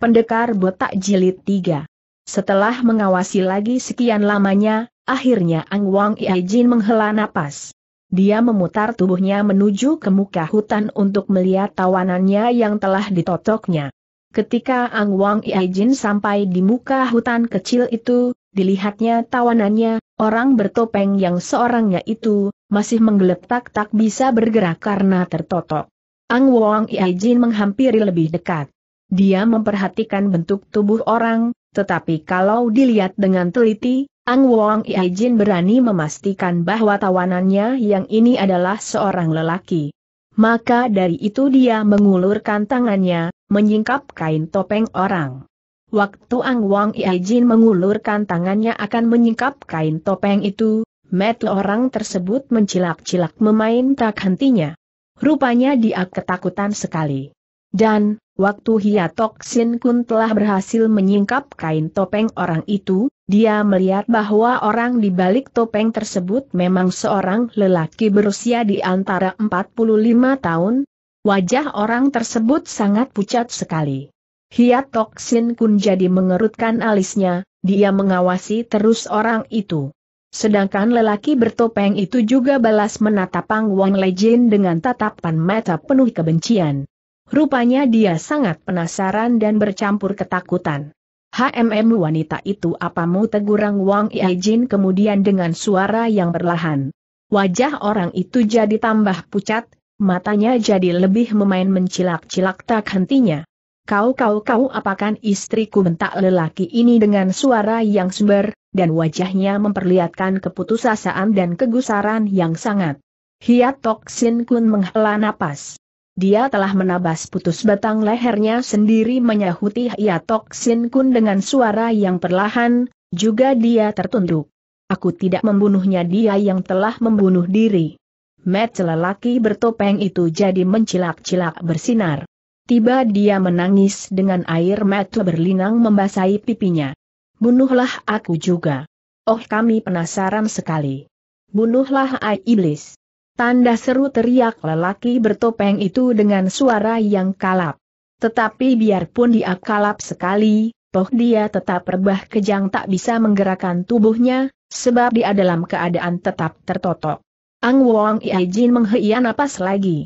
Pendekar Botak Jilid 3 Setelah mengawasi lagi sekian lamanya, akhirnya Ang Wang Jin menghela napas. Dia memutar tubuhnya menuju ke muka hutan untuk melihat tawanannya yang telah ditotoknya. Ketika Ang Wang Jin sampai di muka hutan kecil itu, dilihatnya tawanannya, orang bertopeng yang seorangnya itu, masih menggeletak tak bisa bergerak karena tertotok. Ang Wang Jin menghampiri lebih dekat. Dia memperhatikan bentuk tubuh orang, tetapi kalau dilihat dengan teliti, Ang Wong Iajin berani memastikan bahwa tawanannya yang ini adalah seorang lelaki. Maka dari itu dia mengulurkan tangannya, menyingkap kain topeng orang. Waktu Ang Wong Iajin mengulurkan tangannya akan menyingkap kain topeng itu, metu orang tersebut mencilak-cilak memain tak hentinya. Rupanya dia ketakutan sekali. Dan, Waktu Hiatok Sin Kun telah berhasil menyingkap kain topeng orang itu, dia melihat bahwa orang di balik topeng tersebut memang seorang lelaki berusia di antara 45 tahun. Wajah orang tersebut sangat pucat sekali. Hiatok Sin Kun jadi mengerutkan alisnya, dia mengawasi terus orang itu. Sedangkan lelaki bertopeng itu juga balas menatap Wang Lejin dengan tatapan mata penuh kebencian. Rupanya dia sangat penasaran dan bercampur ketakutan. HMM wanita itu apamu tegurang Wang Iajin kemudian dengan suara yang berlahan. Wajah orang itu jadi tambah pucat, matanya jadi lebih memain mencilak-cilak tak hentinya. Kau kau kau apakan istriku bentak lelaki ini dengan suara yang sumber, dan wajahnya memperlihatkan keputusasaan dan kegusaran yang sangat. Hiat Tok Sin Kun menghela napas dia telah menabas putus batang lehernya sendiri menyahuti Hia Tok Sin Kun dengan suara yang perlahan, juga dia tertunduk. Aku tidak membunuhnya dia yang telah membunuh diri. Met lelaki bertopeng itu jadi mencilak-cilak bersinar. Tiba dia menangis dengan air mata berlinang membasahi pipinya. Bunuhlah aku juga. Oh kami penasaran sekali. Bunuhlah Ai Iblis. Tanda seru teriak lelaki bertopeng itu dengan suara yang kalap. Tetapi biarpun dia kalap sekali, toh dia tetap rebah kejang tak bisa menggerakkan tubuhnya, sebab dia dalam keadaan tetap tertotok. Ang Wong Iajin menghia napas lagi.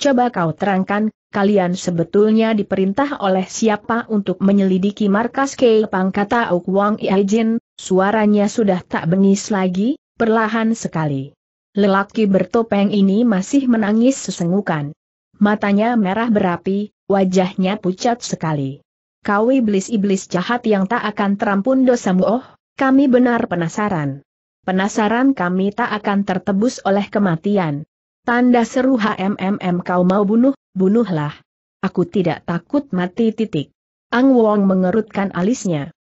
Coba kau terangkan, kalian sebetulnya diperintah oleh siapa untuk menyelidiki markas Keipang kata Uk Wong Iajin, suaranya sudah tak bengis lagi, perlahan sekali. Lelaki bertopeng ini masih menangis sesengukan. Matanya merah berapi, wajahnya pucat sekali. Kau iblis-iblis jahat yang tak akan terampun dosamu oh, kami benar penasaran. Penasaran kami tak akan tertebus oleh kematian. Tanda seru HMMM kau mau bunuh, bunuhlah. Aku tidak takut mati titik. Ang Wong mengerutkan alisnya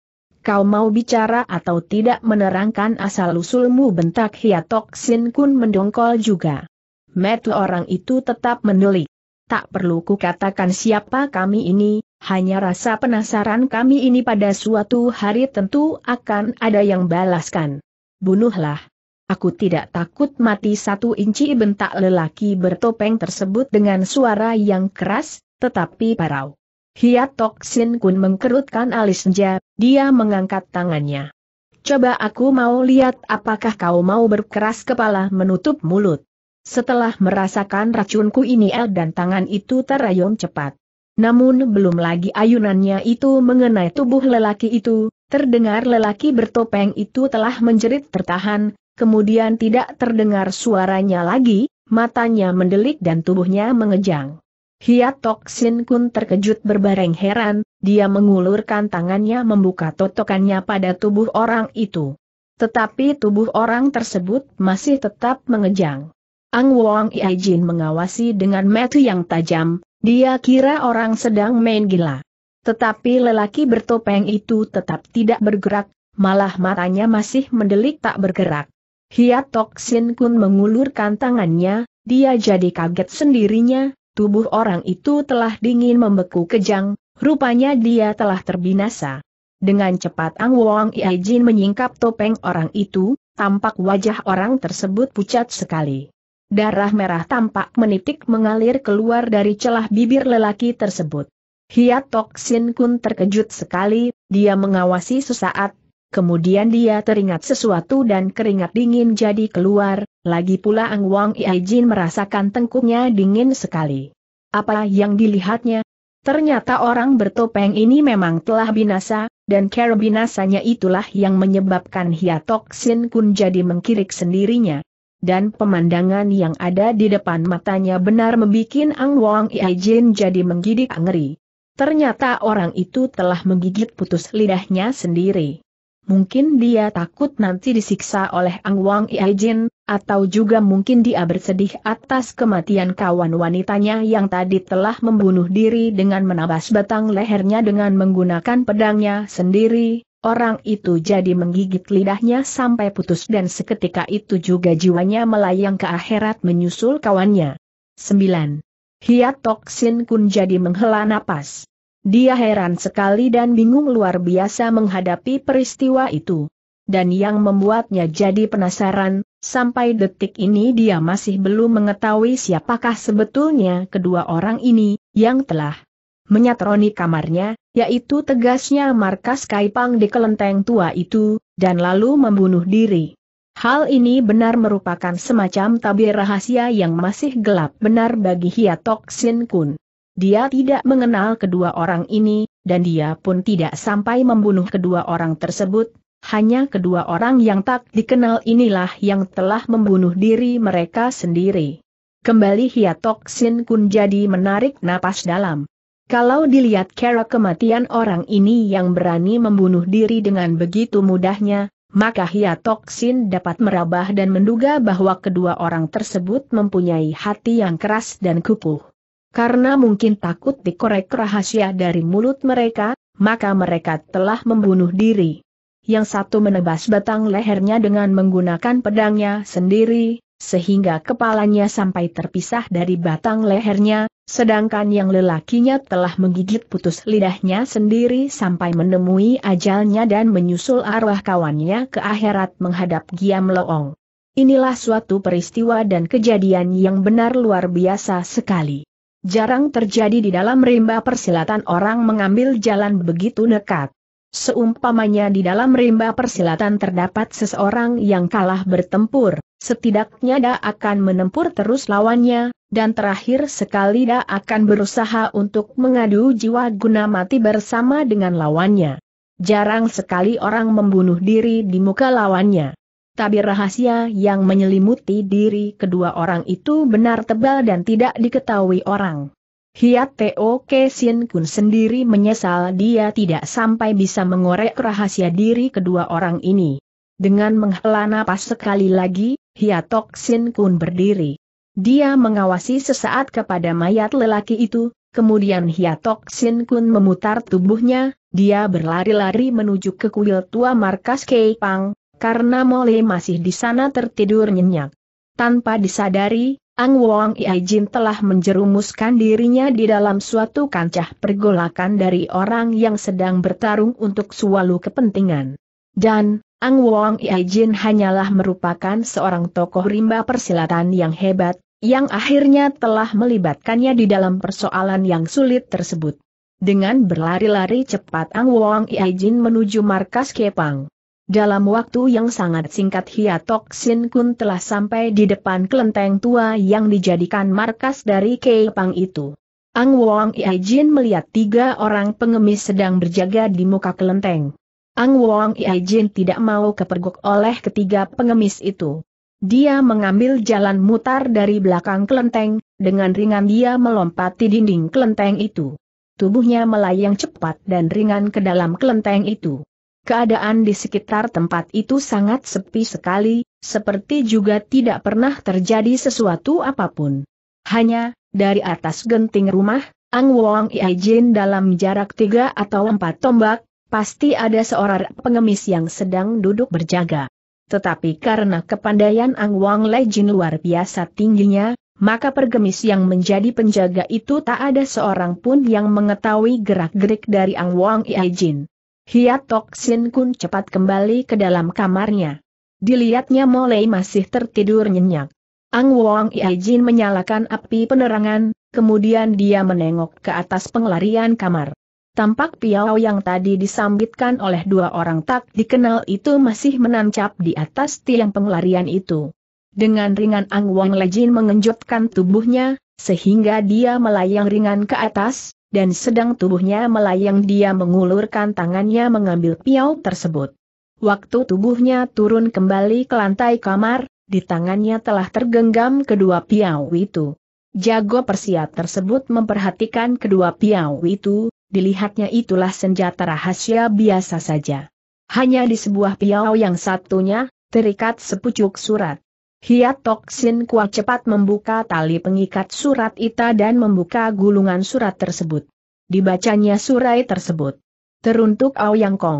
kau mau bicara atau tidak menerangkan asal-usulmu bentak Hiatok Sin Kun mendongkol juga. Metu orang itu tetap menduli. Tak perlu kukatakan siapa kami ini, hanya rasa penasaran kami ini pada suatu hari tentu akan ada yang balaskan. Bunuhlah. Aku tidak takut mati satu inci bentak lelaki bertopeng tersebut dengan suara yang keras, tetapi parau. Tok Sin Kun mengkerutkan alisnya, dia mengangkat tangannya. Coba aku mau lihat apakah kau mau berkeras kepala menutup mulut. Setelah merasakan racunku ini el dan tangan itu terayun cepat. Namun belum lagi ayunannya itu mengenai tubuh lelaki itu, terdengar lelaki bertopeng itu telah menjerit tertahan, kemudian tidak terdengar suaranya lagi, matanya mendelik dan tubuhnya mengejang. Hiat Tok Sin Kun terkejut berbareng heran, dia mengulurkan tangannya membuka totokannya pada tubuh orang itu. Tetapi tubuh orang tersebut masih tetap mengejang. Ang Wong Jin mengawasi dengan metu yang tajam, dia kira orang sedang main gila. Tetapi lelaki bertopeng itu tetap tidak bergerak, malah matanya masih mendelik tak bergerak. Hiat Tok Sin Kun mengulurkan tangannya, dia jadi kaget sendirinya, Tubuh orang itu telah dingin membeku kejang, rupanya dia telah terbinasa. Dengan cepat Ang Wong Iai Jin menyingkap topeng orang itu, tampak wajah orang tersebut pucat sekali. Darah merah tampak menitik mengalir keluar dari celah bibir lelaki tersebut. Hiat Tok Sin Kun terkejut sekali, dia mengawasi sesaat, kemudian dia teringat sesuatu dan keringat dingin jadi keluar, lagi pula Ang Wang Jin merasakan tengkuknya dingin sekali. Apa yang dilihatnya? Ternyata orang bertopeng ini memang telah binasa, dan cara binasanya itulah yang menyebabkan Hiatok Sin Kun jadi mengkirik sendirinya. Dan pemandangan yang ada di depan matanya benar membuat Ang Wang Jin jadi menggidik ngeri. Ternyata orang itu telah menggigit putus lidahnya sendiri. Mungkin dia takut nanti disiksa oleh Ang Wang Iajin, atau juga mungkin dia bersedih atas kematian kawan wanitanya yang tadi telah membunuh diri dengan menabas batang lehernya dengan menggunakan pedangnya sendiri. Orang itu jadi menggigit lidahnya sampai putus dan seketika itu juga jiwanya melayang ke akhirat menyusul kawannya. 9. Hiat Toksin Kun jadi menghela napas. Dia heran sekali dan bingung luar biasa menghadapi peristiwa itu. Dan yang membuatnya jadi penasaran, sampai detik ini dia masih belum mengetahui siapakah sebetulnya kedua orang ini, yang telah menyatroni kamarnya, yaitu tegasnya markas Kaipang di kelenteng tua itu, dan lalu membunuh diri. Hal ini benar merupakan semacam tabir rahasia yang masih gelap benar bagi Hiatok Sin Kun. Dia tidak mengenal kedua orang ini, dan dia pun tidak sampai membunuh kedua orang tersebut, hanya kedua orang yang tak dikenal inilah yang telah membunuh diri mereka sendiri. Kembali Hiatok Sin Kun jadi menarik napas dalam. Kalau dilihat cara kematian orang ini yang berani membunuh diri dengan begitu mudahnya, maka Hiatok Sin dapat merabah dan menduga bahwa kedua orang tersebut mempunyai hati yang keras dan kupuh. Karena mungkin takut dikorek rahasia dari mulut mereka, maka mereka telah membunuh diri. Yang satu menebas batang lehernya dengan menggunakan pedangnya sendiri, sehingga kepalanya sampai terpisah dari batang lehernya, sedangkan yang lelakinya telah menggigit putus lidahnya sendiri sampai menemui ajalnya dan menyusul arwah kawannya ke akhirat menghadap Giam Loong. Inilah suatu peristiwa dan kejadian yang benar luar biasa sekali. Jarang terjadi di dalam rimba persilatan orang mengambil jalan begitu nekat. Seumpamanya di dalam rimba persilatan terdapat seseorang yang kalah bertempur, setidaknya dia akan menempur terus lawannya, dan terakhir sekali dia akan berusaha untuk mengadu jiwa guna mati bersama dengan lawannya. Jarang sekali orang membunuh diri di muka lawannya tabir rahasia yang menyelimuti diri kedua orang itu benar tebal dan tidak diketahui orang. Hiat Teo Kesin Kun sendiri menyesal dia tidak sampai bisa mengorek rahasia diri kedua orang ini. Dengan menghela napas sekali lagi, Hiat Sin Kun berdiri. Dia mengawasi sesaat kepada mayat lelaki itu, kemudian Hiat Sin Kun memutar tubuhnya, dia berlari-lari menuju ke kuil tua markas Pang, karena Mole masih di sana tertidur nyenyak. Tanpa disadari, Ang Wong Iai Jin telah menjerumuskan dirinya di dalam suatu kancah pergolakan dari orang yang sedang bertarung untuk suatu kepentingan. Dan, Ang Wong Iai Jin hanyalah merupakan seorang tokoh rimba persilatan yang hebat, yang akhirnya telah melibatkannya di dalam persoalan yang sulit tersebut. Dengan berlari-lari cepat Ang Wong Iai Jin menuju markas Kepang. Dalam waktu yang sangat singkat Hiatok Sin Kun telah sampai di depan kelenteng tua yang dijadikan markas dari Keipang itu. Ang Wong Iajin melihat tiga orang pengemis sedang berjaga di muka kelenteng. Ang Wong Iajin tidak mau kepergok oleh ketiga pengemis itu. Dia mengambil jalan mutar dari belakang kelenteng, dengan ringan dia melompati dinding kelenteng itu. Tubuhnya melayang cepat dan ringan ke dalam kelenteng itu. Keadaan di sekitar tempat itu sangat sepi sekali, seperti juga tidak pernah terjadi sesuatu apapun. Hanya, dari atas genting rumah, Ang Wong Iajin dalam jarak tiga atau empat tombak, pasti ada seorang pengemis yang sedang duduk berjaga. Tetapi karena kepandaian Ang Wang Lejin luar biasa tingginya, maka pergemis yang menjadi penjaga itu tak ada seorang pun yang mengetahui gerak-gerik dari Ang Wang Iajin. Tok Sin Kun cepat kembali ke dalam kamarnya. Dilihatnya mulai masih tertidur nyenyak. Ang Wong Jin menyalakan api penerangan, kemudian dia menengok ke atas pengelarian kamar. Tampak piau yang tadi disambitkan oleh dua orang tak dikenal itu masih menancap di atas tiang pengelarian itu. Dengan ringan Ang Wong Lejin mengenjutkan tubuhnya, sehingga dia melayang ringan ke atas, dan sedang tubuhnya melayang dia mengulurkan tangannya mengambil piau tersebut. Waktu tubuhnya turun kembali ke lantai kamar, di tangannya telah tergenggam kedua piau itu. Jago Persia tersebut memperhatikan kedua piau itu, dilihatnya itulah senjata rahasia biasa saja. Hanya di sebuah piau yang satunya, terikat sepucuk surat. Hiat Toksin Kua cepat membuka tali pengikat surat ita dan membuka gulungan surat tersebut. Dibacanya surai tersebut. Teruntuk Yang Kong.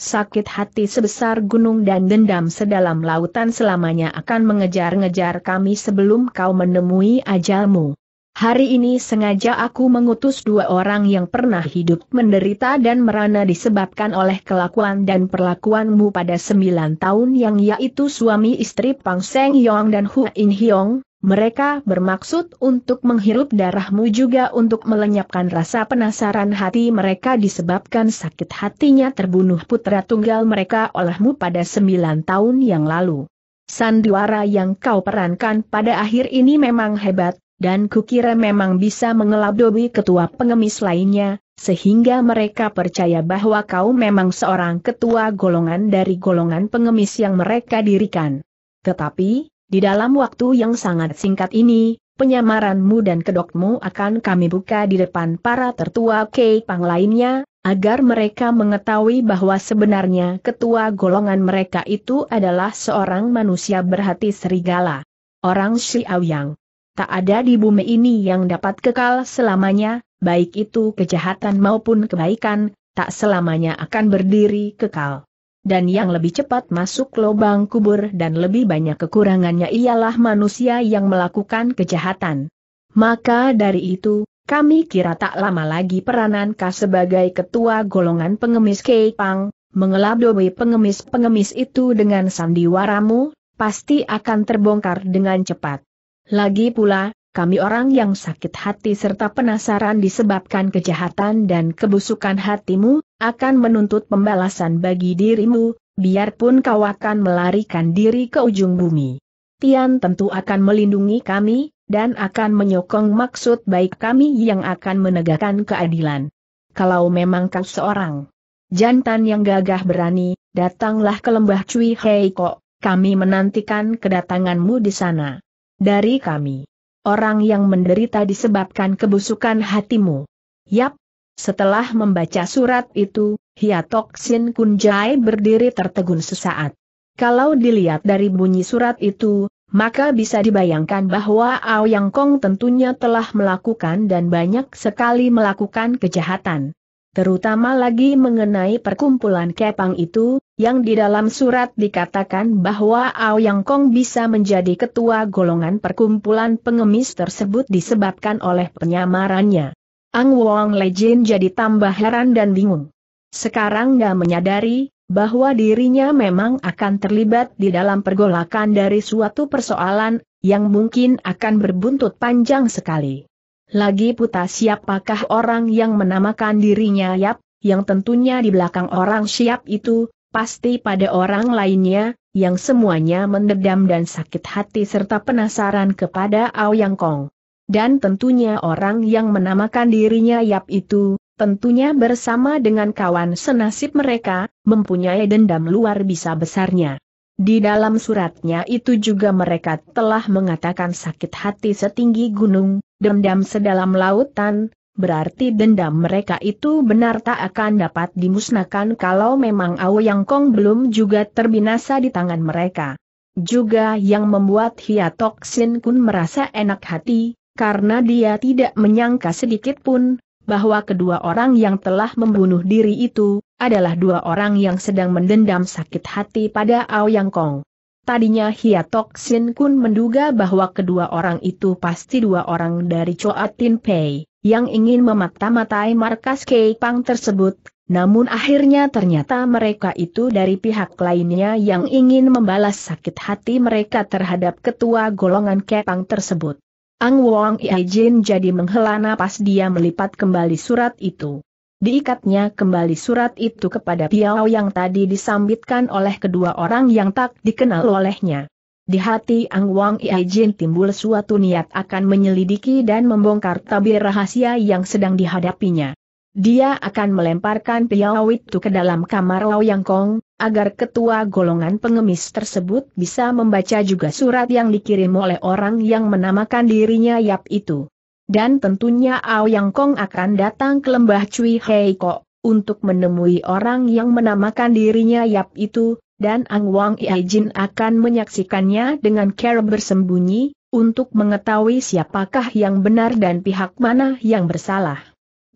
Sakit hati sebesar gunung dan dendam sedalam lautan selamanya akan mengejar-ngejar kami sebelum kau menemui ajalmu. Hari ini sengaja aku mengutus dua orang yang pernah hidup menderita dan merana disebabkan oleh kelakuan dan perlakuanmu pada sembilan tahun yang yaitu suami istri Pang Seng Yong dan Hu In Hyong, mereka bermaksud untuk menghirup darahmu juga untuk melenyapkan rasa penasaran hati mereka disebabkan sakit hatinya terbunuh putra tunggal mereka olehmu pada sembilan tahun yang lalu. Sandiwara yang kau perankan pada akhir ini memang hebat, dan kukira memang bisa mengelabuhi ketua pengemis lainnya, sehingga mereka percaya bahwa kau memang seorang ketua golongan dari golongan pengemis yang mereka dirikan. Tetapi, di dalam waktu yang sangat singkat ini, penyamaranmu dan kedokmu akan kami buka di depan para tertua Keipang lainnya, agar mereka mengetahui bahwa sebenarnya ketua golongan mereka itu adalah seorang manusia berhati serigala. Orang Xiaoyang tak ada di bumi ini yang dapat kekal selamanya, baik itu kejahatan maupun kebaikan, tak selamanya akan berdiri kekal. Dan yang lebih cepat masuk lubang kubur dan lebih banyak kekurangannya ialah manusia yang melakukan kejahatan. Maka dari itu, kami kira tak lama lagi peranan kau sebagai ketua golongan pengemis Keipang, mengelabui pengemis-pengemis itu dengan sandiwaramu, pasti akan terbongkar dengan cepat. Lagi pula, kami orang yang sakit hati serta penasaran disebabkan kejahatan dan kebusukan hatimu, akan menuntut pembalasan bagi dirimu, biarpun kau akan melarikan diri ke ujung bumi. Tian tentu akan melindungi kami, dan akan menyokong maksud baik kami yang akan menegakkan keadilan. Kalau memang kau seorang jantan yang gagah berani, datanglah ke lembah Cui Hei kami menantikan kedatanganmu di sana. Dari kami. Orang yang menderita disebabkan kebusukan hatimu. Yap. Setelah membaca surat itu, Hiatok Sin Kunjai berdiri tertegun sesaat. Kalau dilihat dari bunyi surat itu, maka bisa dibayangkan bahwa Ao Yang Kong tentunya telah melakukan dan banyak sekali melakukan kejahatan terutama lagi mengenai perkumpulan Kepang itu, yang di dalam surat dikatakan bahwa Aoyang Kong bisa menjadi ketua golongan perkumpulan pengemis tersebut disebabkan oleh penyamarannya. Ang Wong Lejin jadi tambah heran dan bingung. Sekarang gak menyadari, bahwa dirinya memang akan terlibat di dalam pergolakan dari suatu persoalan, yang mungkin akan berbuntut panjang sekali. Lagi puta siapakah orang yang menamakan dirinya Yap, yang tentunya di belakang orang siap itu, pasti pada orang lainnya, yang semuanya mendedam dan sakit hati serta penasaran kepada Aoyang Kong. Dan tentunya orang yang menamakan dirinya Yap itu, tentunya bersama dengan kawan senasib mereka, mempunyai dendam luar biasa besarnya. Di dalam suratnya itu juga mereka telah mengatakan sakit hati setinggi gunung, dendam sedalam lautan, berarti dendam mereka itu benar tak akan dapat dimusnahkan kalau memang Yang Kong belum juga terbinasa di tangan mereka. Juga yang membuat Hiatok Sin Kun merasa enak hati, karena dia tidak menyangka sedikit pun bahwa kedua orang yang telah membunuh diri itu adalah dua orang yang sedang mendendam sakit hati pada Aoyang Kong. Tadinya Hia Tok Sin Kun menduga bahwa kedua orang itu pasti dua orang dari Choa Tin Pei, yang ingin memata-matai markas Pang tersebut, namun akhirnya ternyata mereka itu dari pihak lainnya yang ingin membalas sakit hati mereka terhadap ketua golongan Pang tersebut. Ang Wong Jin jadi menghela napas dia melipat kembali surat itu. Diikatnya kembali surat itu kepada Piao yang tadi disambitkan oleh kedua orang yang tak dikenal olehnya. Di hati Ang Wang Jin timbul suatu niat akan menyelidiki dan membongkar tabir rahasia yang sedang dihadapinya. Dia akan melemparkan Piao itu ke dalam kamar Yang Kong, agar ketua golongan pengemis tersebut bisa membaca juga surat yang dikirim oleh orang yang menamakan dirinya Yap itu dan tentunya Ao Yang Kong akan datang ke lembah Cui Hei Ko, untuk menemui orang yang menamakan dirinya Yap itu, dan Ang Wang Iajin akan menyaksikannya dengan cara bersembunyi, untuk mengetahui siapakah yang benar dan pihak mana yang bersalah.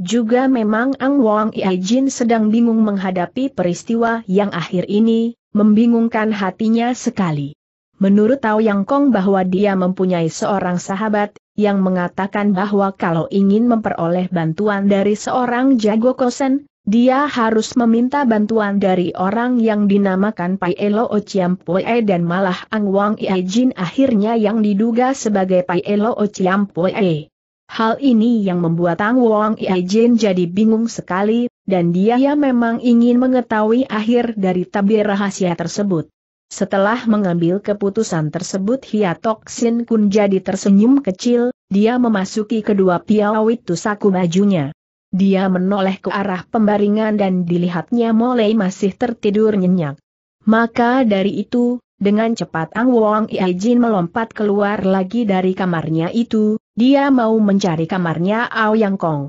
Juga memang Ang Wang Iajin sedang bingung menghadapi peristiwa yang akhir ini, membingungkan hatinya sekali. Menurut Ao Yang Kong bahwa dia mempunyai seorang sahabat, yang mengatakan bahwa kalau ingin memperoleh bantuan dari seorang jago kosen, dia harus meminta bantuan dari orang yang dinamakan Pai Elo Poe dan malah Ang Wang Jin akhirnya yang diduga sebagai Pai Elo Poe. Hal ini yang membuat Ang Wang Jin jadi bingung sekali, dan dia memang ingin mengetahui akhir dari tabir rahasia tersebut. Setelah mengambil keputusan tersebut Hiatok Sin Kun jadi tersenyum kecil, dia memasuki kedua piawit tusaku bajunya. Dia menoleh ke arah pembaringan dan dilihatnya mulai masih tertidur nyenyak. Maka dari itu, dengan cepat Ang Wong Jin melompat keluar lagi dari kamarnya itu, dia mau mencari kamarnya Ao Yang Kong.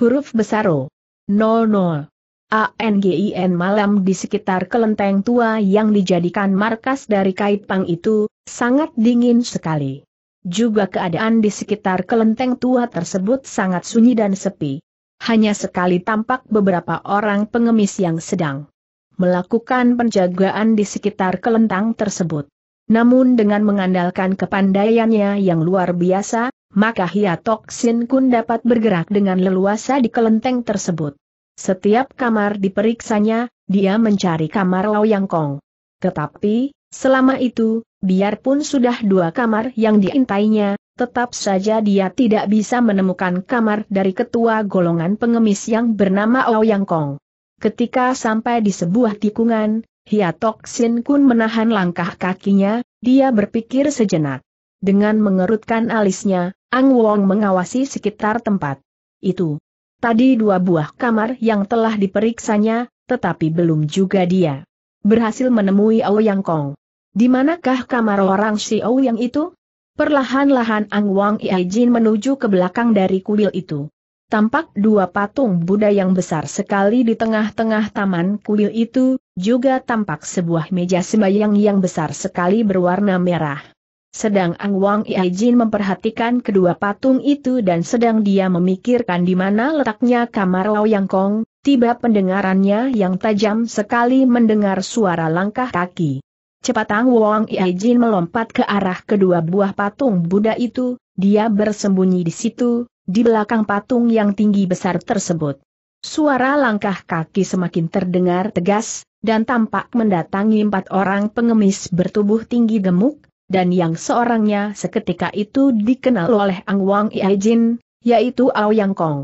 Huruf besar O. 00. ANGIN malam di sekitar kelenteng tua yang dijadikan markas dari Kaipang itu, sangat dingin sekali. Juga keadaan di sekitar kelenteng tua tersebut sangat sunyi dan sepi. Hanya sekali tampak beberapa orang pengemis yang sedang melakukan penjagaan di sekitar kelentang tersebut. Namun dengan mengandalkan kepandaiannya yang luar biasa, maka Hiatok Sin Kun dapat bergerak dengan leluasa di kelenteng tersebut. Setiap kamar diperiksanya, dia mencari kamar Yang Kong. Tetapi, selama itu, biarpun sudah dua kamar yang diintainya, tetap saja dia tidak bisa menemukan kamar dari ketua golongan pengemis yang bernama Yang Kong. Ketika sampai di sebuah tikungan, Hiatok Sin Kun menahan langkah kakinya, dia berpikir sejenak. Dengan mengerutkan alisnya, Ang Wong mengawasi sekitar tempat itu. Tadi dua buah kamar yang telah diperiksanya, tetapi belum juga dia berhasil menemui Yang Kong. Di manakah kamar orang si Yang itu? Perlahan-lahan Ang Wang Iajin menuju ke belakang dari kuil itu. Tampak dua patung Buddha yang besar sekali di tengah-tengah taman kuil itu, juga tampak sebuah meja sembayang yang besar sekali berwarna merah. Sedang Ang Wang Jin memperhatikan kedua patung itu dan sedang dia memikirkan di mana letaknya kamar Yang Kong, tiba pendengarannya yang tajam sekali mendengar suara langkah kaki. Cepat Ang Wang Jin melompat ke arah kedua buah patung Buddha itu, dia bersembunyi di situ, di belakang patung yang tinggi besar tersebut. Suara langkah kaki semakin terdengar tegas, dan tampak mendatangi empat orang pengemis bertubuh tinggi gemuk, dan yang seorangnya seketika itu dikenal oleh Ang Wang Jin, yaitu Yang Kong.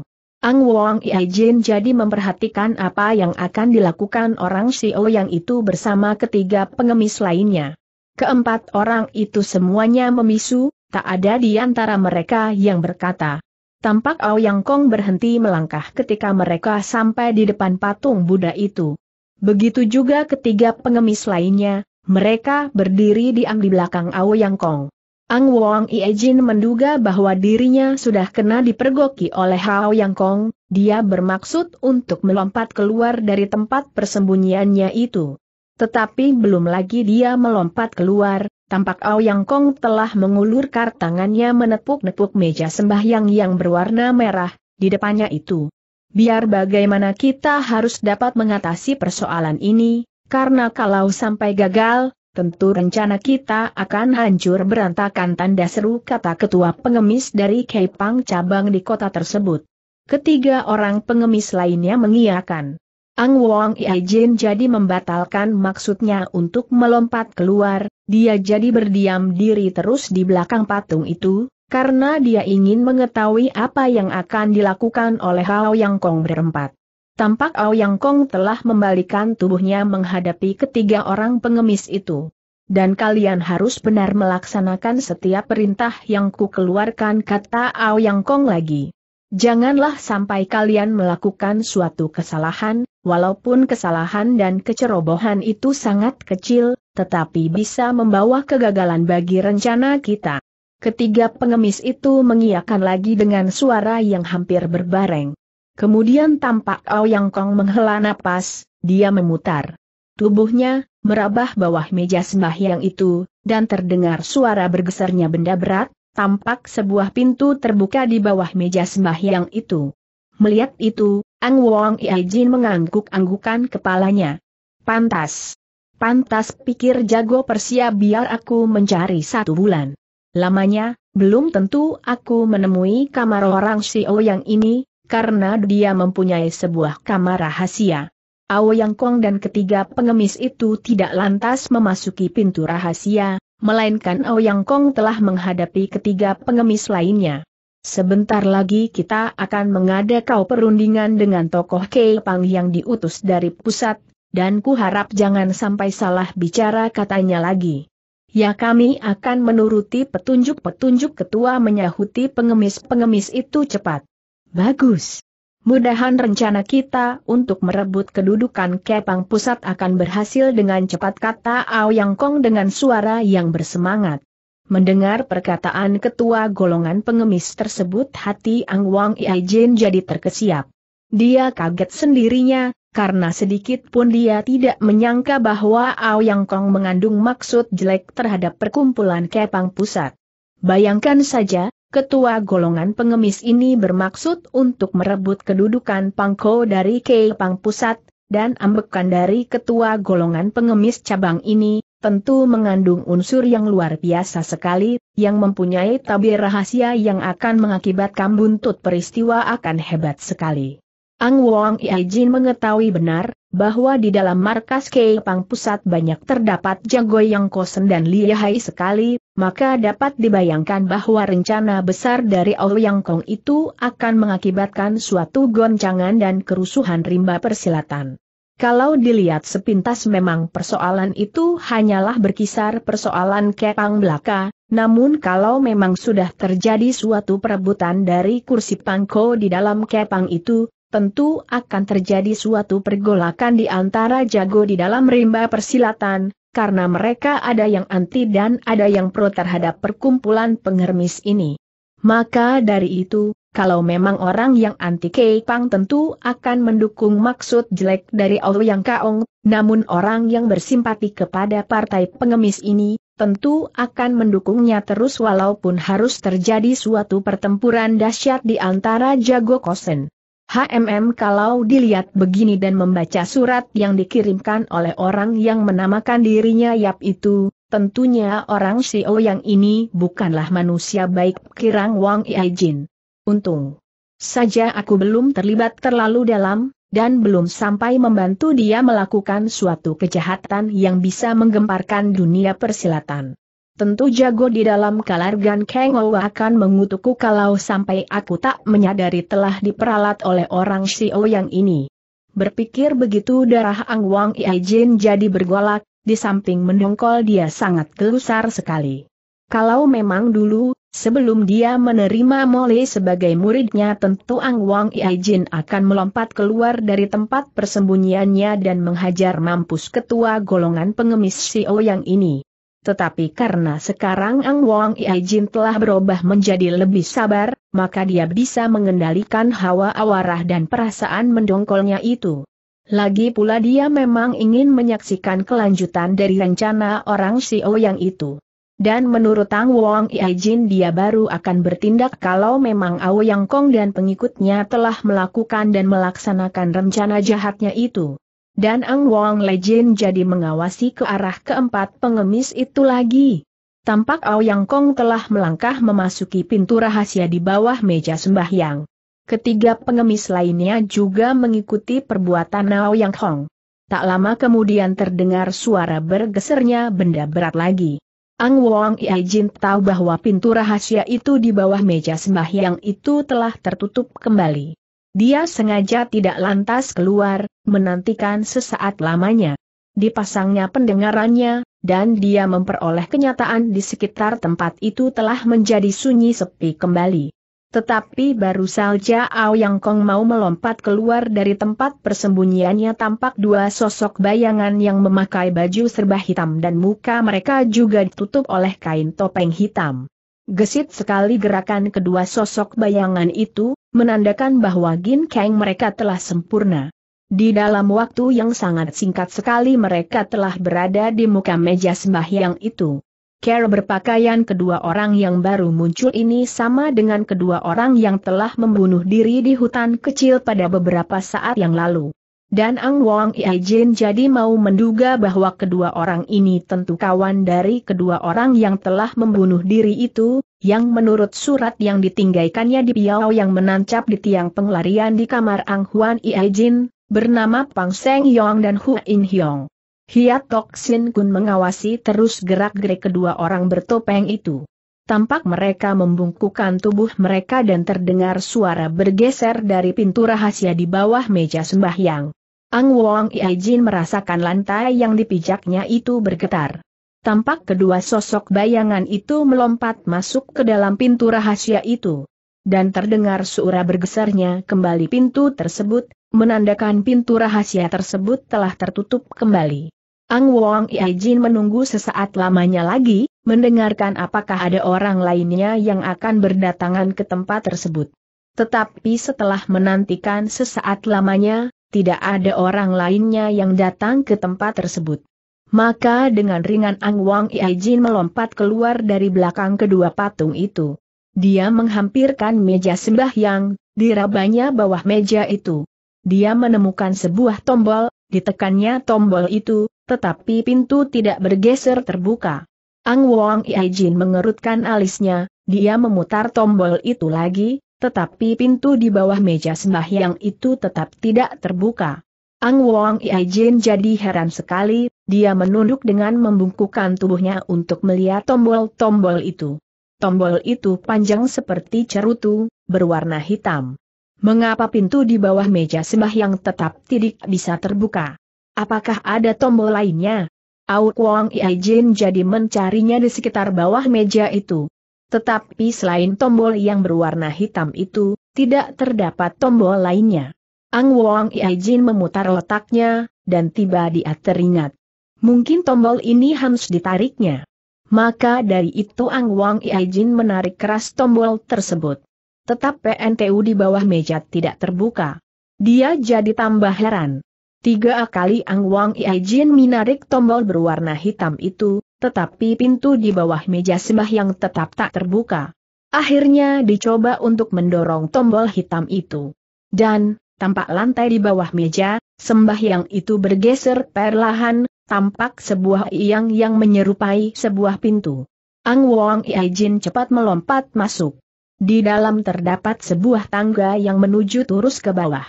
Ang Wang Jin jadi memperhatikan apa yang akan dilakukan orang Si Ao yang itu bersama ketiga pengemis lainnya. Keempat orang itu semuanya memisu, tak ada di antara mereka yang berkata. Tampak Yang Kong berhenti melangkah ketika mereka sampai di depan patung Buddha itu. Begitu juga ketiga pengemis lainnya, mereka berdiri diam di belakang Ao Yang Kong. Ang Wong Ie Jin menduga bahwa dirinya sudah kena dipergoki oleh Ao Yang Kong, dia bermaksud untuk melompat keluar dari tempat persembunyiannya itu. Tetapi belum lagi dia melompat keluar, tampak Ao Yang Kong telah mengulurkan tangannya menepuk-nepuk meja sembahyang yang berwarna merah, di depannya itu. Biar bagaimana kita harus dapat mengatasi persoalan ini, karena kalau sampai gagal, tentu rencana kita akan hancur berantakan tanda seru kata ketua pengemis dari Keipang cabang di kota tersebut. Ketiga orang pengemis lainnya mengiakan. Ang Wong Iajin jadi membatalkan maksudnya untuk melompat keluar, dia jadi berdiam diri terus di belakang patung itu, karena dia ingin mengetahui apa yang akan dilakukan oleh Hao Yang Kong berempat. Tampak Ao Yang Kong telah membalikan tubuhnya menghadapi ketiga orang pengemis itu. Dan kalian harus benar melaksanakan setiap perintah yang ku keluarkan kata Yang Kong lagi. Janganlah sampai kalian melakukan suatu kesalahan, walaupun kesalahan dan kecerobohan itu sangat kecil, tetapi bisa membawa kegagalan bagi rencana kita. Ketiga pengemis itu mengiakan lagi dengan suara yang hampir berbareng. Kemudian tampak Yang Kong menghela napas, dia memutar tubuhnya, merabah bawah meja sembahyang itu, dan terdengar suara bergesernya benda berat, tampak sebuah pintu terbuka di bawah meja sembahyang itu. Melihat itu, Ang Wong Jin mengangguk-anggukan kepalanya. Pantas. Pantas pikir jago persia biar aku mencari satu bulan. Lamanya, belum tentu aku menemui kamar orang Xiao yang ini, karena dia mempunyai sebuah kamar rahasia. Ao Yang Kong dan ketiga pengemis itu tidak lantas memasuki pintu rahasia, melainkan Ao Yang Kong telah menghadapi ketiga pengemis lainnya. Sebentar lagi kita akan mengadakan perundingan dengan tokoh Kei Pang yang diutus dari pusat, dan ku harap jangan sampai salah bicara katanya lagi. Ya kami akan menuruti petunjuk-petunjuk ketua menyahuti pengemis-pengemis itu cepat. Bagus. Mudahan rencana kita untuk merebut kedudukan Kepang Pusat akan berhasil dengan cepat kata Yang Kong dengan suara yang bersemangat. Mendengar perkataan ketua golongan pengemis tersebut hati Ang Wang Iajin jadi terkesiap. Dia kaget sendirinya, karena sedikit pun dia tidak menyangka bahwa Yang Kong mengandung maksud jelek terhadap perkumpulan Kepang Pusat. Bayangkan saja, ketua golongan pengemis ini bermaksud untuk merebut kedudukan Pangko dari Kepang Pusat, dan ambekan dari ketua golongan pengemis cabang ini, tentu mengandung unsur yang luar biasa sekali, yang mempunyai tabir rahasia yang akan mengakibatkan buntut peristiwa akan hebat sekali. Ang Wong Jin mengetahui benar, bahwa di dalam markas Kepang Pusat banyak terdapat jago yang kosen dan lihai sekali, maka dapat dibayangkan bahwa rencana besar dari Yang Kong itu akan mengakibatkan suatu goncangan dan kerusuhan rimba persilatan. Kalau dilihat sepintas memang persoalan itu hanyalah berkisar persoalan kepang belaka, namun kalau memang sudah terjadi suatu perebutan dari kursi pangko di dalam kepang itu, tentu akan terjadi suatu pergolakan di antara jago di dalam rimba persilatan, karena mereka ada yang anti dan ada yang pro terhadap perkumpulan pengermis ini. Maka dari itu, kalau memang orang yang anti Keipang tentu akan mendukung maksud jelek dari Allah Yang Kaong, namun orang yang bersimpati kepada partai pengemis ini, tentu akan mendukungnya terus walaupun harus terjadi suatu pertempuran dahsyat di antara jago kosen. HMM kalau dilihat begini dan membaca surat yang dikirimkan oleh orang yang menamakan dirinya Yap itu, tentunya orang CEO yang ini bukanlah manusia baik kirang Wang Iajin. Untung saja aku belum terlibat terlalu dalam, dan belum sampai membantu dia melakukan suatu kejahatan yang bisa menggemparkan dunia persilatan. Tentu jago di dalam kalargan Kengo akan mengutukku kalau sampai aku tak menyadari telah diperalat oleh orang Xiao yang ini. Berpikir begitu darah Ang Wang Jin jadi bergolak, di samping mendongkol dia sangat gelusar sekali. Kalau memang dulu, sebelum dia menerima Mole sebagai muridnya tentu Ang Wang Jin akan melompat keluar dari tempat persembunyiannya dan menghajar mampus ketua golongan pengemis Xiao yang ini. Tetapi karena sekarang Ang Wong Jin telah berubah menjadi lebih sabar, maka dia bisa mengendalikan hawa awarah dan perasaan mendongkolnya itu. Lagi pula dia memang ingin menyaksikan kelanjutan dari rencana orang O yang itu. Dan menurut Ang Wong Jin, dia baru akan bertindak kalau memang Ao Yang Kong dan pengikutnya telah melakukan dan melaksanakan rencana jahatnya itu. Dan Ang Wong Lejin jadi mengawasi ke arah keempat pengemis itu lagi. Tampak Ao Yang Kong telah melangkah memasuki pintu rahasia di bawah meja sembahyang. Ketiga pengemis lainnya juga mengikuti perbuatan Ao Yang Kong. Tak lama kemudian terdengar suara bergesernya benda berat lagi. Ang Wong Iajin tahu bahwa pintu rahasia itu di bawah meja sembahyang itu telah tertutup kembali. Dia sengaja tidak lantas keluar, menantikan sesaat lamanya. Dipasangnya pendengarannya, dan dia memperoleh kenyataan di sekitar tempat itu telah menjadi sunyi sepi kembali. Tetapi baru saja Yang Kong mau melompat keluar dari tempat persembunyiannya tampak dua sosok bayangan yang memakai baju serba hitam dan muka mereka juga ditutup oleh kain topeng hitam. Gesit sekali gerakan kedua sosok bayangan itu, menandakan bahwa Gin Kang mereka telah sempurna. Di dalam waktu yang sangat singkat sekali mereka telah berada di muka meja sembahyang itu. Care berpakaian kedua orang yang baru muncul ini sama dengan kedua orang yang telah membunuh diri di hutan kecil pada beberapa saat yang lalu. Dan Ang Wang Jin jadi mau menduga bahwa kedua orang ini tentu kawan dari kedua orang yang telah membunuh diri itu, yang menurut surat yang ditinggalkannya di Piau yang menancap di tiang penglarian di kamar Ang Huan Jin bernama Pang Seng Yong dan Hu In Hyong. Hiat Tok Sin Kun mengawasi terus gerak-gerik kedua orang bertopeng itu. Tampak mereka membungkukkan tubuh mereka dan terdengar suara bergeser dari pintu rahasia di bawah meja sembahyang. Ang Wong Jin merasakan lantai yang dipijaknya itu bergetar. Tampak kedua sosok bayangan itu melompat masuk ke dalam pintu rahasia itu. Dan terdengar suara bergesernya kembali pintu tersebut, menandakan pintu rahasia tersebut telah tertutup kembali. Ang Wong Jin menunggu sesaat lamanya lagi, mendengarkan apakah ada orang lainnya yang akan berdatangan ke tempat tersebut. Tetapi setelah menantikan sesaat lamanya, tidak ada orang lainnya yang datang ke tempat tersebut. Maka dengan ringan Ang Wang Jin melompat keluar dari belakang kedua patung itu. Dia menghampirkan meja sembahyang, dirabanya bawah meja itu. Dia menemukan sebuah tombol, ditekannya tombol itu, tetapi pintu tidak bergeser terbuka. Ang Wang Jin mengerutkan alisnya, dia memutar tombol itu lagi, tetapi pintu di bawah meja sembahyang itu tetap tidak terbuka. Ang Wong Jin jadi heran sekali, dia menunduk dengan membungkukkan tubuhnya untuk melihat tombol-tombol itu. Tombol itu panjang seperti cerutu, berwarna hitam. Mengapa pintu di bawah meja sembahyang tetap tidak bisa terbuka? Apakah ada tombol lainnya? Au Kuang Jin jadi mencarinya di sekitar bawah meja itu. Tetapi selain tombol yang berwarna hitam itu, tidak terdapat tombol lainnya. Ang Wong Iajin memutar otaknya, dan tiba dia teringat. Mungkin tombol ini harus ditariknya. Maka dari itu Ang Wong Iajin menarik keras tombol tersebut. Tetap PNTU di bawah meja tidak terbuka. Dia jadi tambah heran. Tiga kali Ang Wang Iajin menarik tombol berwarna hitam itu, tetapi pintu di bawah meja sembahyang tetap tak terbuka. Akhirnya dicoba untuk mendorong tombol hitam itu. Dan, tampak lantai di bawah meja, sembahyang itu bergeser perlahan, tampak sebuah iang yang menyerupai sebuah pintu. Ang Wong Iajin cepat melompat masuk. Di dalam terdapat sebuah tangga yang menuju turus ke bawah.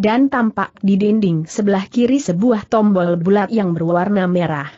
Dan tampak di dinding sebelah kiri sebuah tombol bulat yang berwarna merah.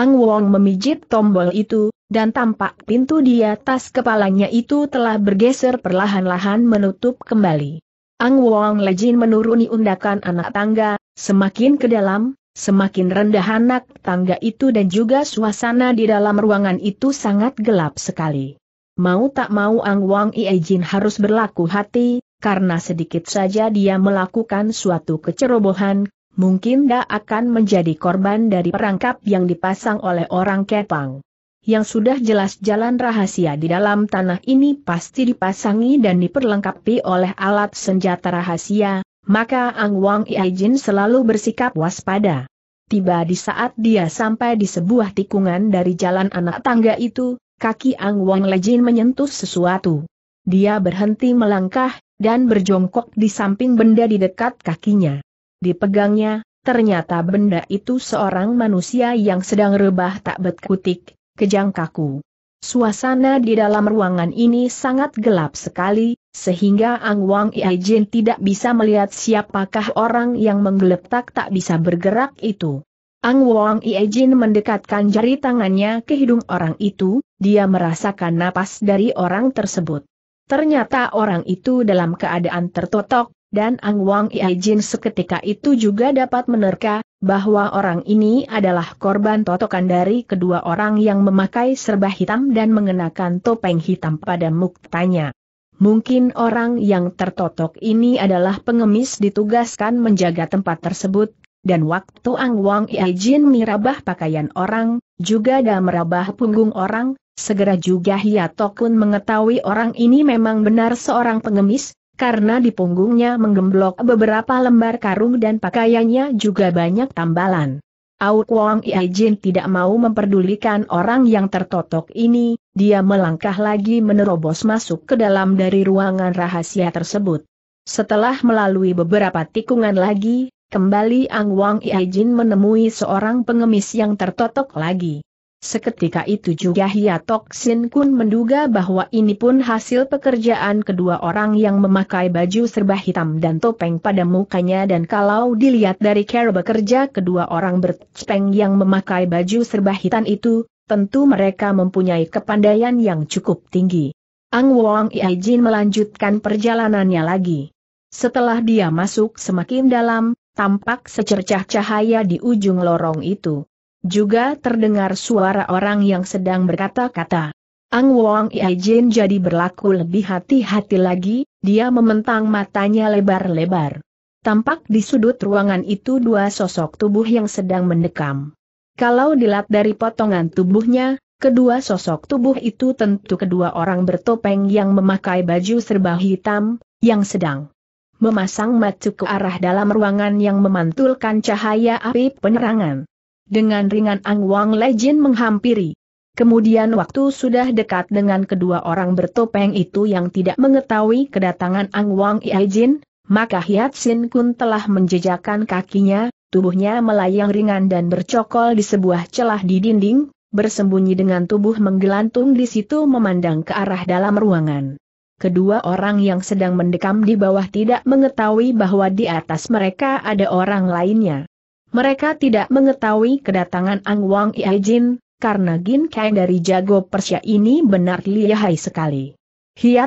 Ang Wong memijit tombol itu, dan tampak pintu di atas kepalanya itu telah bergeser perlahan-lahan menutup kembali. Ang Wong Lejin menuruni undakan anak tangga, semakin ke dalam, semakin rendah anak tangga itu dan juga suasana di dalam ruangan itu sangat gelap sekali. Mau tak mau Ang Wong Iejin harus berlaku hati, karena sedikit saja dia melakukan suatu kecerobohan, mungkin dia akan menjadi korban dari perangkap yang dipasang oleh orang Kepang. Yang sudah jelas jalan rahasia di dalam tanah ini pasti dipasangi dan diperlengkapi oleh alat senjata rahasia, maka Ang Wang Iajin selalu bersikap waspada. Tiba di saat dia sampai di sebuah tikungan dari jalan anak tangga itu, kaki Ang Wang Lejin menyentuh sesuatu. Dia berhenti melangkah, dan berjongkok di samping benda di dekat kakinya. Dipegangnya, ternyata benda itu seorang manusia yang sedang rebah tak berkutik, kejang kaku. Suasana di dalam ruangan ini sangat gelap sekali, sehingga Ang Wang Jin tidak bisa melihat siapakah orang yang menggeletak tak bisa bergerak itu. Ang Wang Jin mendekatkan jari tangannya ke hidung orang itu, dia merasakan napas dari orang tersebut. Ternyata orang itu dalam keadaan tertotok, dan Ang Wang Iajin seketika itu juga dapat menerka, bahwa orang ini adalah korban totokan dari kedua orang yang memakai serba hitam dan mengenakan topeng hitam pada muktanya. Mungkin orang yang tertotok ini adalah pengemis ditugaskan menjaga tempat tersebut, dan waktu Ang Wang Iajin mirabah pakaian orang, juga dah merabah punggung orang, segera juga Hiatokun mengetahui orang ini memang benar seorang pengemis, karena di punggungnya menggemblok beberapa lembar karung dan pakaiannya juga banyak tambalan. Au Wong Ia Jin tidak mau memperdulikan orang yang tertotok ini, dia melangkah lagi menerobos masuk ke dalam dari ruangan rahasia tersebut. Setelah melalui beberapa tikungan lagi, kembali Ang Wang Ia Jin menemui seorang pengemis yang tertotok lagi. Seketika itu juga Hiatok Sin Kun menduga bahwa ini pun hasil pekerjaan kedua orang yang memakai baju serba hitam dan topeng pada mukanya dan kalau dilihat dari cara bekerja kedua orang bertopeng yang memakai baju serba hitam itu, tentu mereka mempunyai kepandaian yang cukup tinggi. Ang Wong Jin melanjutkan perjalanannya lagi. Setelah dia masuk semakin dalam, tampak secercah cahaya di ujung lorong itu. Juga terdengar suara orang yang sedang berkata-kata. Ang Wong Ia Jin jadi berlaku lebih hati-hati lagi, dia mementang matanya lebar-lebar. Tampak di sudut ruangan itu dua sosok tubuh yang sedang mendekam. Kalau dilihat dari potongan tubuhnya, kedua sosok tubuh itu tentu kedua orang bertopeng yang memakai baju serba hitam, yang sedang memasang macu ke arah dalam ruangan yang memantulkan cahaya api penerangan. Dengan ringan Ang Wang Legend menghampiri. Kemudian waktu sudah dekat dengan kedua orang bertopeng itu yang tidak mengetahui kedatangan Ang Wang Iajin, maka Hiat Sin Kun telah menjejakkan kakinya, tubuhnya melayang ringan dan bercokol di sebuah celah di dinding, bersembunyi dengan tubuh menggelantung di situ memandang ke arah dalam ruangan. Kedua orang yang sedang mendekam di bawah tidak mengetahui bahwa di atas mereka ada orang lainnya. Mereka tidak mengetahui kedatangan Ang Wang Iajin, karena Gin Kang dari jago Persia ini benar lihai sekali.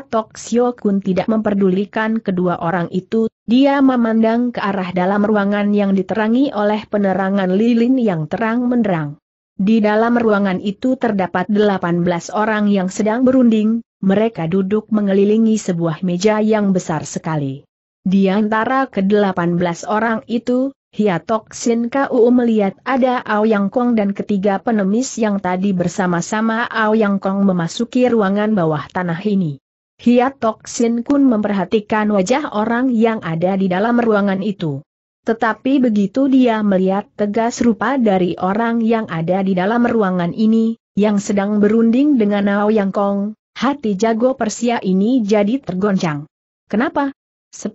Tok Sio Kun tidak memperdulikan kedua orang itu, dia memandang ke arah dalam ruangan yang diterangi oleh penerangan lilin yang terang menerang. Di dalam ruangan itu terdapat 18 orang yang sedang berunding, mereka duduk mengelilingi sebuah meja yang besar sekali. Di antara ke-18 orang itu, Hiatok Sin Kau melihat ada Aoyang Kong dan ketiga penemis yang tadi bersama-sama Aoyang Kong memasuki ruangan bawah tanah ini. Hiatok Sin Kun memperhatikan wajah orang yang ada di dalam ruangan itu. Tetapi begitu dia melihat tegas rupa dari orang yang ada di dalam ruangan ini, yang sedang berunding dengan Aoyang Kong, hati jago Persia ini jadi tergoncang. Kenapa? 10.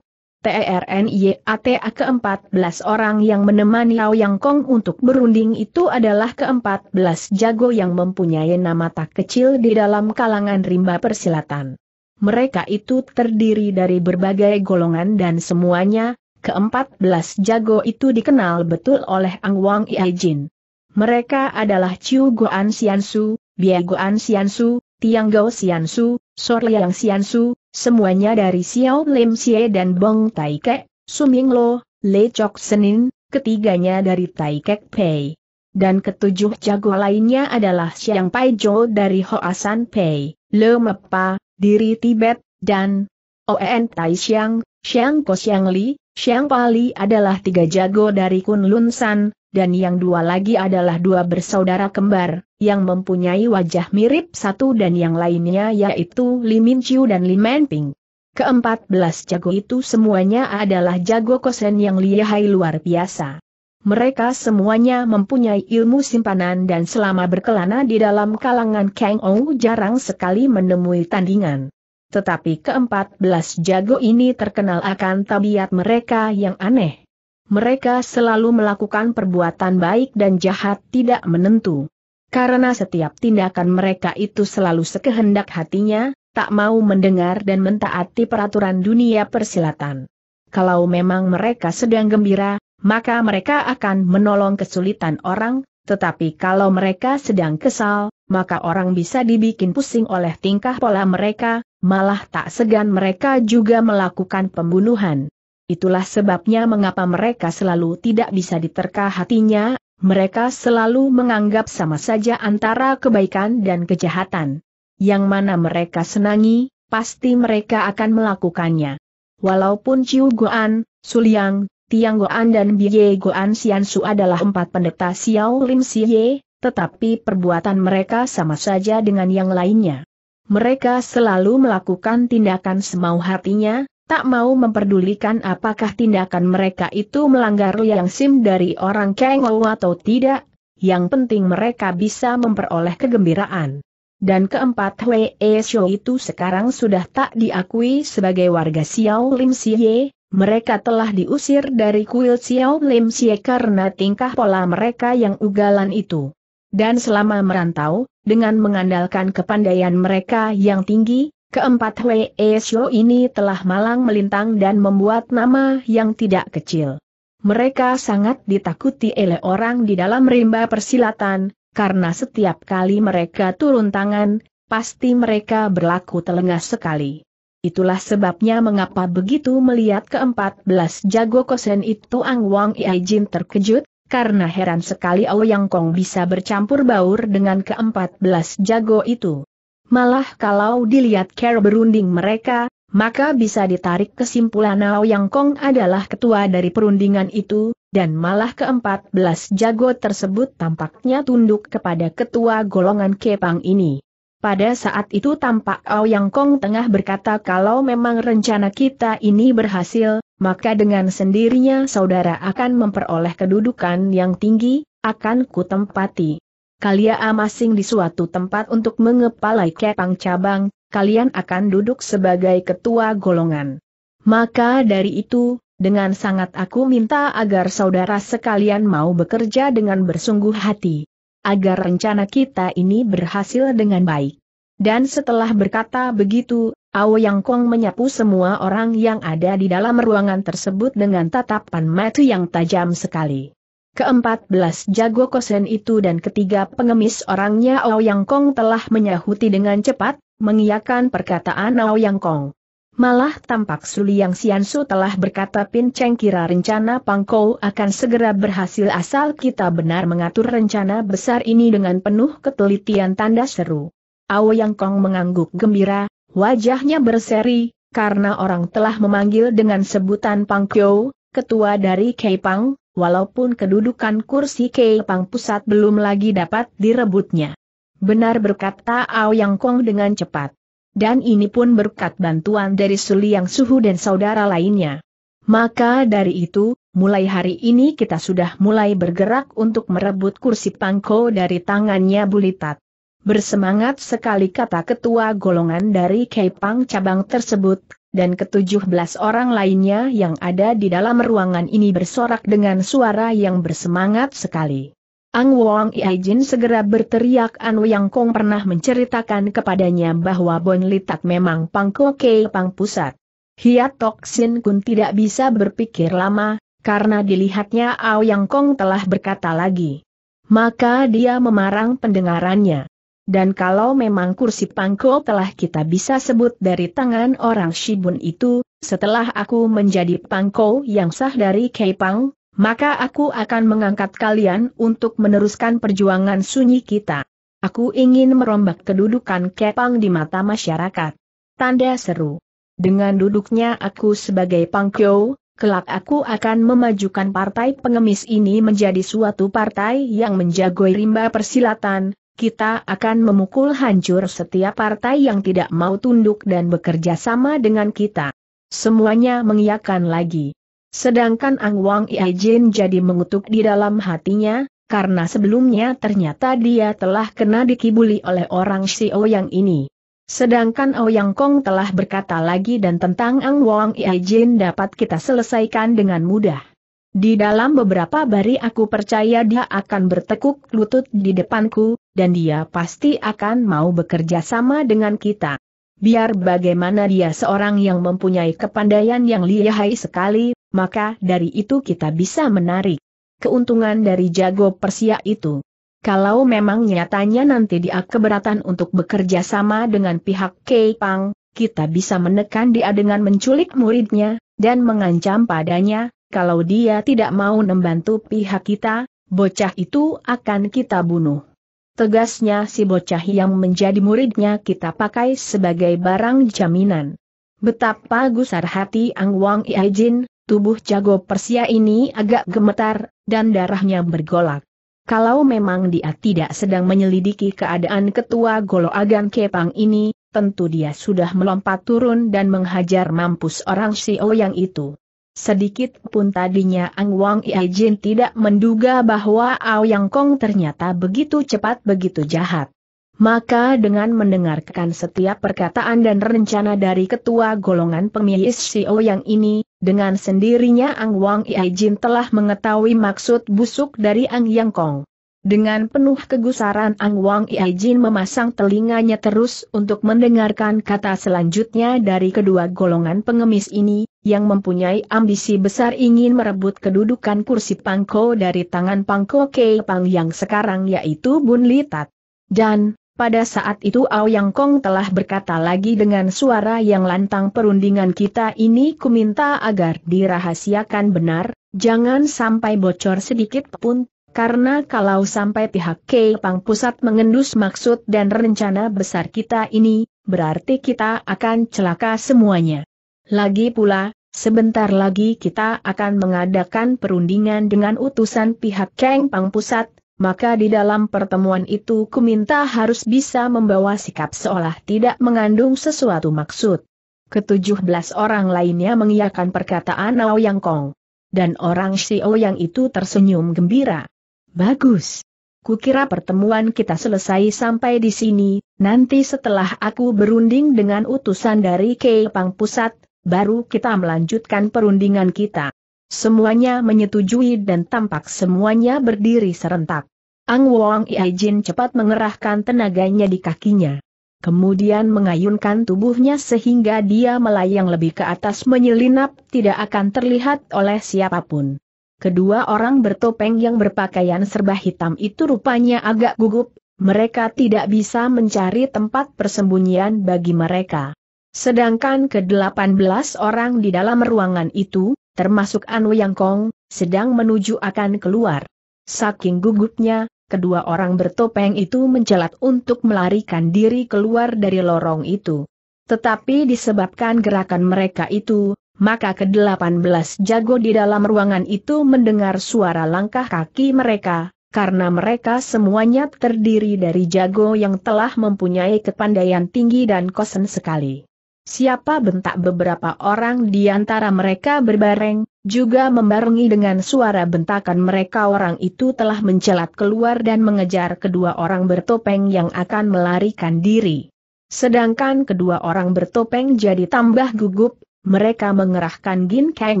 TERNYATA e ke-14 orang yang menemani Yang Kong untuk berunding itu adalah ke-14 jago yang mempunyai nama tak kecil di dalam kalangan rimba persilatan. Mereka itu terdiri dari berbagai golongan dan semuanya, ke-14 jago itu dikenal betul oleh Ang Wang Jin. Mereka adalah Chiu Goan Xiansu, Bia Goan Xiansu, Tiang Gao Xiansu, Sor Liang Xiansu, semuanya dari Xiao Lim Xie dan Bong Tai Kek, Suming Lo, Le Chok Senin, ketiganya dari Tai Kek Pei. Dan ketujuh jago lainnya adalah Xiang Pai Jo dari Hoasan Pei, Le Mepa, Diri Tibet, dan Oen Tai Xiang, Xiang Ko Xiang Li, Xiang Pali adalah tiga jago dari Kun Lun San, dan yang dua lagi adalah dua bersaudara kembar, yang mempunyai wajah mirip satu dan yang lainnya yaitu Limin Chiu dan Limen Ping. Keempat belas jago itu semuanya adalah jago kosen yang lihai luar biasa. Mereka semuanya mempunyai ilmu simpanan dan selama berkelana di dalam kalangan Kang Ou jarang sekali menemui tandingan. Tetapi keempat belas jago ini terkenal akan tabiat mereka yang aneh mereka selalu melakukan perbuatan baik dan jahat tidak menentu. Karena setiap tindakan mereka itu selalu sekehendak hatinya, tak mau mendengar dan mentaati peraturan dunia persilatan. Kalau memang mereka sedang gembira, maka mereka akan menolong kesulitan orang, tetapi kalau mereka sedang kesal, maka orang bisa dibikin pusing oleh tingkah pola mereka, malah tak segan mereka juga melakukan pembunuhan. Itulah sebabnya mengapa mereka selalu tidak bisa diterka hatinya, mereka selalu menganggap sama saja antara kebaikan dan kejahatan. Yang mana mereka senangi, pasti mereka akan melakukannya. Walaupun Chiu Goan, Suliang, Tiang Goan dan Biye Goan Su adalah empat pendeta Xiao Lim Siye, tetapi perbuatan mereka sama saja dengan yang lainnya. Mereka selalu melakukan tindakan semau hatinya, tak mau memperdulikan apakah tindakan mereka itu melanggar yang sim dari orang Kengou atau tidak, yang penting mereka bisa memperoleh kegembiraan. Dan keempat Hwee Shou itu sekarang sudah tak diakui sebagai warga Xiao Lim Xie, mereka telah diusir dari kuil Xiao Lim Xie karena tingkah pola mereka yang ugalan itu. Dan selama merantau, dengan mengandalkan kepandaian mereka yang tinggi, Keempat Wei Xiu ini telah malang melintang dan membuat nama yang tidak kecil. Mereka sangat ditakuti oleh orang di dalam rimba persilatan, karena setiap kali mereka turun tangan, pasti mereka berlaku telengah sekali. Itulah sebabnya mengapa begitu melihat keempat belas jago kosen itu Ang Wang Iajin terkejut, karena heran sekali Ao Yang Kong bisa bercampur baur dengan keempat belas jago itu. Malah kalau dilihat care berunding mereka, maka bisa ditarik kesimpulan Nao Yang Kong adalah ketua dari perundingan itu, dan malah keempat belas jago tersebut tampaknya tunduk kepada ketua golongan Kepang ini. Pada saat itu tampak Ao Yang Kong tengah berkata kalau memang rencana kita ini berhasil, maka dengan sendirinya saudara akan memperoleh kedudukan yang tinggi, akan kutempati. Kalian masing di suatu tempat untuk mengepalai kepang cabang, kalian akan duduk sebagai ketua golongan. Maka dari itu, dengan sangat aku minta agar saudara sekalian mau bekerja dengan bersungguh hati. Agar rencana kita ini berhasil dengan baik. Dan setelah berkata begitu, Ao Yang Kong menyapu semua orang yang ada di dalam ruangan tersebut dengan tatapan mata yang tajam sekali keempat belas jago kosen itu dan ketiga pengemis orangnya Ouyang Kong telah menyahuti dengan cepat, mengiyakan perkataan Ouyang Kong. Malah tampak Suliang Siansu telah berkata Pin Cheng kira rencana Pangkou akan segera berhasil asal kita benar mengatur rencana besar ini dengan penuh ketelitian tanda seru. Ouyang Kong mengangguk gembira, wajahnya berseri, karena orang telah memanggil dengan sebutan Pangkou, ketua dari Kei Pang walaupun kedudukan kursi Keipang pusat belum lagi dapat direbutnya. Benar berkata Ao Yang Kong dengan cepat. Dan ini pun berkat bantuan dari Suli Yang Suhu dan saudara lainnya. Maka dari itu, mulai hari ini kita sudah mulai bergerak untuk merebut kursi pangko dari tangannya Bulitat. Bersemangat sekali kata ketua golongan dari Keipang cabang tersebut, dan ketujuh belas orang lainnya yang ada di dalam ruangan ini bersorak dengan suara yang bersemangat sekali. Ang Wong Iajin segera berteriak An Yang Kong pernah menceritakan kepadanya bahwa Bon Litak memang Pangko Pang Pusat. Hiat Tok Sin Kun tidak bisa berpikir lama, karena dilihatnya Ao Yang Kong telah berkata lagi. Maka dia memarang pendengarannya. Dan kalau memang kursi pangko telah kita bisa sebut dari tangan orang Shibun itu, setelah aku menjadi pangko yang sah dari Keipang, maka aku akan mengangkat kalian untuk meneruskan perjuangan sunyi kita. Aku ingin merombak kedudukan Kepang di mata masyarakat. Tanda seru. Dengan duduknya aku sebagai pangko, kelak aku akan memajukan partai pengemis ini menjadi suatu partai yang menjagoi rimba persilatan, kita akan memukul hancur setiap partai yang tidak mau tunduk dan bekerja sama dengan kita. Semuanya mengiyakan lagi. Sedangkan Ang Wang Jin jadi mengutuk di dalam hatinya, karena sebelumnya ternyata dia telah kena dikibuli oleh orang si Yang ini. Sedangkan Yang Kong telah berkata lagi dan tentang Ang Wang Jin dapat kita selesaikan dengan mudah. Di dalam beberapa bari aku percaya dia akan bertekuk lutut di depanku, dan dia pasti akan mau bekerja sama dengan kita. Biar bagaimana dia seorang yang mempunyai kepandaian yang lihai sekali, maka dari itu kita bisa menarik keuntungan dari jago Persia itu. Kalau memang nyatanya nanti dia keberatan untuk bekerja sama dengan pihak Kepang, kita bisa menekan dia dengan menculik muridnya, dan mengancam padanya, kalau dia tidak mau membantu pihak kita, bocah itu akan kita bunuh. Tegasnya si bocah yang menjadi muridnya kita pakai sebagai barang jaminan. Betapa gusar hati Ang Wang Iajin, tubuh jago Persia ini agak gemetar, dan darahnya bergolak. Kalau memang dia tidak sedang menyelidiki keadaan ketua Golo Agan Kepang ini, tentu dia sudah melompat turun dan menghajar mampus orang Xiao yang itu. Sedikit pun tadinya Ang Wang Iajin tidak menduga bahwa Ao Yang Kong ternyata begitu cepat begitu jahat. Maka dengan mendengarkan setiap perkataan dan rencana dari ketua golongan pemilis CEO yang ini, dengan sendirinya Ang Wang Iajin telah mengetahui maksud busuk dari Ang Yang Kong. Dengan penuh kegusaran Ang Wang Jin memasang telinganya terus untuk mendengarkan kata selanjutnya dari kedua golongan pengemis ini, yang mempunyai ambisi besar ingin merebut kedudukan kursi Pangko dari tangan Pangko Kei Pang yang sekarang yaitu Bun Litat. Dan, pada saat itu Ao Yang Kong telah berkata lagi dengan suara yang lantang perundingan kita ini kuminta agar dirahasiakan benar, jangan sampai bocor sedikit pun karena kalau sampai pihak Keipang Pusat mengendus maksud dan rencana besar kita ini, berarti kita akan celaka semuanya. Lagi pula, sebentar lagi kita akan mengadakan perundingan dengan utusan pihak Kengpang Pusat, maka di dalam pertemuan itu kuminta harus bisa membawa sikap seolah tidak mengandung sesuatu maksud. Ketujuh belas orang lainnya mengiyakan perkataan Ao Yang Kong. Dan orang Xiao yang itu tersenyum gembira. Bagus. Kukira pertemuan kita selesai sampai di sini, nanti setelah aku berunding dengan utusan dari Keipang Pusat, baru kita melanjutkan perundingan kita. Semuanya menyetujui dan tampak semuanya berdiri serentak. Ang Wong Iajin cepat mengerahkan tenaganya di kakinya. Kemudian mengayunkan tubuhnya sehingga dia melayang lebih ke atas menyelinap tidak akan terlihat oleh siapapun. Kedua orang bertopeng yang berpakaian serba hitam itu rupanya agak gugup, mereka tidak bisa mencari tempat persembunyian bagi mereka. Sedangkan ke-18 orang di dalam ruangan itu, termasuk Anu Yang Kong, sedang menuju akan keluar. Saking gugupnya, kedua orang bertopeng itu mencelat untuk melarikan diri keluar dari lorong itu. Tetapi disebabkan gerakan mereka itu, maka ke-18 jago di dalam ruangan itu mendengar suara langkah kaki mereka, karena mereka semuanya terdiri dari jago yang telah mempunyai kepandaian tinggi dan kosen sekali. Siapa bentak beberapa orang di antara mereka berbareng, juga membarengi dengan suara bentakan mereka orang itu telah mencelat keluar dan mengejar kedua orang bertopeng yang akan melarikan diri. Sedangkan kedua orang bertopeng jadi tambah gugup, mereka mengerahkan ginkang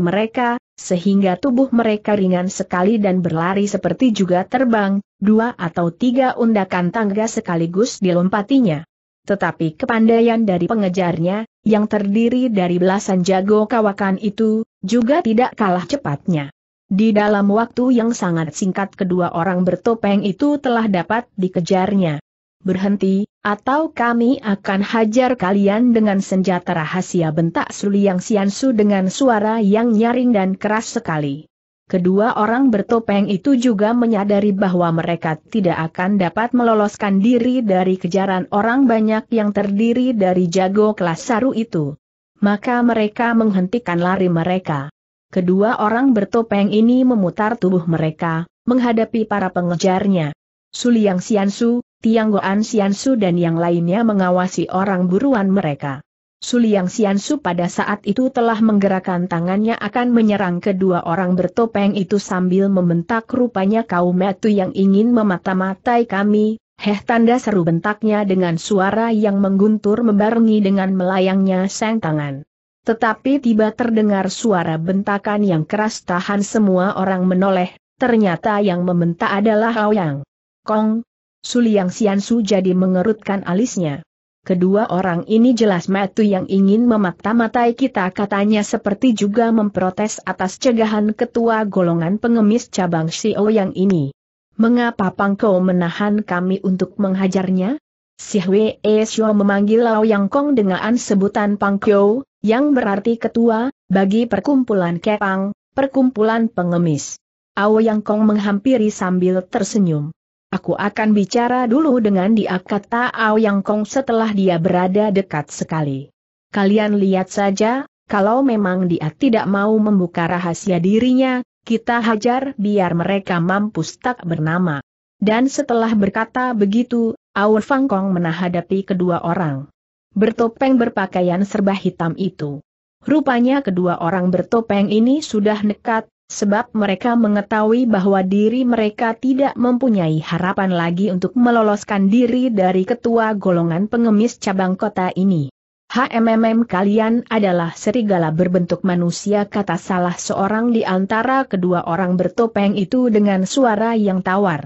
mereka, sehingga tubuh mereka ringan sekali dan berlari seperti juga terbang, dua atau tiga undakan tangga sekaligus dilompatinya. Tetapi kepandaian dari pengejarnya, yang terdiri dari belasan jago kawakan itu, juga tidak kalah cepatnya. Di dalam waktu yang sangat singkat kedua orang bertopeng itu telah dapat dikejarnya berhenti, atau kami akan hajar kalian dengan senjata rahasia bentak Suliang Siansu dengan suara yang nyaring dan keras sekali. Kedua orang bertopeng itu juga menyadari bahwa mereka tidak akan dapat meloloskan diri dari kejaran orang banyak yang terdiri dari jago kelas saru itu. Maka mereka menghentikan lari mereka. Kedua orang bertopeng ini memutar tubuh mereka, menghadapi para pengejarnya. Suliang Siansu, Tiang Goan Siansu dan yang lainnya mengawasi orang buruan mereka. Suliang Siansu pada saat itu telah menggerakkan tangannya akan menyerang kedua orang bertopeng itu sambil membentak rupanya kaum metu yang ingin memata-matai kami, heh tanda seru bentaknya dengan suara yang mengguntur membarengi dengan melayangnya sang tangan. Tetapi tiba terdengar suara bentakan yang keras tahan semua orang menoleh, ternyata yang membentak adalah Yang. Kong, Suliang Xiansu jadi mengerutkan alisnya. Kedua orang ini jelas metu yang ingin memata-matai kita katanya seperti juga memprotes atas cegahan ketua golongan pengemis cabang Xiao yang ini. Mengapa Pangkau menahan kami untuk menghajarnya? Si Hwee Xiao memanggil Lao Yang Kong dengan sebutan Pangkau, yang berarti ketua, bagi perkumpulan kepang, perkumpulan pengemis. Ao Yang Kong menghampiri sambil tersenyum. Aku akan bicara dulu dengan dia kata Ao Yang Kong setelah dia berada dekat sekali. Kalian lihat saja, kalau memang dia tidak mau membuka rahasia dirinya, kita hajar biar mereka mampus tak bernama. Dan setelah berkata begitu, Ao Fang Kong menahadapi kedua orang. Bertopeng berpakaian serba hitam itu. Rupanya kedua orang bertopeng ini sudah nekat, Sebab mereka mengetahui bahwa diri mereka tidak mempunyai harapan lagi untuk meloloskan diri dari ketua golongan pengemis cabang kota ini. HMMM kalian adalah serigala berbentuk manusia kata salah seorang di antara kedua orang bertopeng itu dengan suara yang tawar.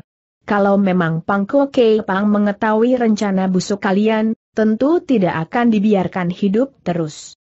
Kalau memang Pangko Pang mengetahui rencana busuk kalian, tentu tidak akan dibiarkan hidup terus.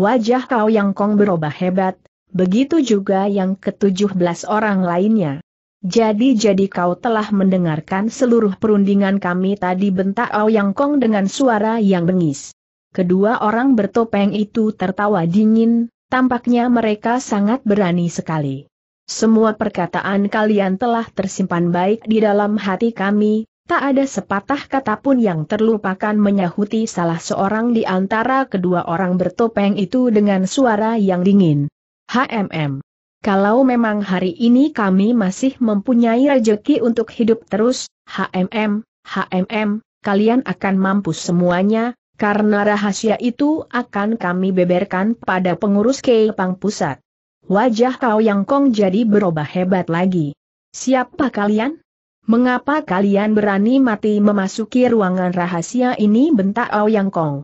Wajah Kau Yang Kong berubah hebat, begitu juga yang ketujuh belas orang lainnya. Jadi-jadi kau telah mendengarkan seluruh perundingan kami tadi bentak Ao Yang Kong dengan suara yang bengis. Kedua orang bertopeng itu tertawa dingin, tampaknya mereka sangat berani sekali. Semua perkataan kalian telah tersimpan baik di dalam hati kami, tak ada sepatah kata pun yang terlupakan menyahuti salah seorang di antara kedua orang bertopeng itu dengan suara yang dingin. HMM. Kalau memang hari ini kami masih mempunyai rejeki untuk hidup terus, HMM, HMM, kalian akan mampu semuanya, karena rahasia itu akan kami beberkan pada pengurus Kepang Pusat. Wajah kau yang kong jadi berubah hebat lagi. Siapa kalian? Mengapa kalian berani mati memasuki ruangan rahasia ini bentak Ao Yang Kong?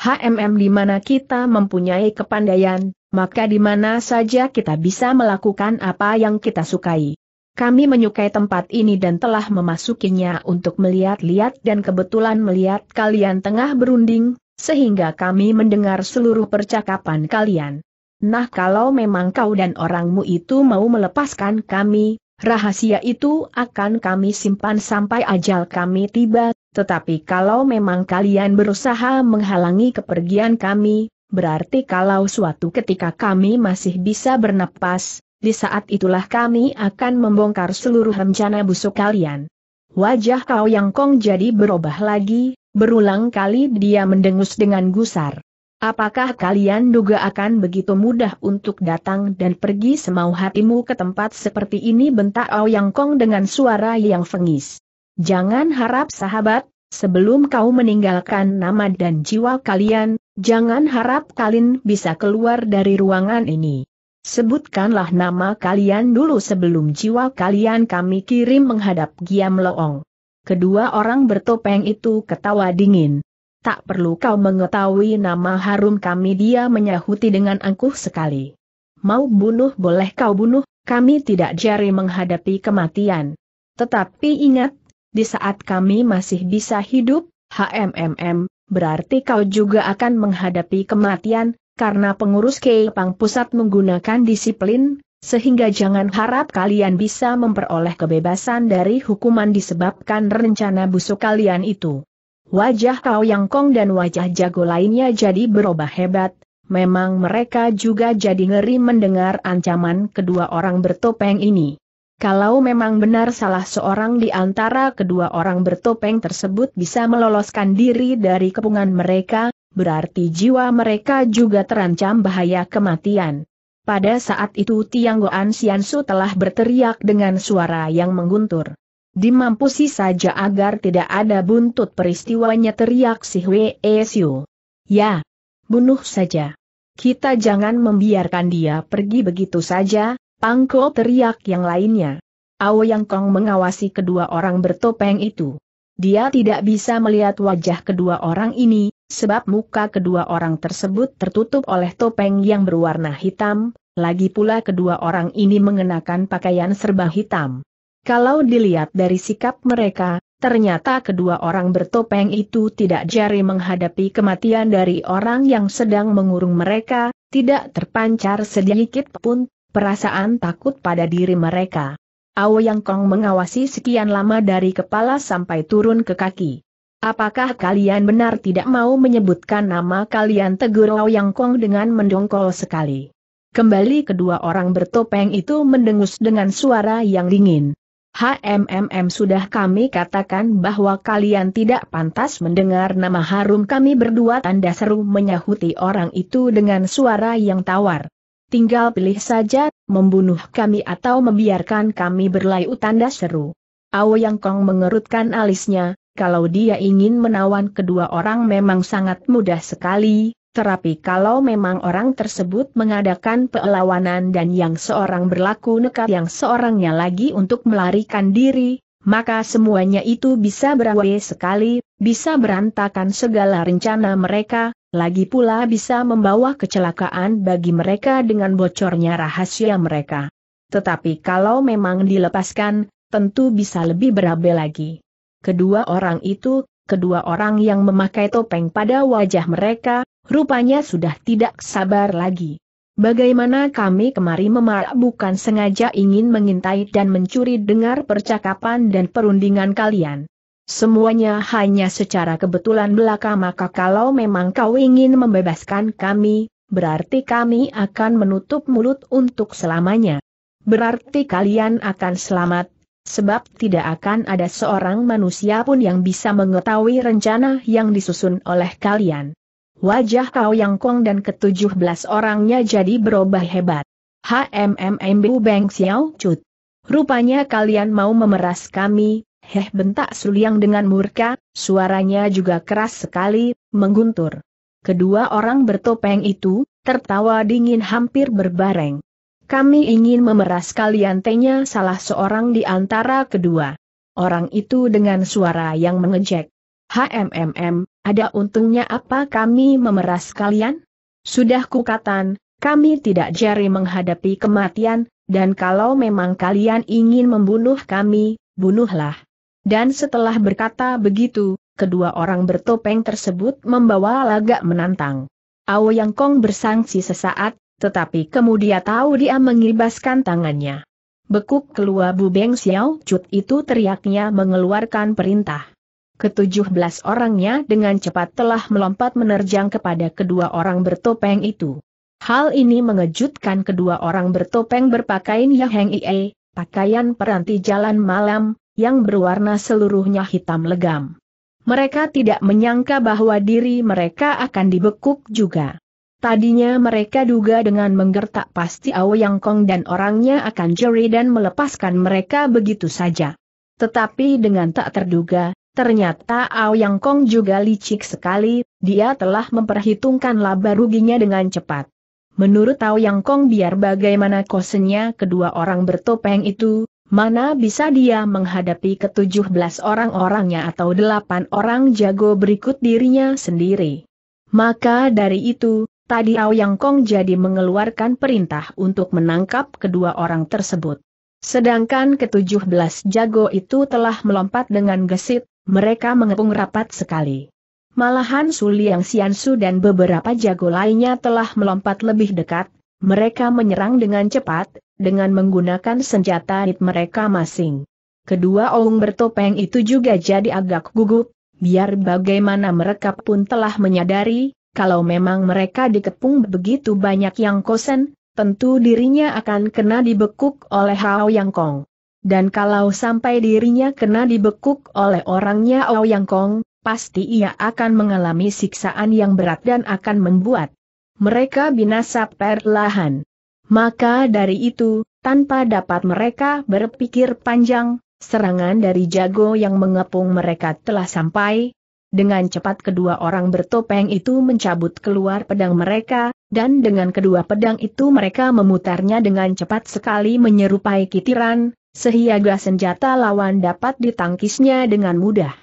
HMM di mana kita mempunyai kepandaian, maka di mana saja kita bisa melakukan apa yang kita sukai. Kami menyukai tempat ini dan telah memasukinya untuk melihat-lihat dan kebetulan melihat kalian tengah berunding, sehingga kami mendengar seluruh percakapan kalian. Nah kalau memang kau dan orangmu itu mau melepaskan kami, rahasia itu akan kami simpan sampai ajal kami tiba, tetapi kalau memang kalian berusaha menghalangi kepergian kami, berarti kalau suatu ketika kami masih bisa bernapas, di saat itulah kami akan membongkar seluruh rencana busuk kalian. Wajah kau yang kong jadi berubah lagi, berulang kali dia mendengus dengan gusar. Apakah kalian duga akan begitu mudah untuk datang dan pergi semau hatimu ke tempat seperti ini bentak Yang Kong dengan suara yang fengis. Jangan harap sahabat, sebelum kau meninggalkan nama dan jiwa kalian, Jangan harap kalian bisa keluar dari ruangan ini. Sebutkanlah nama kalian dulu sebelum jiwa kalian kami kirim menghadap Giam Loong. Kedua orang bertopeng itu ketawa dingin. Tak perlu kau mengetahui nama harum kami dia menyahuti dengan angkuh sekali. Mau bunuh boleh kau bunuh, kami tidak jari menghadapi kematian. Tetapi ingat, di saat kami masih bisa hidup, HMMM, berarti kau juga akan menghadapi kematian, karena pengurus Keipang Pusat menggunakan disiplin, sehingga jangan harap kalian bisa memperoleh kebebasan dari hukuman disebabkan rencana busuk kalian itu. Wajah Kau Yang Kong dan wajah jago lainnya jadi berubah hebat, memang mereka juga jadi ngeri mendengar ancaman kedua orang bertopeng ini. Kalau memang benar salah seorang di antara kedua orang bertopeng tersebut bisa meloloskan diri dari kepungan mereka, berarti jiwa mereka juga terancam bahaya kematian. Pada saat itu Tiang Goan Xiansu telah berteriak dengan suara yang mengguntur. Dimampusi saja agar tidak ada buntut peristiwanya teriak si Hwee Siu. Ya, bunuh saja. Kita jangan membiarkan dia pergi begitu saja, Pangko teriak yang lainnya. Ao Yang Kong mengawasi kedua orang bertopeng itu. Dia tidak bisa melihat wajah kedua orang ini, sebab muka kedua orang tersebut tertutup oleh topeng yang berwarna hitam, lagi pula kedua orang ini mengenakan pakaian serba hitam. Kalau dilihat dari sikap mereka, ternyata kedua orang bertopeng itu tidak jari menghadapi kematian dari orang yang sedang mengurung mereka, tidak terpancar sedikit pun Perasaan takut pada diri mereka. Ao Yang Kong mengawasi sekian lama dari kepala sampai turun ke kaki. Apakah kalian benar tidak mau menyebutkan nama kalian tegur Ao Yang Kong dengan mendongkol sekali? Kembali kedua orang bertopeng itu mendengus dengan suara yang dingin. HMMM sudah kami katakan bahwa kalian tidak pantas mendengar nama harum kami berdua tanda seru menyahuti orang itu dengan suara yang tawar. Tinggal pilih saja, membunuh kami atau membiarkan kami berlayu tanda seru. Yang Kong mengerutkan alisnya, kalau dia ingin menawan kedua orang memang sangat mudah sekali, terapi kalau memang orang tersebut mengadakan perlawanan dan yang seorang berlaku nekat yang seorangnya lagi untuk melarikan diri, maka semuanya itu bisa berawai sekali, bisa berantakan segala rencana mereka, lagi pula bisa membawa kecelakaan bagi mereka dengan bocornya rahasia mereka. Tetapi kalau memang dilepaskan, tentu bisa lebih berabe lagi. Kedua orang itu, kedua orang yang memakai topeng pada wajah mereka, rupanya sudah tidak sabar lagi. Bagaimana kami kemari memarah bukan sengaja ingin mengintai dan mencuri dengar percakapan dan perundingan kalian. Semuanya hanya secara kebetulan belaka maka kalau memang kau ingin membebaskan kami, berarti kami akan menutup mulut untuk selamanya. Berarti kalian akan selamat, sebab tidak akan ada seorang manusia pun yang bisa mengetahui rencana yang disusun oleh kalian. Wajah kau yang kong dan ketujuh belas orangnya jadi berubah hebat. HMMMBU Beng Xiao Cut. Rupanya kalian mau memeras kami, Heh bentak Suliang dengan murka, suaranya juga keras sekali, mengguntur. Kedua orang bertopeng itu, tertawa dingin hampir berbareng. Kami ingin memeras kalian tanya salah seorang di antara kedua. Orang itu dengan suara yang mengejek. HMMM, ada untungnya apa kami memeras kalian? Sudah kukatan, kami tidak jari menghadapi kematian, dan kalau memang kalian ingin membunuh kami, bunuhlah. Dan setelah berkata begitu, kedua orang bertopeng tersebut membawa lagak menantang. Ao Yang Kong bersangsi sesaat, tetapi kemudian tahu dia mengibaskan tangannya. Bekuk keluar Bu Beng Xiao Cut itu teriaknya mengeluarkan perintah. Ketujuh belas orangnya dengan cepat telah melompat menerjang kepada kedua orang bertopeng itu. Hal ini mengejutkan kedua orang bertopeng berpakaian Yaheng Ie, pakaian peranti jalan malam, yang berwarna seluruhnya hitam legam. Mereka tidak menyangka bahwa diri mereka akan dibekuk juga. Tadinya mereka duga dengan menggertak pasti Yang Kong dan orangnya akan jeri dan melepaskan mereka begitu saja. Tetapi dengan tak terduga, ternyata Yang Kong juga licik sekali, dia telah memperhitungkan laba ruginya dengan cepat. Menurut Yang Kong biar bagaimana kosenya kedua orang bertopeng itu, Mana bisa dia menghadapi ketujuh belas orang-orangnya atau delapan orang jago berikut dirinya sendiri. Maka dari itu, tadi Aoyang Kong jadi mengeluarkan perintah untuk menangkap kedua orang tersebut. Sedangkan ketujuh belas jago itu telah melompat dengan gesit, mereka mengepung rapat sekali. Malahan Suliang Siansu dan beberapa jago lainnya telah melompat lebih dekat, mereka menyerang dengan cepat, dengan menggunakan senjata nit mereka masing. Kedua Oung bertopeng itu juga jadi agak gugup, biar bagaimana mereka pun telah menyadari, kalau memang mereka dikepung begitu banyak yang kosen, tentu dirinya akan kena dibekuk oleh Hao Yang Kong. Dan kalau sampai dirinya kena dibekuk oleh orangnya Ao Yang Kong, pasti ia akan mengalami siksaan yang berat dan akan membuat mereka binasa perlahan. Maka dari itu, tanpa dapat mereka berpikir panjang, serangan dari jago yang mengepung mereka telah sampai. Dengan cepat kedua orang bertopeng itu mencabut keluar pedang mereka, dan dengan kedua pedang itu mereka memutarnya dengan cepat sekali menyerupai kitiran, sehingga senjata lawan dapat ditangkisnya dengan mudah.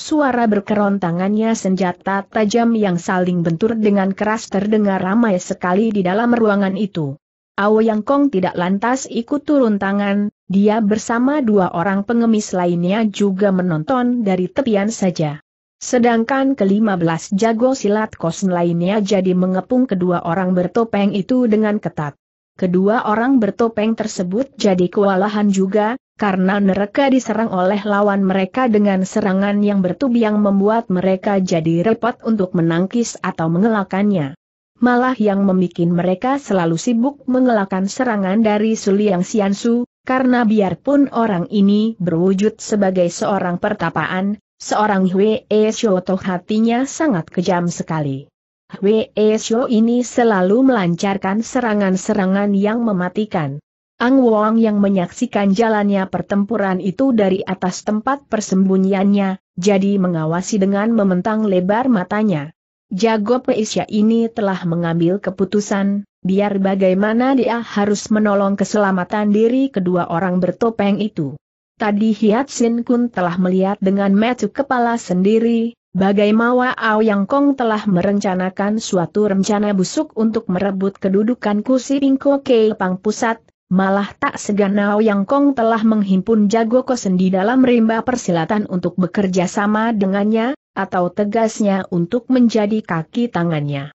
Suara berkerontangannya senjata tajam yang saling bentur dengan keras terdengar ramai sekali di dalam ruangan itu yang Kong tidak lantas ikut turun tangan, dia bersama dua orang pengemis lainnya juga menonton dari tepian saja. Sedangkan kelima belas jago silat kosen lainnya jadi mengepung kedua orang bertopeng itu dengan ketat. Kedua orang bertopeng tersebut jadi kewalahan juga, karena mereka diserang oleh lawan mereka dengan serangan yang bertubi yang membuat mereka jadi repot untuk menangkis atau mengelakannya malah yang membuat mereka selalu sibuk mengelakkan serangan dari Suliang Siansu, karena biarpun orang ini berwujud sebagai seorang pertapaan, seorang Hwee Shou toh hatinya sangat kejam sekali. Hwee Shou ini selalu melancarkan serangan-serangan yang mematikan. Ang Wong yang menyaksikan jalannya pertempuran itu dari atas tempat persembunyiannya, jadi mengawasi dengan mementang lebar matanya. Jago Peisya ini telah mengambil keputusan, biar bagaimana dia harus menolong keselamatan diri kedua orang bertopeng itu. Tadi Hiat Sin Kun telah melihat dengan metu kepala sendiri, bagaimana Ao Yang Kong telah merencanakan suatu rencana busuk untuk merebut kedudukan kursi Pingko Pang Pusat, malah tak segan Ao Yang Kong telah menghimpun jago kosen di dalam rimba persilatan untuk bekerja sama dengannya, atau tegasnya untuk menjadi kaki tangannya.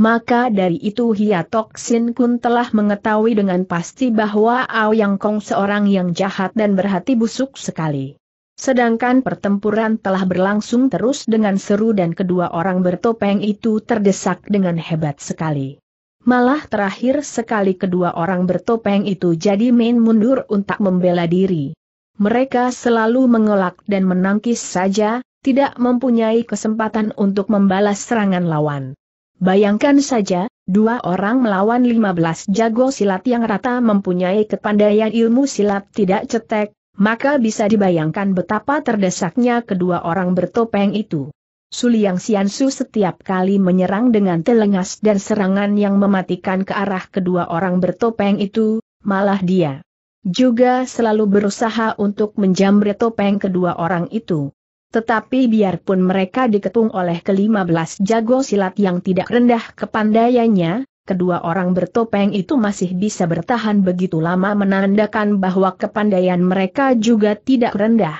Maka dari itu Hiatok Sin Kun telah mengetahui dengan pasti bahwa Yang Kong seorang yang jahat dan berhati busuk sekali. Sedangkan pertempuran telah berlangsung terus dengan seru dan kedua orang bertopeng itu terdesak dengan hebat sekali. Malah terakhir sekali kedua orang bertopeng itu jadi main mundur untuk membela diri. Mereka selalu mengelak dan menangkis saja, tidak mempunyai kesempatan untuk membalas serangan lawan. Bayangkan saja, dua orang melawan 15 jago silat yang rata mempunyai kepandaian ilmu silat tidak cetek, maka bisa dibayangkan betapa terdesaknya kedua orang bertopeng itu. Suliang Siansu setiap kali menyerang dengan telengas dan serangan yang mematikan ke arah kedua orang bertopeng itu, malah dia juga selalu berusaha untuk menjamret topeng kedua orang itu. Tetapi biarpun mereka dikepung oleh kelima belas jago silat yang tidak rendah kepandaiannya, kedua orang bertopeng itu masih bisa bertahan begitu lama menandakan bahwa kepandaian mereka juga tidak rendah.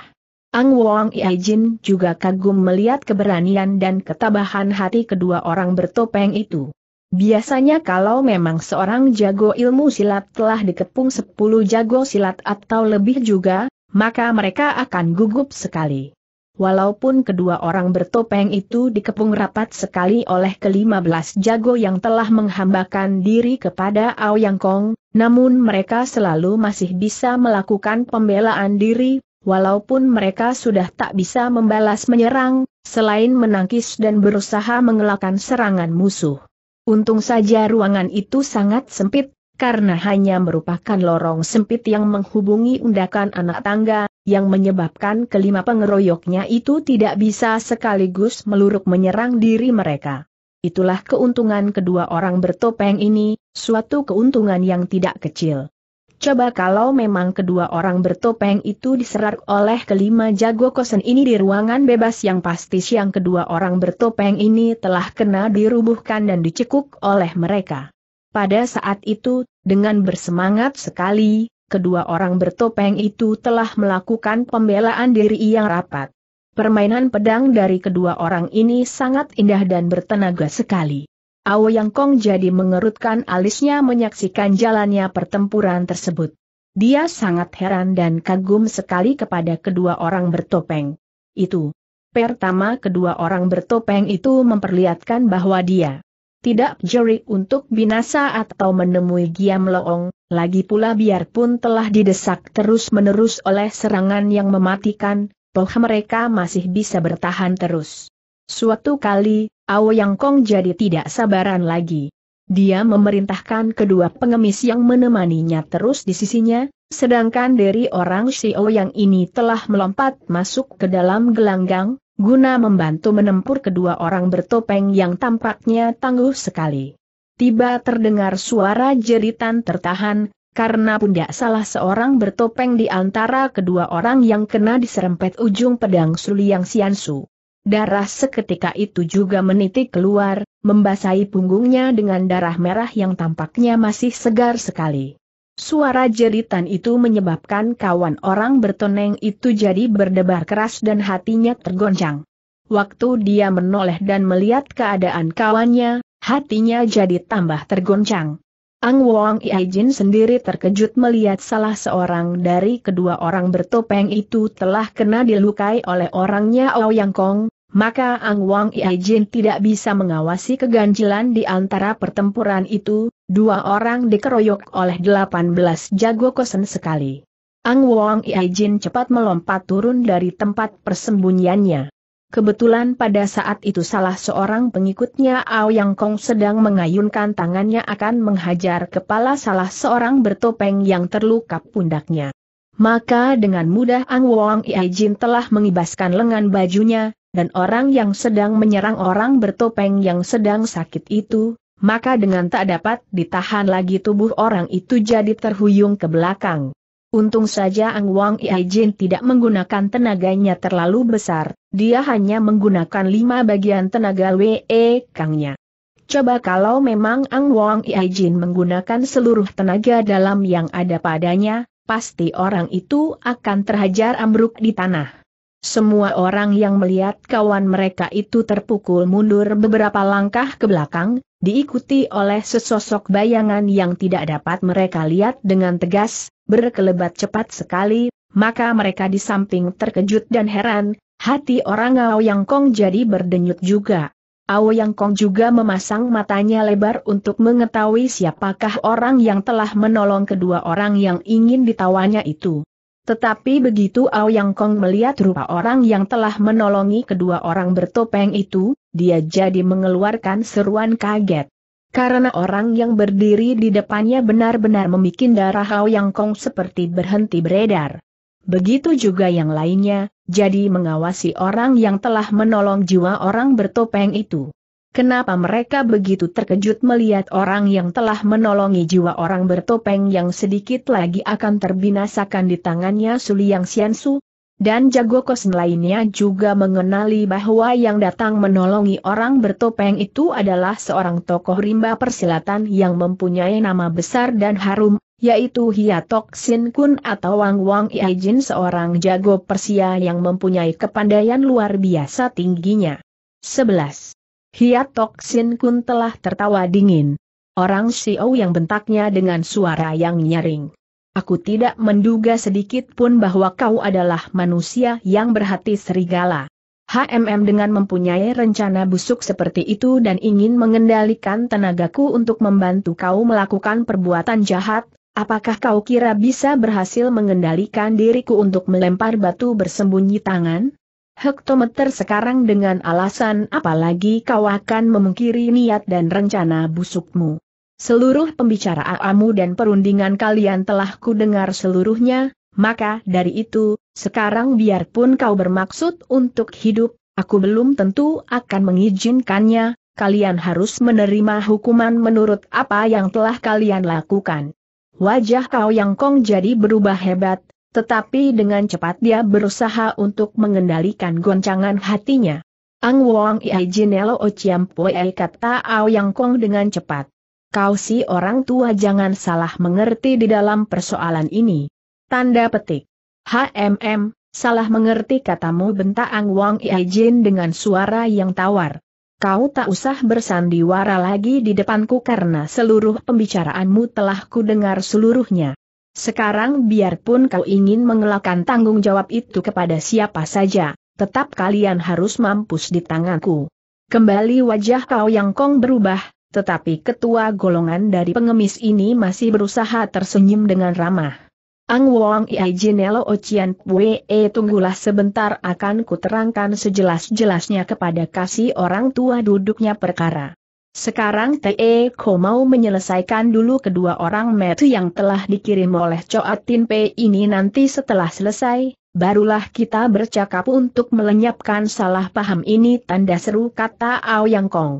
Ang Wong Jin juga kagum melihat keberanian dan ketabahan hati kedua orang bertopeng itu. Biasanya kalau memang seorang jago ilmu silat telah dikepung 10 jago silat atau lebih juga, maka mereka akan gugup sekali walaupun kedua orang bertopeng itu dikepung rapat sekali oleh kelima belas jago yang telah menghambakan diri kepada Aoyang Kong, namun mereka selalu masih bisa melakukan pembelaan diri, walaupun mereka sudah tak bisa membalas menyerang, selain menangkis dan berusaha mengelakkan serangan musuh. Untung saja ruangan itu sangat sempit, karena hanya merupakan lorong sempit yang menghubungi undakan anak tangga, yang menyebabkan kelima pengeroyoknya itu tidak bisa sekaligus meluruk menyerang diri mereka. Itulah keuntungan kedua orang bertopeng ini, suatu keuntungan yang tidak kecil. Coba kalau memang kedua orang bertopeng itu diserang oleh kelima jago kosen ini di ruangan bebas yang pasti siang kedua orang bertopeng ini telah kena dirubuhkan dan dicekuk oleh mereka. Pada saat itu, dengan bersemangat sekali, kedua orang bertopeng itu telah melakukan pembelaan diri yang rapat. Permainan pedang dari kedua orang ini sangat indah dan bertenaga sekali. Yang Kong jadi mengerutkan alisnya menyaksikan jalannya pertempuran tersebut. Dia sangat heran dan kagum sekali kepada kedua orang bertopeng. Itu. Pertama kedua orang bertopeng itu memperlihatkan bahwa dia tidak jeri untuk binasa atau menemui Giam Loong, lagi pula biarpun telah didesak terus-menerus oleh serangan yang mematikan, toh mereka masih bisa bertahan terus. Suatu kali, Ao Yang Kong jadi tidak sabaran lagi. Dia memerintahkan kedua pengemis yang menemaninya terus di sisinya, sedangkan dari orang Xiao yang ini telah melompat masuk ke dalam gelanggang, guna membantu menempur kedua orang bertopeng yang tampaknya tangguh sekali. Tiba terdengar suara jeritan tertahan, karena pundak salah seorang bertopeng di antara kedua orang yang kena diserempet ujung pedang Suliang Siansu. Darah seketika itu juga menitik keluar, membasahi punggungnya dengan darah merah yang tampaknya masih segar sekali. Suara jeritan itu menyebabkan kawan orang bertoneng itu jadi berdebar keras dan hatinya tergoncang. Waktu dia menoleh dan melihat keadaan kawannya, hatinya jadi tambah tergoncang. Ang Wong Iajin sendiri terkejut melihat salah seorang dari kedua orang bertopeng itu telah kena dilukai oleh orangnya Ouyang Kong, maka Ang Wong Iajin tidak bisa mengawasi keganjilan di antara pertempuran itu, Dua orang dikeroyok oleh 18 jago kosen sekali. Ang Wong Jin cepat melompat turun dari tempat persembunyiannya. Kebetulan pada saat itu salah seorang pengikutnya Yang Kong sedang mengayunkan tangannya akan menghajar kepala salah seorang bertopeng yang terluka pundaknya. Maka dengan mudah Ang Wong Jin telah mengibaskan lengan bajunya, dan orang yang sedang menyerang orang bertopeng yang sedang sakit itu, maka dengan tak dapat ditahan lagi tubuh orang itu jadi terhuyung ke belakang. Untung saja Ang Wang Iajin tidak menggunakan tenaganya terlalu besar, dia hanya menggunakan lima bagian tenaga WE Kangnya. Coba kalau memang Ang Wang Iajin menggunakan seluruh tenaga dalam yang ada padanya, pasti orang itu akan terhajar ambruk di tanah. Semua orang yang melihat kawan mereka itu terpukul mundur beberapa langkah ke belakang, diikuti oleh sesosok bayangan yang tidak dapat mereka lihat dengan tegas, berkelebat cepat sekali, maka mereka di samping terkejut dan heran, hati orang Yang Kong jadi berdenyut juga. Ao Yang Kong juga memasang matanya lebar untuk mengetahui siapakah orang yang telah menolong kedua orang yang ingin ditawanya itu. Tetapi begitu Aoyang Kong melihat rupa orang yang telah menolongi kedua orang bertopeng itu, dia jadi mengeluarkan seruan kaget. Karena orang yang berdiri di depannya benar-benar membuat darah Aoyang Kong seperti berhenti beredar. Begitu juga yang lainnya, jadi mengawasi orang yang telah menolong jiwa orang bertopeng itu. Kenapa mereka begitu terkejut melihat orang yang telah menolongi jiwa orang bertopeng yang sedikit lagi akan terbinasakan di tangannya Suliang Xiansu? Dan jago kosen lainnya juga mengenali bahwa yang datang menolongi orang bertopeng itu adalah seorang tokoh rimba persilatan yang mempunyai nama besar dan harum, yaitu Hiatok Sin Kun atau Wang Wang Iajin seorang jago Persia yang mempunyai kepandaian luar biasa tingginya. 11. Hiat Tok Sin Kun telah tertawa dingin. Orang Xiao yang bentaknya dengan suara yang nyaring. Aku tidak menduga sedikit pun bahwa kau adalah manusia yang berhati serigala. HMM dengan mempunyai rencana busuk seperti itu dan ingin mengendalikan tenagaku untuk membantu kau melakukan perbuatan jahat, apakah kau kira bisa berhasil mengendalikan diriku untuk melempar batu bersembunyi tangan? hektometer sekarang dengan alasan apalagi kau akan memungkiri niat dan rencana busukmu. Seluruh pembicaraanmu dan perundingan kalian telah kudengar seluruhnya, maka dari itu, sekarang biarpun kau bermaksud untuk hidup, aku belum tentu akan mengizinkannya, kalian harus menerima hukuman menurut apa yang telah kalian lakukan. Wajah kau yang kong jadi berubah hebat, tetapi dengan cepat dia berusaha untuk mengendalikan goncangan hatinya. Ang Wong Iai Jinelo Chiam Pue kata Yang Kong dengan cepat. Kau si orang tua jangan salah mengerti di dalam persoalan ini. Tanda petik. HMM, salah mengerti katamu bentak Ang Wong Iai Jin dengan suara yang tawar. Kau tak usah bersandiwara lagi di depanku karena seluruh pembicaraanmu telah kudengar seluruhnya. Sekarang biarpun kau ingin mengelakkan tanggung jawab itu kepada siapa saja, tetap kalian harus mampus di tanganku. Kembali wajah kau yang kong berubah, tetapi ketua golongan dari pengemis ini masih berusaha tersenyum dengan ramah. Ang Wong Iai Jinelo Ocian Pue tunggulah sebentar akan kuterangkan sejelas-jelasnya kepada kasih orang tua duduknya perkara. Sekarang Te Ko mau menyelesaikan dulu kedua orang metu yang telah dikirim oleh Choa Tin Pei ini nanti setelah selesai, barulah kita bercakap untuk melenyapkan salah paham ini tanda seru kata Ao Yang Kong.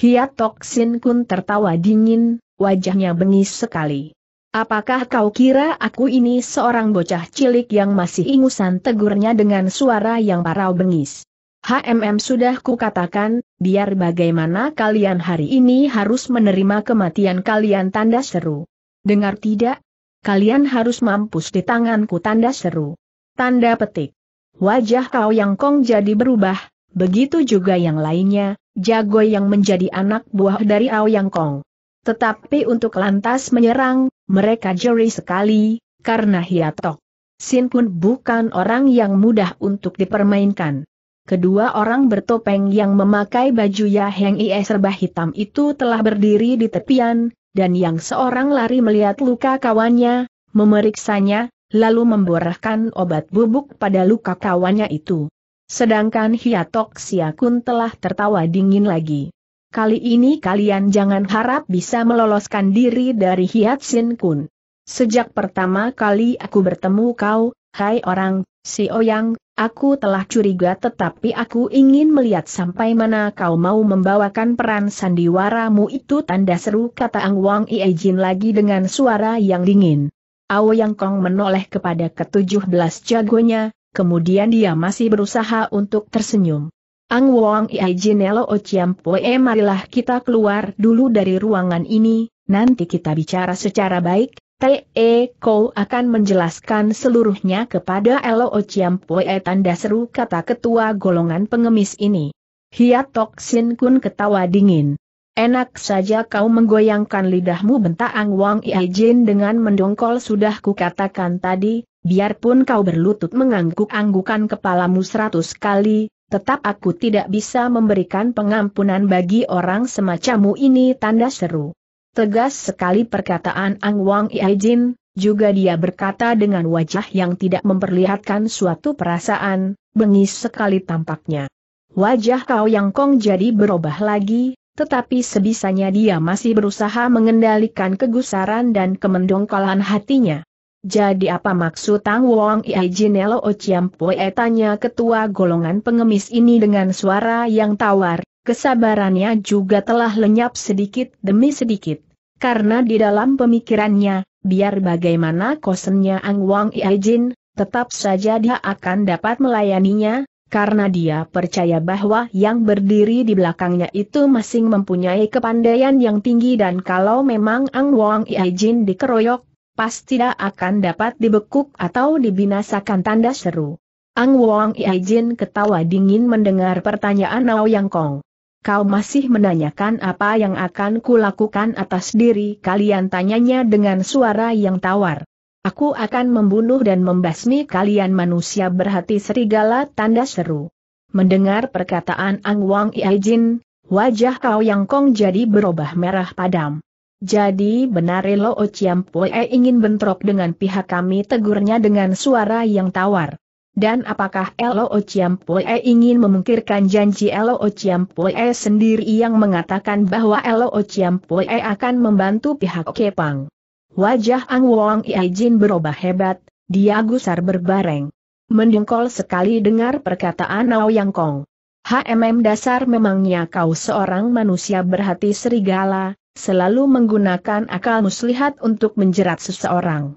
Hiat Tok Sin Kun tertawa dingin, wajahnya bengis sekali. Apakah kau kira aku ini seorang bocah cilik yang masih ingusan tegurnya dengan suara yang parau bengis? HMM sudah kukatakan, biar bagaimana kalian hari ini harus menerima kematian kalian tanda seru. Dengar tidak? Kalian harus mampus di tanganku tanda seru. Tanda petik. Wajah kau yang kong jadi berubah, begitu juga yang lainnya, jago yang menjadi anak buah dari Yang Kong. Tetapi untuk lantas menyerang, mereka jeri sekali, karena Hiatok. Sin pun bukan orang yang mudah untuk dipermainkan kedua orang bertopeng yang memakai baju Yaheng Ie serba hitam itu telah berdiri di tepian, dan yang seorang lari melihat luka kawannya, memeriksanya, lalu memborahkan obat bubuk pada luka kawannya itu. Sedangkan Hiatok Siakun telah tertawa dingin lagi. Kali ini kalian jangan harap bisa meloloskan diri dari Hiat Sin Kun. Sejak pertama kali aku bertemu kau, hai orang, si Oyang, Aku telah curiga tetapi aku ingin melihat sampai mana kau mau membawakan peran sandiwaramu itu tanda seru kata Ang Wang Jin lagi dengan suara yang dingin. Ao Yang Kong menoleh kepada ketujuh belas jagonya, kemudian dia masih berusaha untuk tersenyum. Ang Wang Jin Elo Ociam Poe marilah kita keluar dulu dari ruangan ini, nanti kita bicara secara baik, T.E. Kou akan menjelaskan seluruhnya kepada Lo Chiampue e tanda seru kata ketua golongan pengemis ini. Hiatok Sin Kun ketawa dingin. Enak saja kau menggoyangkan lidahmu bentak Ang Wang Jin dengan mendongkol sudah kukatakan tadi, biarpun kau berlutut mengangguk-anggukan kepalamu seratus kali, tetap aku tidak bisa memberikan pengampunan bagi orang semacammu ini tanda seru. Tegas sekali perkataan Ang Wang Iajin, juga dia berkata dengan wajah yang tidak memperlihatkan suatu perasaan, bengis sekali tampaknya. Wajah Kau Yang Kong jadi berubah lagi, tetapi sebisanya dia masih berusaha mengendalikan kegusaran dan kemendongkolan hatinya. Jadi apa maksud Tang Wong Iai Jinelo Ociampoe tanya ketua golongan pengemis ini dengan suara yang tawar, kesabarannya juga telah lenyap sedikit demi sedikit. Karena di dalam pemikirannya, biar bagaimana kosennya Ang Wang Iajin, tetap saja dia akan dapat melayaninya, karena dia percaya bahwa yang berdiri di belakangnya itu masing mempunyai kepandaian yang tinggi dan kalau memang Ang Wang Iajin dikeroyok, pasti dia akan dapat dibekuk atau dibinasakan tanda seru. Ang Wang Iajin ketawa dingin mendengar pertanyaan Ao Yang Kong kau masih menanyakan apa yang akan kulakukan atas diri kalian tanyanya dengan suara yang tawar. Aku akan membunuh dan membasmi kalian manusia berhati serigala tanda seru. Mendengar perkataan Ang Wang Iajin, wajah Kau Yang Kong jadi berubah merah padam. Jadi benar Lo Ociampoe ingin bentrok dengan pihak kami tegurnya dengan suara yang tawar. Dan apakah Lo Chiampue ingin memungkirkan janji Lo Chiampue sendiri yang mengatakan bahwa Lo Chiampue akan membantu pihak Kepang? Wajah Ang Wong Iajin berubah hebat, dia gusar berbareng. Mendengkol sekali dengar perkataan Nao Yang Kong. HMM dasar memangnya kau seorang manusia berhati serigala, selalu menggunakan akal muslihat untuk menjerat seseorang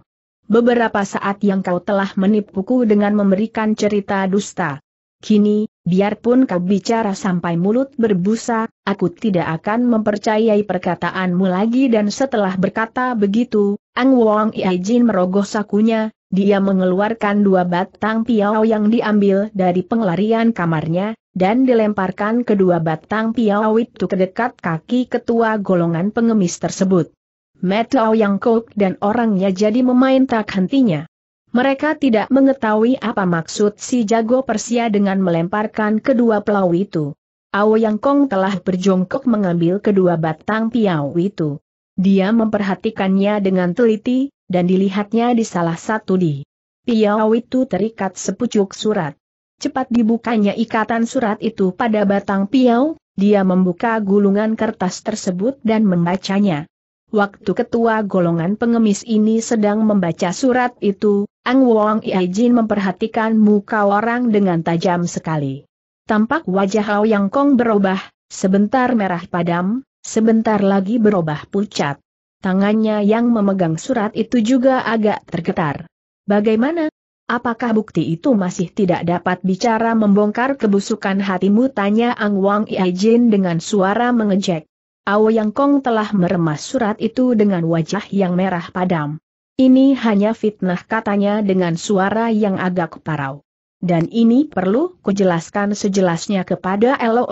beberapa saat yang kau telah menipuku dengan memberikan cerita dusta. Kini, biarpun kau bicara sampai mulut berbusa, aku tidak akan mempercayai perkataanmu lagi dan setelah berkata begitu, Ang Wong Jin merogoh sakunya, dia mengeluarkan dua batang piau yang diambil dari pengelarian kamarnya, dan dilemparkan kedua batang piau itu ke dekat kaki ketua golongan pengemis tersebut. Metao Yang Kok dan orangnya jadi memain tak hentinya. Mereka tidak mengetahui apa maksud si jago Persia dengan melemparkan kedua pelau itu. Yang Kong telah berjongkok mengambil kedua batang piau itu. Dia memperhatikannya dengan teliti, dan dilihatnya di salah satu di. Piau itu terikat sepucuk surat. Cepat dibukanya ikatan surat itu pada batang piau, dia membuka gulungan kertas tersebut dan membacanya. Waktu ketua golongan pengemis ini sedang membaca surat itu, Ang Wong Jin memperhatikan muka orang dengan tajam sekali. Tampak wajah Hao Yang Kong berubah, sebentar merah padam, sebentar lagi berubah pucat. Tangannya yang memegang surat itu juga agak tergetar. Bagaimana? Apakah bukti itu masih tidak dapat bicara membongkar kebusukan hatimu? Tanya Ang Wang Jin dengan suara mengejek. Yang Kong telah meremas surat itu dengan wajah yang merah padam. Ini hanya fitnah katanya dengan suara yang agak parau. Dan ini perlu kujelaskan sejelasnya kepada Elo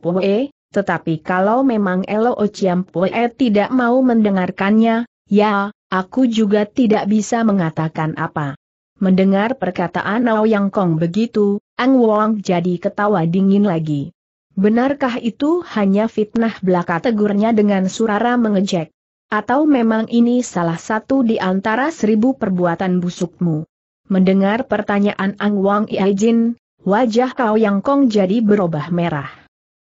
Pue, tetapi kalau memang Elo Pue tidak mau mendengarkannya, ya, aku juga tidak bisa mengatakan apa. Mendengar perkataan Ao Yang Kong begitu, Ang Wong jadi ketawa dingin lagi. Benarkah itu hanya fitnah belaka tegurnya dengan surara mengejek? Atau memang ini salah satu di antara seribu perbuatan busukmu? Mendengar pertanyaan Ang Wang Iajin, wajah Kau Yang Kong jadi berubah merah.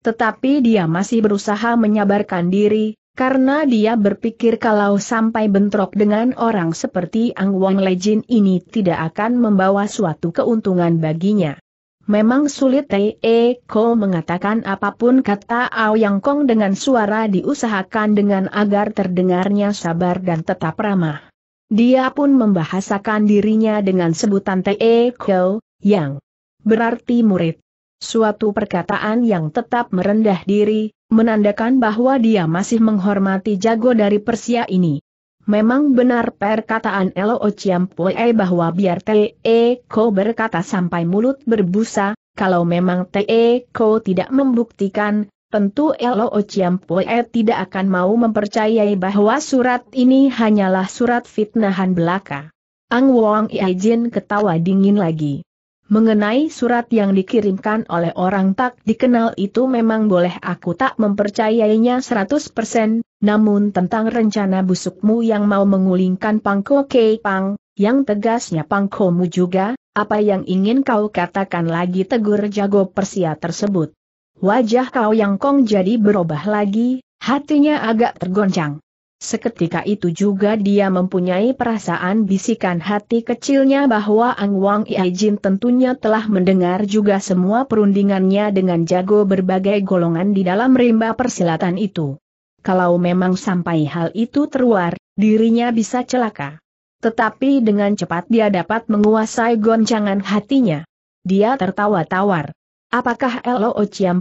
Tetapi dia masih berusaha menyabarkan diri, karena dia berpikir kalau sampai bentrok dengan orang seperti Ang Wang Lejin ini tidak akan membawa suatu keuntungan baginya. Memang sulit Tee Ko mengatakan apapun kata Yang Kong dengan suara diusahakan dengan agar terdengarnya sabar dan tetap ramah. Dia pun membahasakan dirinya dengan sebutan Tee Ko yang berarti murid. Suatu perkataan yang tetap merendah diri, menandakan bahwa dia masih menghormati jago dari Persia ini. Memang benar perkataan Elo Chiampue bahwa biar Te Ko berkata sampai mulut berbusa, kalau memang Te Ko tidak membuktikan, tentu Elo Chiampue tidak akan mau mempercayai bahwa surat ini hanyalah surat fitnahan belaka. Ang Wong Iajin ketawa dingin lagi. Mengenai surat yang dikirimkan oleh orang tak dikenal itu memang boleh aku tak mempercayainya 100%, namun tentang rencana busukmu yang mau mengulingkan Pangko Keipang, yang tegasnya Pangkomu juga, apa yang ingin kau katakan lagi tegur jago Persia tersebut. Wajah kau yang kong jadi berubah lagi, hatinya agak tergoncang. Seketika itu juga dia mempunyai perasaan bisikan hati kecilnya bahwa Ang Wang Iajin tentunya telah mendengar juga semua perundingannya dengan jago berbagai golongan di dalam rimba persilatan itu. Kalau memang sampai hal itu terluar, dirinya bisa celaka. Tetapi dengan cepat dia dapat menguasai goncangan hatinya. Dia tertawa tawar. Apakah Lo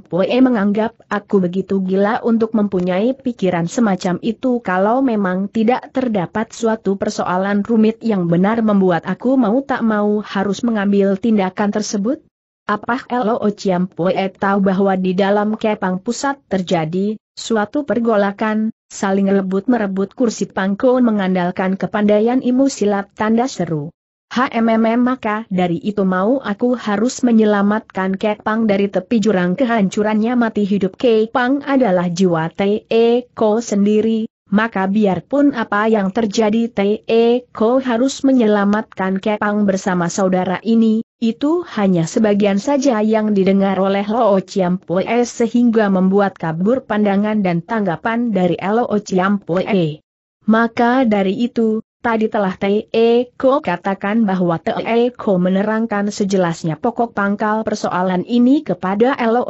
Pue menganggap aku begitu gila untuk mempunyai pikiran semacam itu kalau memang tidak terdapat suatu persoalan rumit yang benar membuat aku mau tak mau harus mengambil tindakan tersebut? Apakah Lo Pue tahu bahwa di dalam kepang pusat terjadi suatu pergolakan, saling rebut-merebut kursi pangkon mengandalkan kepandaian ilmu silat tanda seru? HMM maka dari itu mau aku harus menyelamatkan Kek Pang dari tepi jurang kehancurannya mati hidup Kek Pang adalah jiwa Te Ko sendiri, maka biarpun apa yang terjadi Te Ko harus menyelamatkan Kek Pang bersama saudara ini, itu hanya sebagian saja yang didengar oleh Loo Chiampoe sehingga membuat kabur pandangan dan tanggapan dari Loo Chiampoe. Maka dari itu, Tadi telah Tei Eko katakan bahwa Tei Eko menerangkan sejelasnya pokok pangkal persoalan ini kepada Elo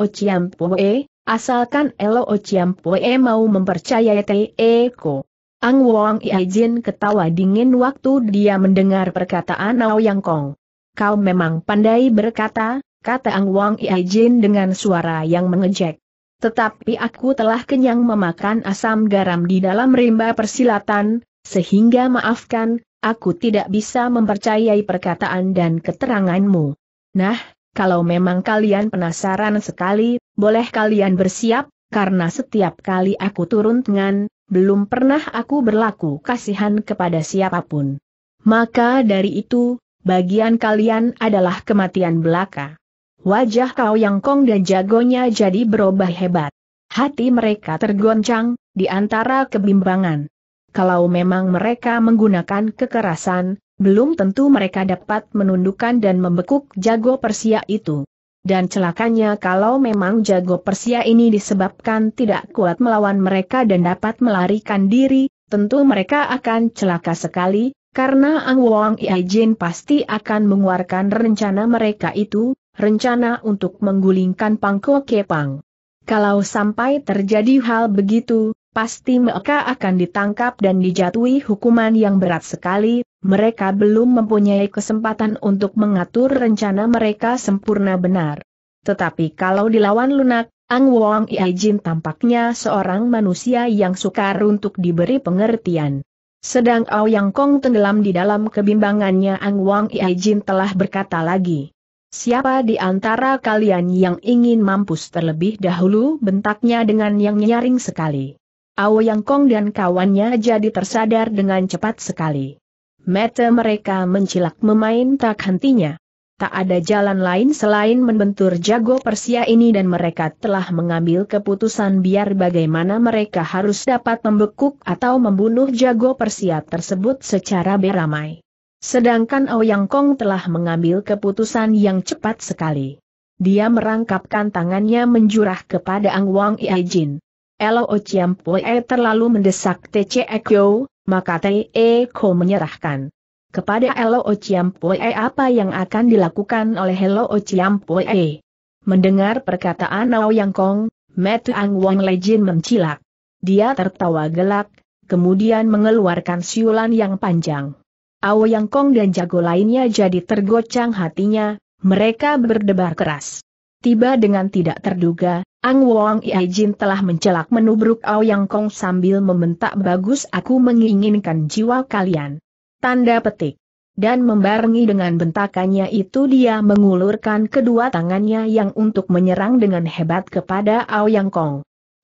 Poe, asalkan Elo Poe mau mempercayai Tei Eko. Ang Wong Iajin ketawa dingin waktu dia mendengar perkataan Yang Kong. Kau memang pandai berkata, kata Ang Wong Iajin dengan suara yang mengejek. Tetapi aku telah kenyang memakan asam garam di dalam rimba persilatan, sehingga maafkan, aku tidak bisa mempercayai perkataan dan keteranganmu. Nah, kalau memang kalian penasaran sekali, boleh kalian bersiap, karena setiap kali aku turun dengan, belum pernah aku berlaku kasihan kepada siapapun. Maka dari itu, bagian kalian adalah kematian belaka. Wajah kau yang kong dan jagonya jadi berubah hebat. Hati mereka tergoncang, di antara kebimbangan kalau memang mereka menggunakan kekerasan, belum tentu mereka dapat menundukkan dan membekuk jago Persia itu. Dan celakanya kalau memang jago Persia ini disebabkan tidak kuat melawan mereka dan dapat melarikan diri, tentu mereka akan celaka sekali, karena Ang Wong Iajin pasti akan mengeluarkan rencana mereka itu, rencana untuk menggulingkan Pangko Kepang. Kalau sampai terjadi hal begitu, pasti mereka akan ditangkap dan dijatuhi hukuman yang berat sekali, mereka belum mempunyai kesempatan untuk mengatur rencana mereka sempurna benar. Tetapi kalau dilawan lunak, Ang Wong Iajin tampaknya seorang manusia yang sukar untuk diberi pengertian. Sedang Ao Yang Kong tenggelam di dalam kebimbangannya Ang Wong Iajin telah berkata lagi. Siapa di antara kalian yang ingin mampus terlebih dahulu bentaknya dengan yang nyaring sekali. Ao Yang Kong dan kawannya jadi tersadar dengan cepat sekali. Mata mereka mencilak memain tak hentinya. Tak ada jalan lain selain membentur jago Persia ini dan mereka telah mengambil keputusan biar bagaimana mereka harus dapat membekuk atau membunuh jago Persia tersebut secara beramai. Sedangkan Ouyang Kong telah mengambil keputusan yang cepat sekali. Dia merangkapkan tangannya menjurah kepada Ang Wang Jin. Lo Chiam Pue terlalu mendesak TC Kyo, maka TE Eko menyerahkan. Kepada Lo Chiam Pue apa yang akan dilakukan oleh Lo Chiam Pue? Mendengar perkataan Yang Kong, Matt Ang Wong Lejin mencilak. Dia tertawa gelak, kemudian mengeluarkan siulan yang panjang. Yang Kong dan jago lainnya jadi tergocang hatinya, mereka berdebar keras. Tiba dengan tidak terduga, Ang Wong Ia Jin telah mencelak menubruk Ao Yang Kong sambil membentak bagus aku menginginkan jiwa kalian. Tanda petik. Dan membarengi dengan bentakannya itu dia mengulurkan kedua tangannya yang untuk menyerang dengan hebat kepada Ao Yang Kong.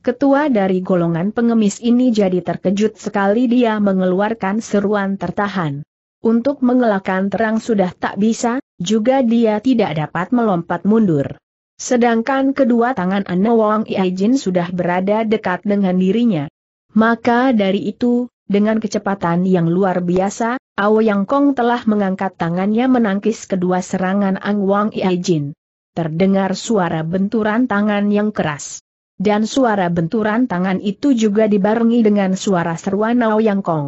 Ketua dari golongan pengemis ini jadi terkejut sekali dia mengeluarkan seruan tertahan. Untuk mengelakkan terang sudah tak bisa, juga dia tidak dapat melompat mundur. Sedangkan kedua tangan Anne Wang Iajin sudah berada dekat dengan dirinya. Maka dari itu, dengan kecepatan yang luar biasa, Ao Yang Kong telah mengangkat tangannya menangkis kedua serangan Ang Wang Iajin. Terdengar suara benturan tangan yang keras. Dan suara benturan tangan itu juga dibarengi dengan suara seruan Ao Yang Kong.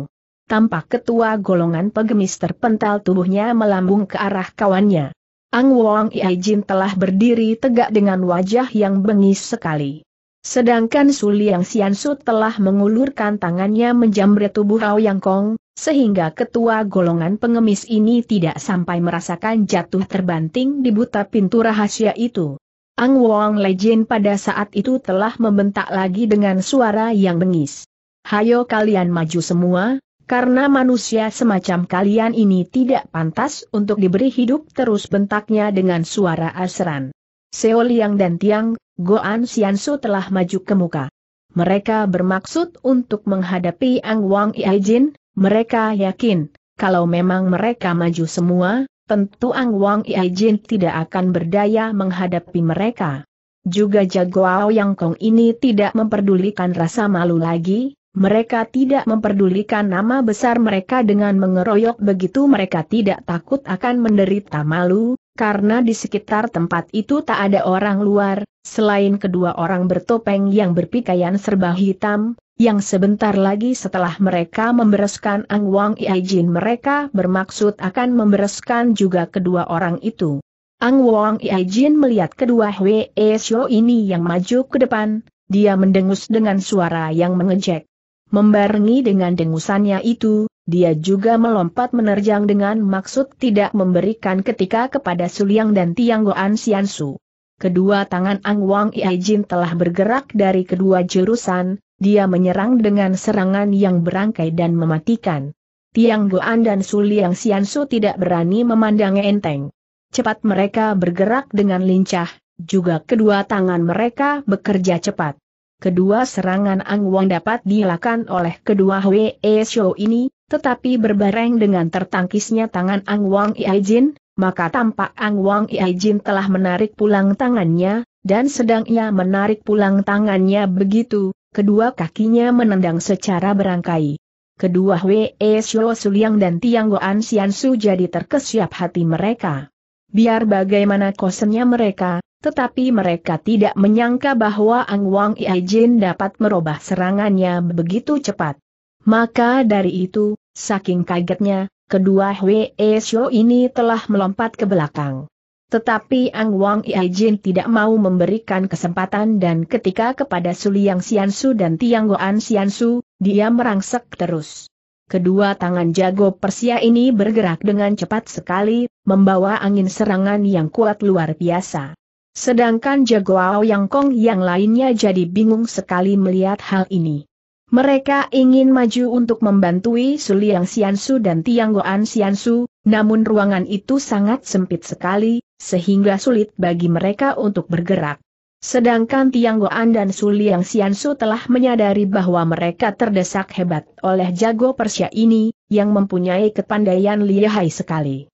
Tampak ketua golongan pegemis terpental tubuhnya melambung ke arah kawannya. Ang Wong Lei Jin telah berdiri tegak dengan wajah yang bengis sekali. Sedangkan Suliang Siansu telah mengulurkan tangannya menjamret tubuh Rao Yang Kong, sehingga ketua golongan pengemis ini tidak sampai merasakan jatuh terbanting di buta pintu rahasia itu. Ang Wong Jin pada saat itu telah membentak lagi dengan suara yang bengis. Hayo kalian maju semua, karena manusia semacam kalian ini tidak pantas untuk diberi hidup terus bentaknya dengan suara asran. Seo Liang dan Tiang, Goan Xiansu telah maju ke muka. Mereka bermaksud untuk menghadapi Ang Wang Iajin, mereka yakin, kalau memang mereka maju semua, tentu Ang Wang Iajin tidak akan berdaya menghadapi mereka. Juga jagoao Yang Kong ini tidak memperdulikan rasa malu lagi, mereka tidak memperdulikan nama besar mereka dengan mengeroyok begitu mereka tidak takut akan menderita malu, karena di sekitar tempat itu tak ada orang luar, selain kedua orang bertopeng yang berpikaian serba hitam, yang sebentar lagi setelah mereka membereskan Ang Wang Iajin mereka bermaksud akan membereskan juga kedua orang itu. Ang Wang Iajin melihat kedua Hwe Xiao ini yang maju ke depan, dia mendengus dengan suara yang mengejek. Membarengi dengan dengusannya itu, dia juga melompat menerjang dengan maksud tidak memberikan ketika kepada Suliang dan Tiang Goan Xiansu. Kedua tangan Ang Wang Iajin telah bergerak dari kedua jurusan, dia menyerang dengan serangan yang berangkai dan mematikan. Tiang Goan dan Suliang Siansu tidak berani memandang enteng. Cepat mereka bergerak dengan lincah, juga kedua tangan mereka bekerja cepat kedua serangan Ang Wong dapat dilakukan oleh kedua Hwe Xiao e ini, tetapi berbareng dengan tertangkisnya tangan Ang Wang Jin, maka tampak Ang Wang Jin telah menarik pulang tangannya, dan sedang ia menarik pulang tangannya begitu, kedua kakinya menendang secara berangkai. Kedua Hwe Xiao e Suliang dan Tiang Goan Xiansu jadi terkesiap hati mereka. Biar bagaimana kosennya mereka, tetapi mereka tidak menyangka bahwa Ang Wang Jin dapat merubah serangannya begitu cepat. Maka dari itu, saking kagetnya, kedua Hwe Xiao e ini telah melompat ke belakang. Tetapi Ang Wang Jin tidak mau memberikan kesempatan dan ketika kepada Suliang Siansu dan Tianggoan Siansu, dia merangsek terus. Kedua tangan jago Persia ini bergerak dengan cepat sekali, membawa angin serangan yang kuat luar biasa. Sedangkan Jagoao Yang Kong yang lainnya jadi bingung sekali melihat hal ini. Mereka ingin maju untuk membantui Suliang siansu dan Tianggoan siansu namun ruangan itu sangat sempit sekali, sehingga sulit bagi mereka untuk bergerak. Sedangkan Tianggoan dan Suliang siansu telah menyadari bahwa mereka terdesak hebat oleh jago Persia ini, yang mempunyai kepandaian lihai sekali.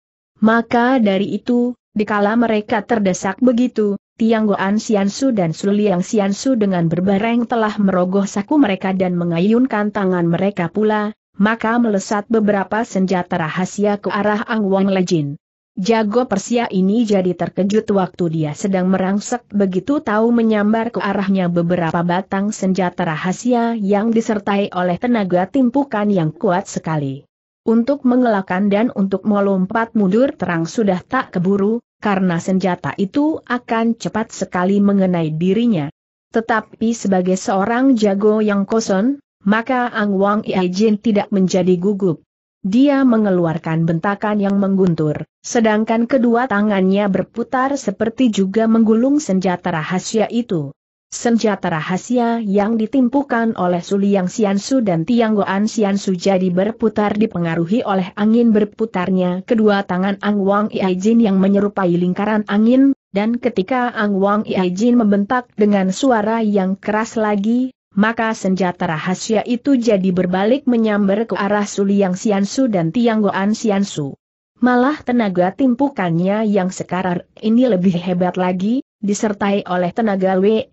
Maka dari itu, Dikala mereka terdesak begitu, Tiang Goan Xiansu dan Suliang Siansu dengan berbareng telah merogoh saku mereka dan mengayunkan tangan mereka pula, maka melesat beberapa senjata rahasia ke arah Ang Wang Lejin. Jago Persia ini jadi terkejut waktu dia sedang merangsek begitu tahu menyambar ke arahnya beberapa batang senjata rahasia yang disertai oleh tenaga timpukan yang kuat sekali. Untuk mengelakkan dan untuk melompat mundur terang sudah tak keburu, karena senjata itu akan cepat sekali mengenai dirinya. Tetapi sebagai seorang jago yang kosong, maka Ang Wang Jin tidak menjadi gugup. Dia mengeluarkan bentakan yang mengguntur, sedangkan kedua tangannya berputar seperti juga menggulung senjata rahasia itu. Senjata rahasia yang ditimpukan oleh Suliang Xiansu dan Tianggoan Xiansu jadi berputar dipengaruhi oleh angin berputarnya kedua tangan Ang Wang Jin yang menyerupai lingkaran angin, dan ketika Ang Wang Jin membentak dengan suara yang keras lagi, maka senjata rahasia itu jadi berbalik menyambar ke arah Suliang Xiansu dan Tianggoan Xiansu. Malah tenaga timpukannya yang sekarang ini lebih hebat lagi, disertai oleh tenaga Wee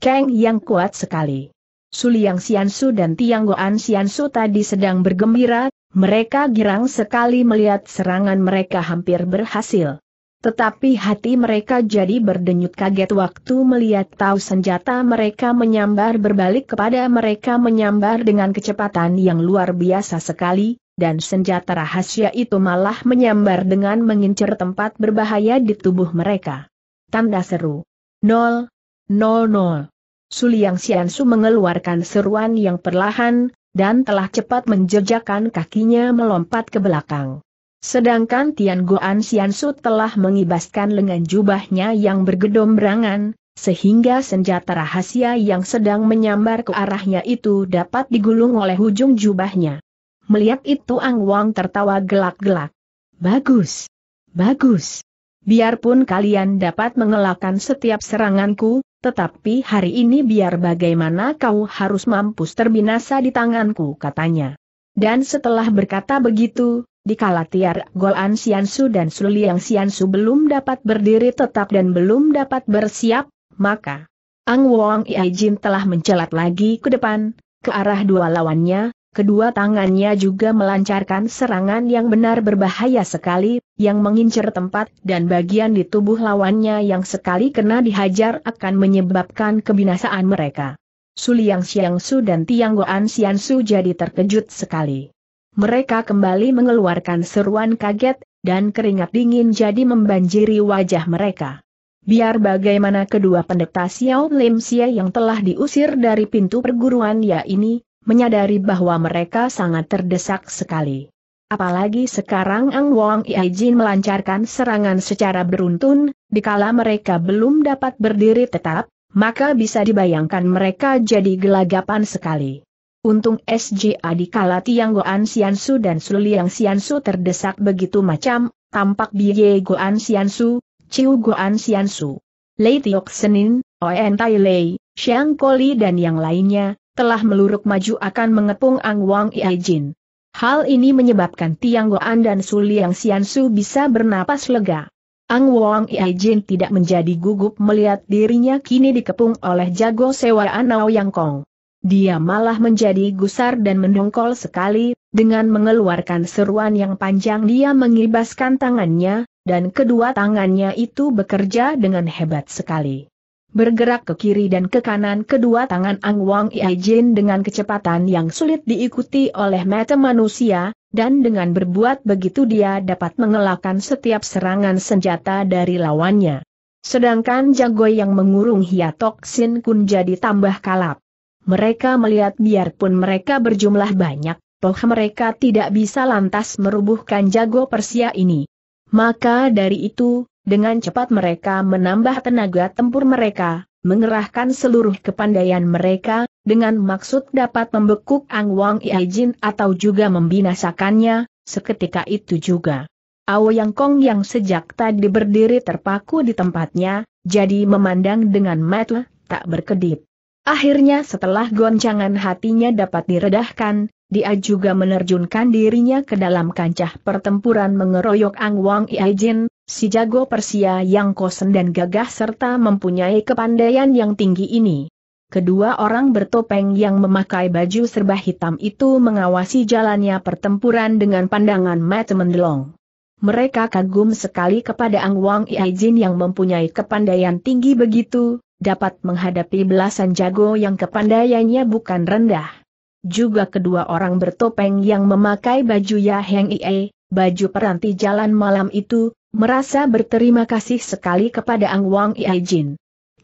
Kang yang kuat sekali. Suliang Siansu dan Goan Siansu tadi sedang bergembira, mereka girang sekali melihat serangan mereka hampir berhasil. Tetapi hati mereka jadi berdenyut kaget waktu melihat tahu senjata mereka menyambar berbalik kepada mereka menyambar dengan kecepatan yang luar biasa sekali, dan senjata rahasia itu malah menyambar dengan mengincar tempat berbahaya di tubuh mereka tanda seru. Nol, nol nol. Suliang Xiansu mengeluarkan seruan yang perlahan, dan telah cepat menjejakkan kakinya melompat ke belakang. Sedangkan Tian Guan Xiansu telah mengibaskan lengan jubahnya yang bergedombrangan, sehingga senjata rahasia yang sedang menyambar ke arahnya itu dapat digulung oleh ujung jubahnya. Melihat itu Ang Wang tertawa gelak-gelak. Bagus! Bagus! Biarpun kalian dapat mengelakkan setiap seranganku, tetapi hari ini biar bagaimana kau harus mampus terbinasa di tanganku katanya. Dan setelah berkata begitu, dikala tiar Golan Siansu dan Suliang Siansu belum dapat berdiri tetap dan belum dapat bersiap, maka Ang Wong Iajin telah mencelat lagi ke depan, ke arah dua lawannya, Kedua tangannya juga melancarkan serangan yang benar berbahaya sekali, yang mengincar tempat dan bagian di tubuh lawannya yang sekali kena dihajar akan menyebabkan kebinasaan mereka. Suliang Xiangsu dan Tiang Goan Xiansu jadi terkejut sekali. Mereka kembali mengeluarkan seruan kaget, dan keringat dingin jadi membanjiri wajah mereka. Biar bagaimana kedua pendeta Xiao Lim Xie yang telah diusir dari pintu perguruan ya ini, menyadari bahwa mereka sangat terdesak sekali. Apalagi sekarang Ang Wong Iai Jin melancarkan serangan secara beruntun, dikala mereka belum dapat berdiri tetap, maka bisa dibayangkan mereka jadi gelagapan sekali. Untung SJA dikala Tiang Goan Siansu dan Suliang Siansu terdesak begitu macam, tampak Biye Goan Siansu, Ciu Goan Siansu, Lei Tiok Senin, Oen Tai Lei, Xiang Koli dan yang lainnya, telah meluruk maju akan mengepung Ang Wang Ia Jin. Hal ini menyebabkan Tiang Goan dan Su Liang Xiansu bisa bernapas lega. Ang Wang Ia Jin tidak menjadi gugup melihat dirinya kini dikepung oleh jago sewaan Nao Yang Kong. Dia malah menjadi gusar dan mendongkol sekali, dengan mengeluarkan seruan yang panjang dia mengibaskan tangannya, dan kedua tangannya itu bekerja dengan hebat sekali bergerak ke kiri dan ke kanan kedua tangan Ang Wang Jin dengan kecepatan yang sulit diikuti oleh mata manusia, dan dengan berbuat begitu dia dapat mengelakkan setiap serangan senjata dari lawannya. Sedangkan Jago yang mengurung Hiatok Sin Kun jadi tambah kalap. Mereka melihat biarpun mereka berjumlah banyak, toh mereka tidak bisa lantas merubuhkan Jago Persia ini. Maka dari itu, dengan cepat mereka menambah tenaga tempur mereka, mengerahkan seluruh kepandaian mereka, dengan maksud dapat membekuk Ang Wang Iajin atau juga membinasakannya, seketika itu juga. Ao Yang Kong yang sejak tadi berdiri terpaku di tempatnya, jadi memandang dengan mata tak berkedip. Akhirnya setelah goncangan hatinya dapat diredahkan, dia juga menerjunkan dirinya ke dalam kancah pertempuran mengeroyok Ang Wang Iajin, si jago Persia yang kosen dan gagah serta mempunyai kepandaian yang tinggi ini. Kedua orang bertopeng yang memakai baju serba hitam itu mengawasi jalannya pertempuran dengan pandangan mata mendelong. Mereka kagum sekali kepada Ang Wang Iajin yang mempunyai kepandaian tinggi begitu, dapat menghadapi belasan jago yang kepandaiannya bukan rendah juga kedua orang bertopeng yang memakai baju Yaheng Ie, baju peranti jalan malam itu, merasa berterima kasih sekali kepada Ang Wang Ie Jin.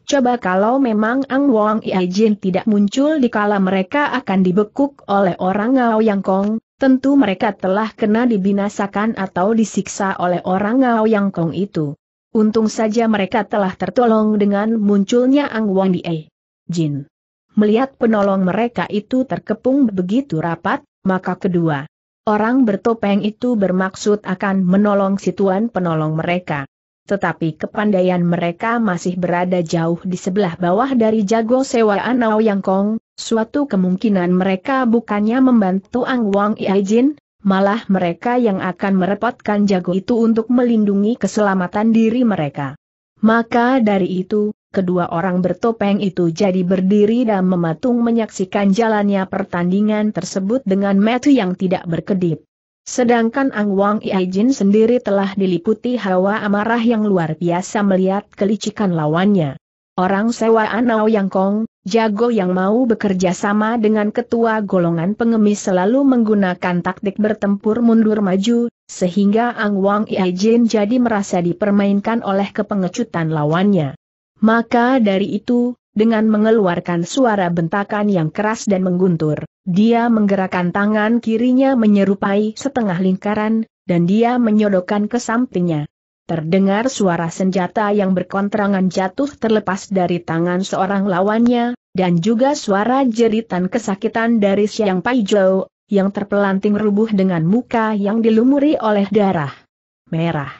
Coba kalau memang Ang Wang Ie Jin tidak muncul di kala mereka akan dibekuk oleh orang Ngao Yang Kong, tentu mereka telah kena dibinasakan atau disiksa oleh orang Ngao Yang Kong itu. Untung saja mereka telah tertolong dengan munculnya Ang Wang Ie Jin. Melihat penolong mereka itu terkepung begitu rapat, maka kedua orang bertopeng itu bermaksud akan menolong si tuan penolong mereka. Tetapi kepandaian mereka masih berada jauh di sebelah bawah dari jago sewaan Yang Kong, suatu kemungkinan mereka bukannya membantu Ang Wang Iajin, malah mereka yang akan merepotkan jago itu untuk melindungi keselamatan diri mereka. Maka dari itu, kedua orang bertopeng itu jadi berdiri dan mematung menyaksikan jalannya pertandingan tersebut dengan metu yang tidak berkedip. Sedangkan Ang Wang Jin sendiri telah diliputi hawa amarah yang luar biasa melihat kelicikan lawannya. Orang sewaan Ao Yang Kong, jago yang mau bekerja sama dengan ketua golongan pengemis selalu menggunakan taktik bertempur mundur maju, sehingga Ang Wang Jin jadi merasa dipermainkan oleh kepengecutan lawannya. Maka dari itu, dengan mengeluarkan suara bentakan yang keras dan mengguntur, dia menggerakkan tangan kirinya menyerupai setengah lingkaran, dan dia menyodokkan ke sampingnya. Terdengar suara senjata yang berkontrangan jatuh terlepas dari tangan seorang lawannya, dan juga suara jeritan kesakitan dari Siang Paijau, yang terpelanting rubuh dengan muka yang dilumuri oleh darah merah.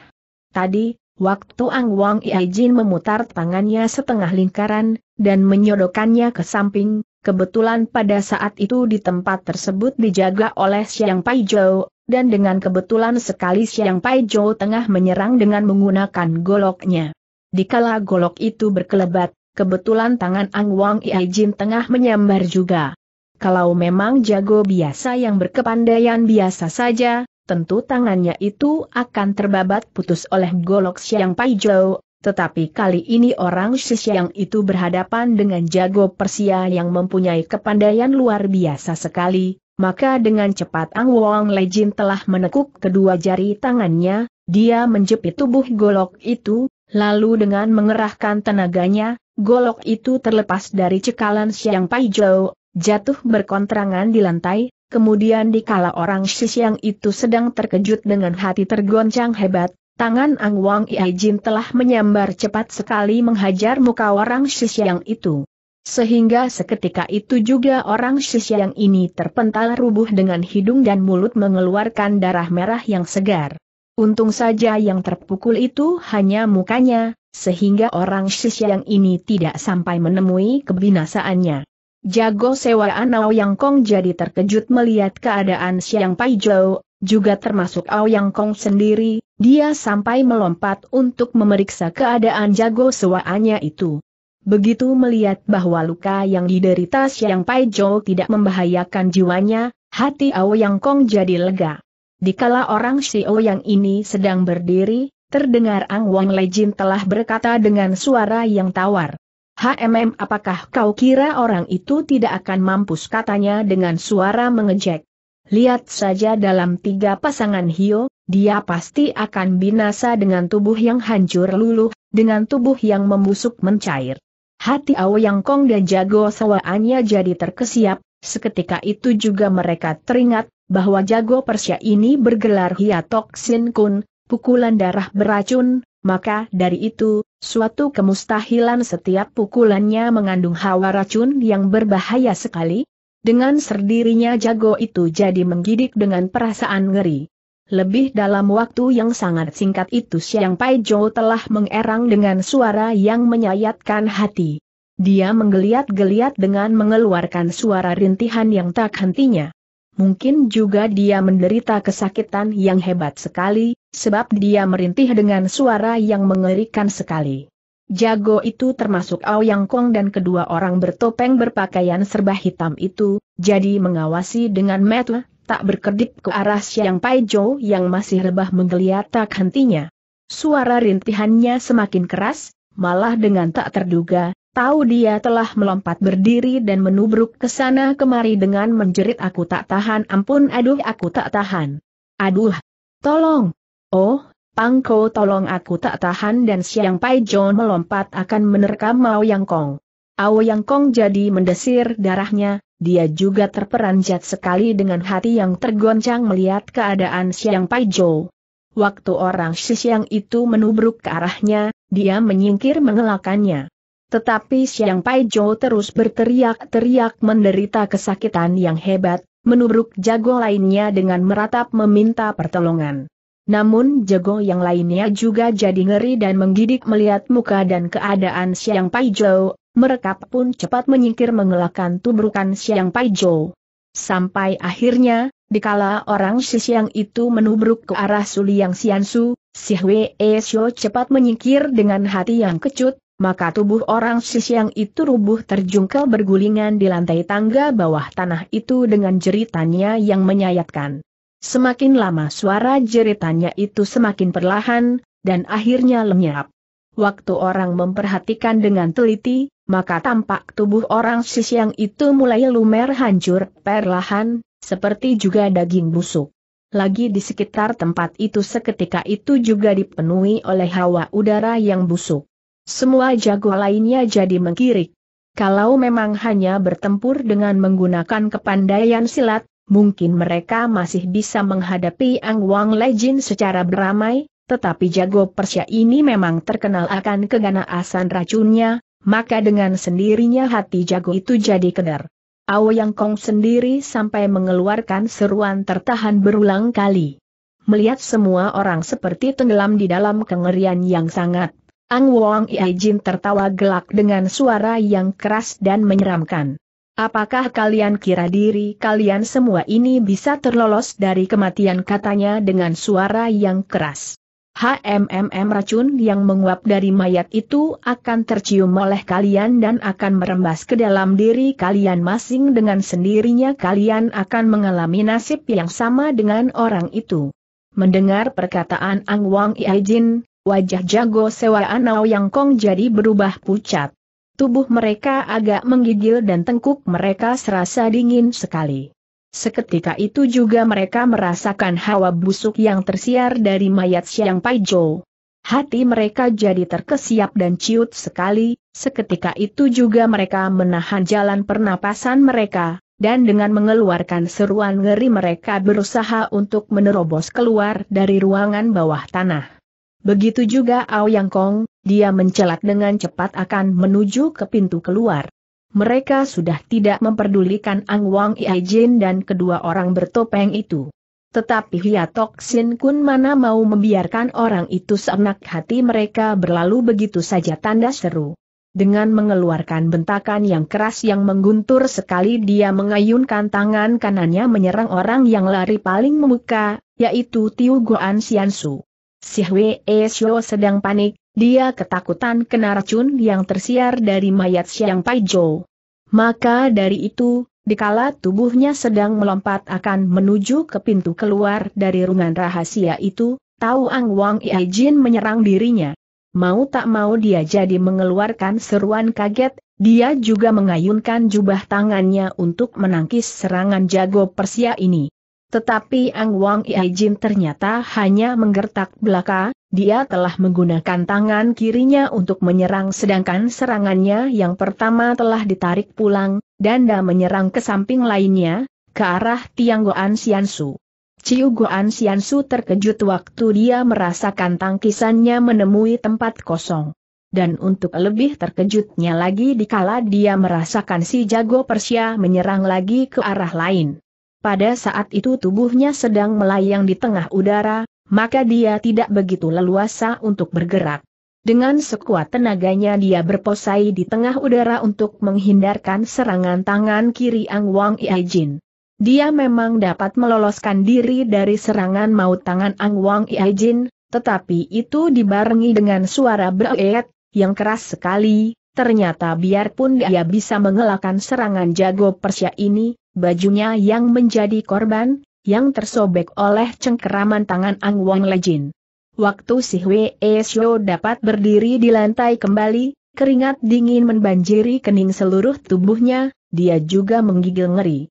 Tadi, Waktu Ang Wang Iajin memutar tangannya setengah lingkaran, dan menyodokannya ke samping, kebetulan pada saat itu di tempat tersebut dijaga oleh Siang Pai Zhou, dan dengan kebetulan sekali Siang Pai Zhou tengah menyerang dengan menggunakan goloknya. Dikala golok itu berkelebat, kebetulan tangan Ang Wang Iajin tengah menyambar juga. Kalau memang jago biasa yang berkepandaian biasa saja, tentu tangannya itu akan terbabat putus oleh golok Siang Paijau, tetapi kali ini orang yang itu berhadapan dengan jago Persia yang mempunyai kepandaian luar biasa sekali, maka dengan cepat Ang Wong Lejin telah menekuk kedua jari tangannya, dia menjepit tubuh golok itu, lalu dengan mengerahkan tenaganya, golok itu terlepas dari cekalan Siang Paijau, jatuh berkontrangan di lantai, Kemudian dikala orang Shishiang itu sedang terkejut dengan hati tergoncang hebat, tangan Ang Wang Iajin telah menyambar cepat sekali menghajar muka orang Shishiang itu. Sehingga seketika itu juga orang Shishiang ini terpental rubuh dengan hidung dan mulut mengeluarkan darah merah yang segar. Untung saja yang terpukul itu hanya mukanya, sehingga orang Shishiang ini tidak sampai menemui kebinasaannya. Jago sewaan Yang Kong jadi terkejut melihat keadaan Siang Pai Jou, juga termasuk Ao Yang Kong sendiri, dia sampai melompat untuk memeriksa keadaan jago sewaannya itu. Begitu melihat bahwa luka yang diderita Siang Pai Jou tidak membahayakan jiwanya, hati Ao Yang Kong jadi lega. Dikala orang Xiao yang ini sedang berdiri, terdengar Ang Wang Lejin telah berkata dengan suara yang tawar. HMM apakah kau kira orang itu tidak akan mampus katanya dengan suara mengejek. Lihat saja dalam tiga pasangan Hio, dia pasti akan binasa dengan tubuh yang hancur luluh, dengan tubuh yang membusuk mencair. Hati Yang Kong dan Jago sawaannya jadi terkesiap, seketika itu juga mereka teringat, bahwa Jago Persia ini bergelar Hiatoksin Kun, pukulan darah beracun, maka dari itu, suatu kemustahilan setiap pukulannya mengandung hawa racun yang berbahaya sekali. Dengan serdirinya jago itu jadi menggidik dengan perasaan ngeri. Lebih dalam waktu yang sangat singkat itu Siang Pai Jo telah mengerang dengan suara yang menyayatkan hati. Dia menggeliat-geliat dengan mengeluarkan suara rintihan yang tak hentinya. Mungkin juga dia menderita kesakitan yang hebat sekali, sebab dia merintih dengan suara yang mengerikan sekali. Jago itu termasuk Ao Yang Kong dan kedua orang bertopeng berpakaian serba hitam itu, jadi mengawasi dengan metu, tak berkedip ke arah Siang Pai jo yang masih rebah menggeliat tak hentinya. Suara rintihannya semakin keras, malah dengan tak terduga, tahu dia telah melompat berdiri dan menubruk ke sana kemari dengan menjerit aku tak tahan ampun aduh aku tak tahan. Aduh, tolong, Oh, Pangko tolong aku tak tahan dan Siang Pai John melompat akan menerkam Mao Yang Kong. Ao Yang Kong jadi mendesir darahnya, dia juga terperanjat sekali dengan hati yang tergoncang melihat keadaan Siang Pai Jo. Waktu orang Siang itu menubruk ke arahnya, dia menyingkir mengelakannya. Tetapi Siang Pai Jo terus berteriak-teriak menderita kesakitan yang hebat, menubruk jago lainnya dengan meratap meminta pertolongan. Namun jago yang lainnya juga jadi ngeri dan menggidik melihat muka dan keadaan Siang Paijo, mereka pun cepat menyingkir mengelakkan tubrukan Siang Paijo. Sampai akhirnya, dikala orang si Siang itu menubruk ke arah Suliang Siansu, si Hwe Sio cepat menyingkir dengan hati yang kecut, maka tubuh orang si Siang itu rubuh terjungkal bergulingan di lantai tangga bawah tanah itu dengan jeritannya yang menyayatkan. Semakin lama suara jeritannya itu semakin perlahan, dan akhirnya lenyap. Waktu orang memperhatikan dengan teliti, maka tampak tubuh orang siang itu mulai lumer hancur perlahan, seperti juga daging busuk. Lagi di sekitar tempat itu seketika itu juga dipenuhi oleh hawa udara yang busuk. Semua jago lainnya jadi mengkirik. Kalau memang hanya bertempur dengan menggunakan kepandaian silat, mungkin mereka masih bisa menghadapi Ang Wang Lejin secara beramai, tetapi jago Persia ini memang terkenal akan keganasan racunnya, maka dengan sendirinya hati jago itu jadi keder. Ao Yang Kong sendiri sampai mengeluarkan seruan tertahan berulang kali. Melihat semua orang seperti tenggelam di dalam kengerian yang sangat, Ang Wang Jin tertawa gelak dengan suara yang keras dan menyeramkan. Apakah kalian kira diri kalian semua ini bisa terlolos dari kematian katanya dengan suara yang keras? HMMM racun yang menguap dari mayat itu akan tercium oleh kalian dan akan merembas ke dalam diri kalian masing dengan sendirinya kalian akan mengalami nasib yang sama dengan orang itu. Mendengar perkataan Ang Wang Iajin, wajah jago Sewa Anau Yang Kong jadi berubah pucat. Tubuh mereka agak menggigil dan tengkuk mereka serasa dingin sekali. Seketika itu juga mereka merasakan hawa busuk yang tersiar dari mayat Siang Paijo. Hati mereka jadi terkesiap dan ciut sekali, seketika itu juga mereka menahan jalan pernapasan mereka, dan dengan mengeluarkan seruan ngeri mereka berusaha untuk menerobos keluar dari ruangan bawah tanah. Begitu juga Ao Yang Kong, dia mencelat dengan cepat akan menuju ke pintu keluar. Mereka sudah tidak memperdulikan Ang Wang Jin, dan kedua orang bertopeng itu. Tetapi Hiatok Sin Kun mana mau membiarkan orang itu seenak hati mereka berlalu begitu saja tanda seru. Dengan mengeluarkan bentakan yang keras yang mengguntur sekali dia mengayunkan tangan kanannya menyerang orang yang lari paling memuka, yaitu Tiu Goan Siansu. Si Hwe Xiao sedang panik, dia ketakutan kena racun yang tersiar dari mayat siang Paijo. Maka dari itu, dikala tubuhnya sedang melompat akan menuju ke pintu keluar dari ruangan rahasia itu, tahu Ang Wang Ia Jin menyerang dirinya. Mau tak mau dia jadi mengeluarkan seruan kaget, dia juga mengayunkan jubah tangannya untuk menangkis serangan jago Persia ini. Tetapi Ang Wang Iajin ternyata hanya menggertak belaka, dia telah menggunakan tangan kirinya untuk menyerang sedangkan serangannya yang pertama telah ditarik pulang, dan menyerang ke samping lainnya, ke arah Tiang Goan Siansu. Ciu Goan Siansu terkejut waktu dia merasakan tangkisannya menemui tempat kosong. Dan untuk lebih terkejutnya lagi dikala dia merasakan si jago Persia menyerang lagi ke arah lain pada saat itu tubuhnya sedang melayang di tengah udara, maka dia tidak begitu leluasa untuk bergerak. Dengan sekuat tenaganya dia berposai di tengah udara untuk menghindarkan serangan tangan kiri Ang Wang Iajin. Dia memang dapat meloloskan diri dari serangan maut tangan Ang Wang Iajin, tetapi itu dibarengi dengan suara beret, yang keras sekali, ternyata biarpun dia bisa mengelakkan serangan jago Persia ini, bajunya yang menjadi korban, yang tersobek oleh cengkeraman tangan Ang Wong Lejin. Waktu si Hwee Shio dapat berdiri di lantai kembali, keringat dingin membanjiri kening seluruh tubuhnya, dia juga menggigil ngeri.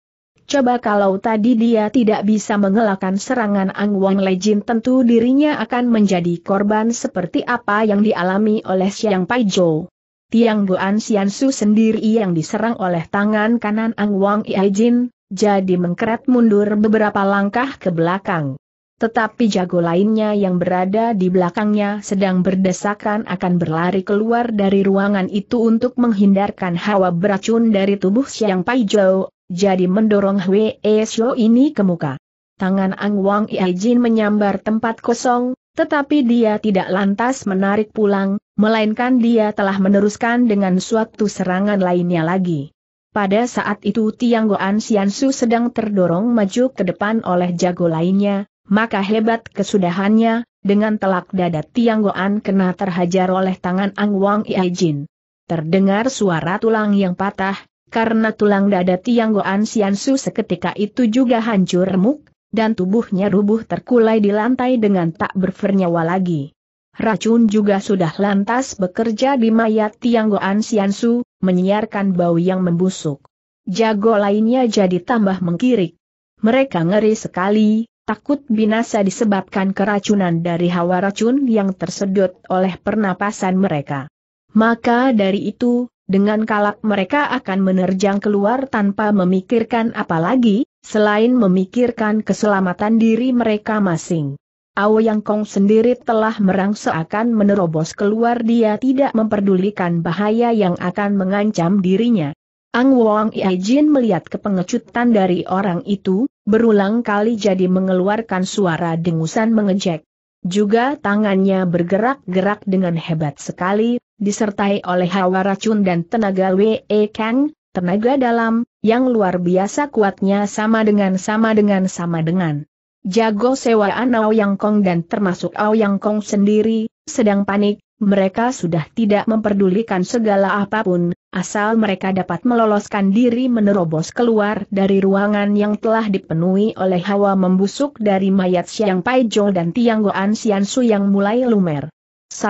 Coba kalau tadi dia tidak bisa mengelakkan serangan Ang Wong Lejin tentu dirinya akan menjadi korban seperti apa yang dialami oleh Xiang Paijo. Tiang Buan Su sendiri yang diserang oleh tangan kanan Ang Wang Iajin, jadi mengkeret mundur beberapa langkah ke belakang. Tetapi jago lainnya yang berada di belakangnya sedang berdesakan akan berlari keluar dari ruangan itu untuk menghindarkan hawa beracun dari tubuh Siang Pai Zhou, jadi mendorong Hwee Xiu ini ke muka. Tangan Ang Wang Iajin menyambar tempat kosong, tetapi dia tidak lantas menarik pulang, melainkan dia telah meneruskan dengan suatu serangan lainnya lagi. Pada saat itu Tiang Goan Siansu sedang terdorong maju ke depan oleh jago lainnya, maka hebat kesudahannya, dengan telak dada Tiang Goan kena terhajar oleh tangan Ang Wang Iajin. Terdengar suara tulang yang patah, karena tulang dada Tiang Goan Siansu seketika itu juga hancur remuk, dan tubuhnya rubuh terkulai di lantai dengan tak bernyawa lagi. Racun juga sudah lantas bekerja di mayat Tiang Goan Siansu, menyiarkan bau yang membusuk. Jago lainnya jadi tambah mengkirik. Mereka ngeri sekali, takut binasa disebabkan keracunan dari hawa racun yang tersedot oleh pernapasan mereka. Maka dari itu, dengan kalap mereka akan menerjang keluar tanpa memikirkan apa lagi, selain memikirkan keselamatan diri mereka masing. Yang Kong sendiri telah merangsa akan menerobos keluar dia tidak memperdulikan bahaya yang akan mengancam dirinya. Ang Wong Iajin melihat kepengecutan dari orang itu, berulang kali jadi mengeluarkan suara dengusan mengejek. Juga tangannya bergerak-gerak dengan hebat sekali, disertai oleh hawa racun dan tenaga Wei Kang, tenaga dalam, yang luar biasa kuatnya sama dengan sama dengan sama dengan. Jago sewaan Aoyang Kong dan termasuk Aoyang Kong sendiri, sedang panik, mereka sudah tidak memperdulikan segala apapun, asal mereka dapat meloloskan diri menerobos keluar dari ruangan yang telah dipenuhi oleh hawa membusuk dari mayat Siang Paijo dan Tiang Goan Sian Su yang mulai lumer. 1.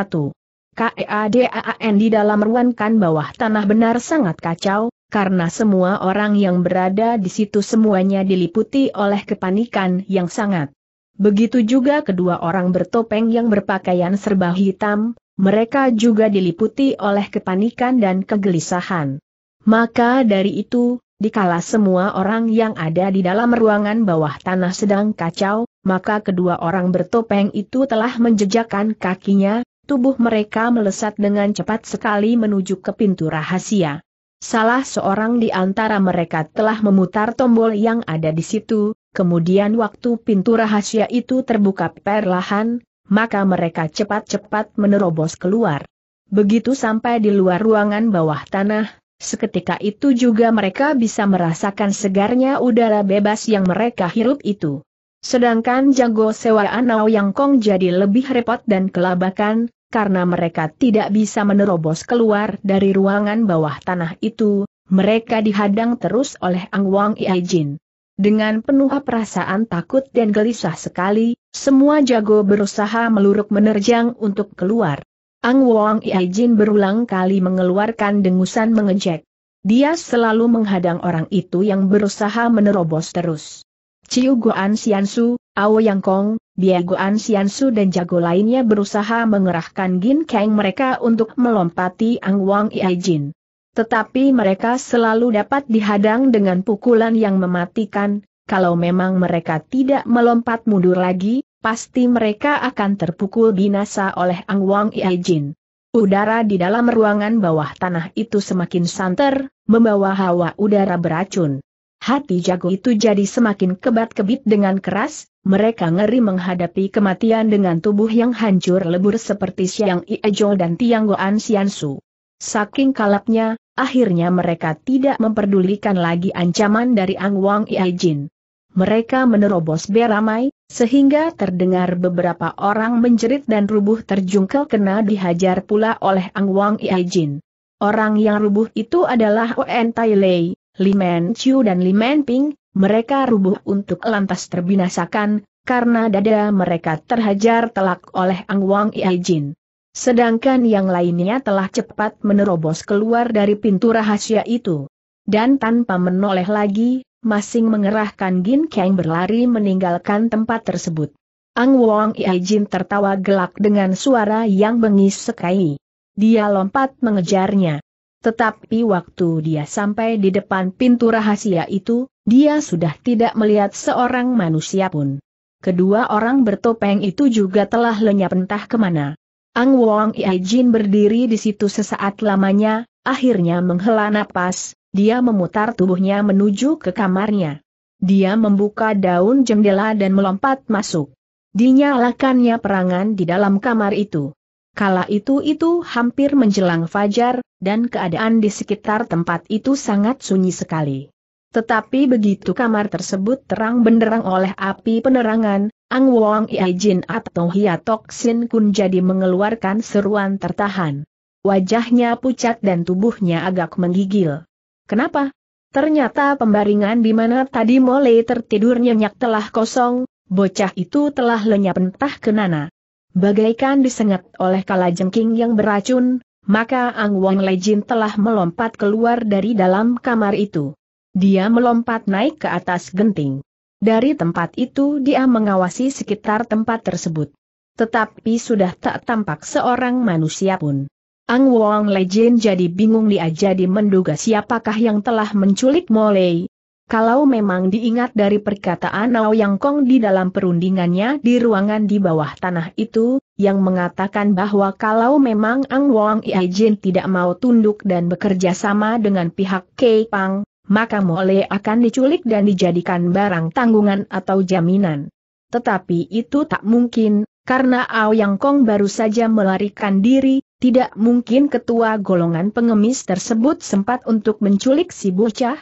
KEADAAN di dalam ruangan bawah tanah benar sangat kacau, karena semua orang yang berada di situ semuanya diliputi oleh kepanikan yang sangat. Begitu juga kedua orang bertopeng yang berpakaian serba hitam, mereka juga diliputi oleh kepanikan dan kegelisahan. Maka dari itu, dikala semua orang yang ada di dalam ruangan bawah tanah sedang kacau, maka kedua orang bertopeng itu telah menjejakkan kakinya, tubuh mereka melesat dengan cepat sekali menuju ke pintu rahasia salah seorang di antara mereka telah memutar tombol yang ada di situ, kemudian waktu pintu rahasia itu terbuka perlahan, maka mereka cepat-cepat menerobos keluar. Begitu sampai di luar ruangan bawah tanah, seketika itu juga mereka bisa merasakan segarnya udara bebas yang mereka hirup itu. Sedangkan jago sewaan Ao Yang Kong jadi lebih repot dan kelabakan, karena mereka tidak bisa menerobos keluar dari ruangan bawah tanah itu, mereka dihadang terus oleh Ang Wang Iajin. Dengan penuh perasaan takut dan gelisah sekali, semua jago berusaha meluruk menerjang untuk keluar. Ang Wang Iajin berulang kali mengeluarkan dengusan mengejek. Dia selalu menghadang orang itu yang berusaha menerobos terus. Ciu Guan Xiansu, Ao Yang Kong, Biegoan Xiansu dan jago lainnya berusaha mengerahkan Gin Kang mereka untuk melompati Ang Wang Iajin. Tetapi mereka selalu dapat dihadang dengan pukulan yang mematikan, kalau memang mereka tidak melompat mundur lagi, pasti mereka akan terpukul binasa oleh Ang Wang Iajin. Udara di dalam ruangan bawah tanah itu semakin santer, membawa hawa udara beracun. Hati jago itu jadi semakin kebat-kebit dengan keras, mereka ngeri menghadapi kematian dengan tubuh yang hancur lebur seperti Siang Iejol dan Tiang Goan Su. Saking kalapnya, akhirnya mereka tidak memperdulikan lagi ancaman dari Ang Wang Iejin. Mereka menerobos beramai, sehingga terdengar beberapa orang menjerit dan rubuh terjungkel kena dihajar pula oleh Ang Wang Iejin. Orang yang rubuh itu adalah Oen Tai Lei, Limen Chiu dan Limen Ping, mereka rubuh untuk lantas terbinasakan, karena dada mereka terhajar telak oleh Ang Wang Jin. Sedangkan yang lainnya telah cepat menerobos keluar dari pintu rahasia itu. Dan tanpa menoleh lagi, masing mengerahkan Gin Kang berlari meninggalkan tempat tersebut. Ang Wang Jin tertawa gelak dengan suara yang bengis sekali. Dia lompat mengejarnya. Tetapi waktu dia sampai di depan pintu rahasia itu, dia sudah tidak melihat seorang manusia pun. Kedua orang bertopeng itu juga telah lenyap entah kemana. Ang Wong Iai Jin berdiri di situ sesaat lamanya, akhirnya menghela napas, dia memutar tubuhnya menuju ke kamarnya. Dia membuka daun jendela dan melompat masuk. Dinyalakannya perangan di dalam kamar itu. Kala itu itu hampir menjelang fajar, dan keadaan di sekitar tempat itu sangat sunyi sekali. Tetapi begitu kamar tersebut terang benderang oleh api penerangan, Ang Wong Jin atau Hiatok Sin Kun jadi mengeluarkan seruan tertahan. Wajahnya pucat dan tubuhnya agak menggigil. Kenapa? Ternyata pembaringan di mana tadi mulai tertidur nyenyak telah kosong, bocah itu telah lenyap entah ke nana bagaikan disengat oleh kalajengking yang beracun, maka Ang Wong Lejin telah melompat keluar dari dalam kamar itu. Dia melompat naik ke atas genting. Dari tempat itu dia mengawasi sekitar tempat tersebut. Tetapi sudah tak tampak seorang manusia pun. Ang Wong Lejin jadi bingung dia jadi menduga siapakah yang telah menculik Molei, kalau memang diingat dari perkataan Nao Yang Kong di dalam perundingannya di ruangan di bawah tanah itu, yang mengatakan bahwa kalau memang Ang Wang Jin tidak mau tunduk dan bekerja sama dengan pihak Kei Pang, maka Mole akan diculik dan dijadikan barang tanggungan atau jaminan. Tetapi itu tak mungkin, karena Ao Yang Kong baru saja melarikan diri, tidak mungkin ketua golongan pengemis tersebut sempat untuk menculik si bocah,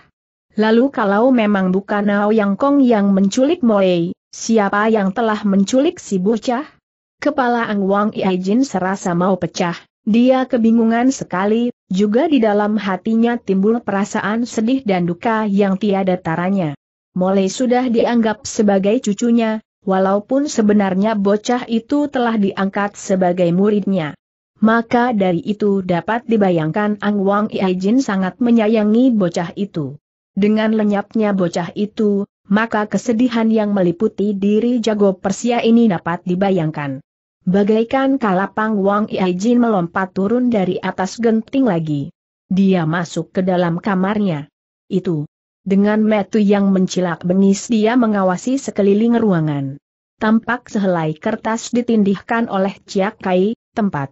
Lalu kalau memang bukan Nao Yang Kong yang menculik Moei, siapa yang telah menculik si bocah? Kepala Ang Wang Iajin serasa mau pecah, dia kebingungan sekali, juga di dalam hatinya timbul perasaan sedih dan duka yang tiada taranya. Moei sudah dianggap sebagai cucunya, walaupun sebenarnya bocah itu telah diangkat sebagai muridnya. Maka dari itu dapat dibayangkan Ang Wang Iajin sangat menyayangi bocah itu. Dengan lenyapnya bocah itu, maka kesedihan yang meliputi diri jago Persia ini dapat dibayangkan. Bagaikan kalapang Wang Yijin melompat turun dari atas genting lagi. Dia masuk ke dalam kamarnya. Itu. Dengan metu yang mencilak bengis dia mengawasi sekeliling ruangan. Tampak sehelai kertas ditindihkan oleh Chiak Kai, tempat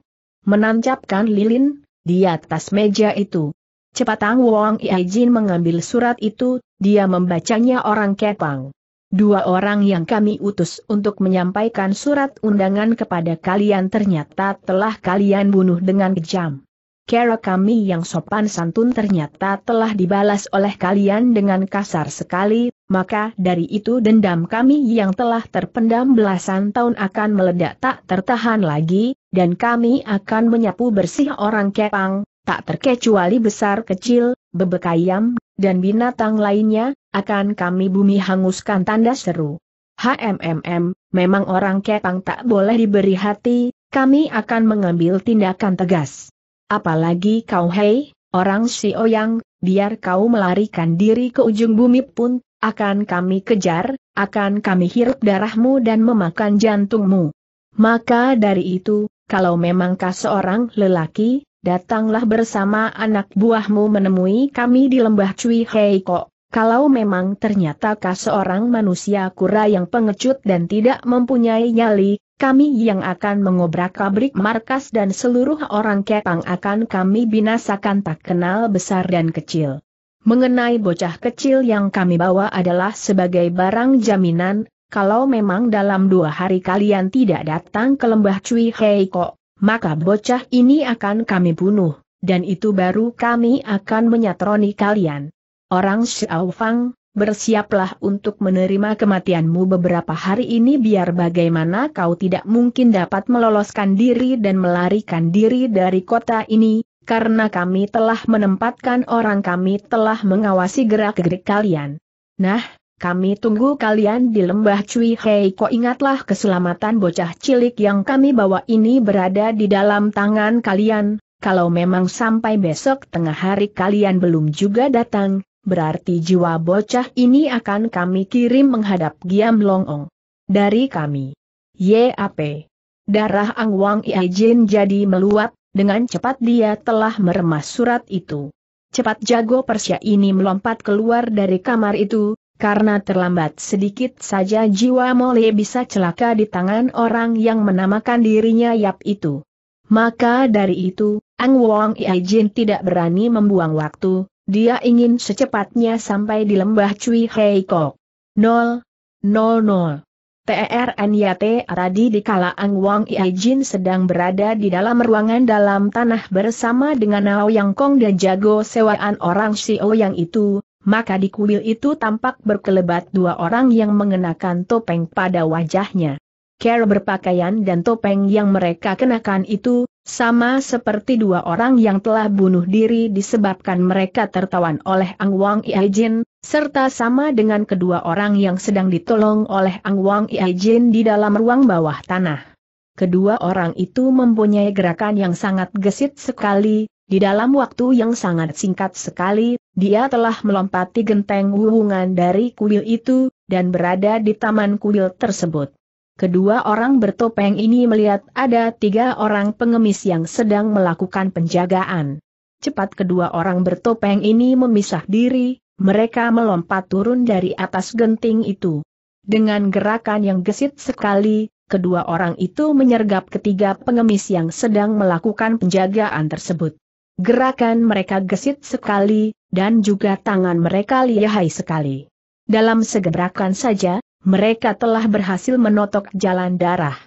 menancapkan lilin, di atas meja itu. Cepat Tang Wong Iai mengambil surat itu, dia membacanya orang Kepang. Dua orang yang kami utus untuk menyampaikan surat undangan kepada kalian ternyata telah kalian bunuh dengan kejam. Kera kami yang sopan santun ternyata telah dibalas oleh kalian dengan kasar sekali, maka dari itu dendam kami yang telah terpendam belasan tahun akan meledak tak tertahan lagi, dan kami akan menyapu bersih orang Kepang, tak terkecuali besar kecil, bebek ayam, dan binatang lainnya, akan kami bumi hanguskan tanda seru. HMMM, memang orang kepang tak boleh diberi hati, kami akan mengambil tindakan tegas. Apalagi kau hei, orang si oyang, biar kau melarikan diri ke ujung bumi pun, akan kami kejar, akan kami hirup darahmu dan memakan jantungmu. Maka dari itu, kalau memang kau seorang lelaki, datanglah bersama anak buahmu menemui kami di lembah Cui Hei Kok. Kalau memang ternyata kau seorang manusia kura yang pengecut dan tidak mempunyai nyali, kami yang akan mengobrak-abrik markas dan seluruh orang kepang akan kami binasakan tak kenal besar dan kecil. Mengenai bocah kecil yang kami bawa adalah sebagai barang jaminan, kalau memang dalam dua hari kalian tidak datang ke lembah Cui Hei Kok, maka bocah ini akan kami bunuh, dan itu baru kami akan menyatroni kalian. Orang Xiao Fang, bersiaplah untuk menerima kematianmu beberapa hari ini biar bagaimana kau tidak mungkin dapat meloloskan diri dan melarikan diri dari kota ini, karena kami telah menempatkan orang kami telah mengawasi gerak-gerik kalian. Nah, kami tunggu kalian di lembah Cui Hei Ko ingatlah keselamatan bocah cilik yang kami bawa ini berada di dalam tangan kalian, kalau memang sampai besok tengah hari kalian belum juga datang, berarti jiwa bocah ini akan kami kirim menghadap Giam Longong. Dari kami. YAP. Darah Ang Wang Iajin jadi meluap, dengan cepat dia telah meremas surat itu. Cepat jago Persia ini melompat keluar dari kamar itu, karena terlambat sedikit saja jiwa Mole bisa celaka di tangan orang yang menamakan dirinya Yap itu. Maka dari itu, Ang Wong Jin tidak berani membuang waktu, dia ingin secepatnya sampai di lembah Cui Hei Kok. Nol, nol nol. TRN Yate Aradi di kala Ang Wang Jin sedang berada di dalam ruangan dalam tanah bersama dengan Nao Yang Kong dan jago sewaan orang Xiao yang itu, maka di kuil itu tampak berkelebat dua orang yang mengenakan topeng pada wajahnya. Care berpakaian dan topeng yang mereka kenakan itu, sama seperti dua orang yang telah bunuh diri disebabkan mereka tertawan oleh Ang Wang Iajin, serta sama dengan kedua orang yang sedang ditolong oleh Ang Wang Iajin di dalam ruang bawah tanah. Kedua orang itu mempunyai gerakan yang sangat gesit sekali, di dalam waktu yang sangat singkat sekali, dia telah melompati genteng wuhungan dari kuil itu, dan berada di taman kuil tersebut. Kedua orang bertopeng ini melihat ada tiga orang pengemis yang sedang melakukan penjagaan. Cepat kedua orang bertopeng ini memisah diri, mereka melompat turun dari atas genting itu. Dengan gerakan yang gesit sekali, kedua orang itu menyergap ketiga pengemis yang sedang melakukan penjagaan tersebut. Gerakan mereka gesit sekali, dan juga tangan mereka lihai sekali. Dalam segebrakan saja, mereka telah berhasil menotok jalan darah.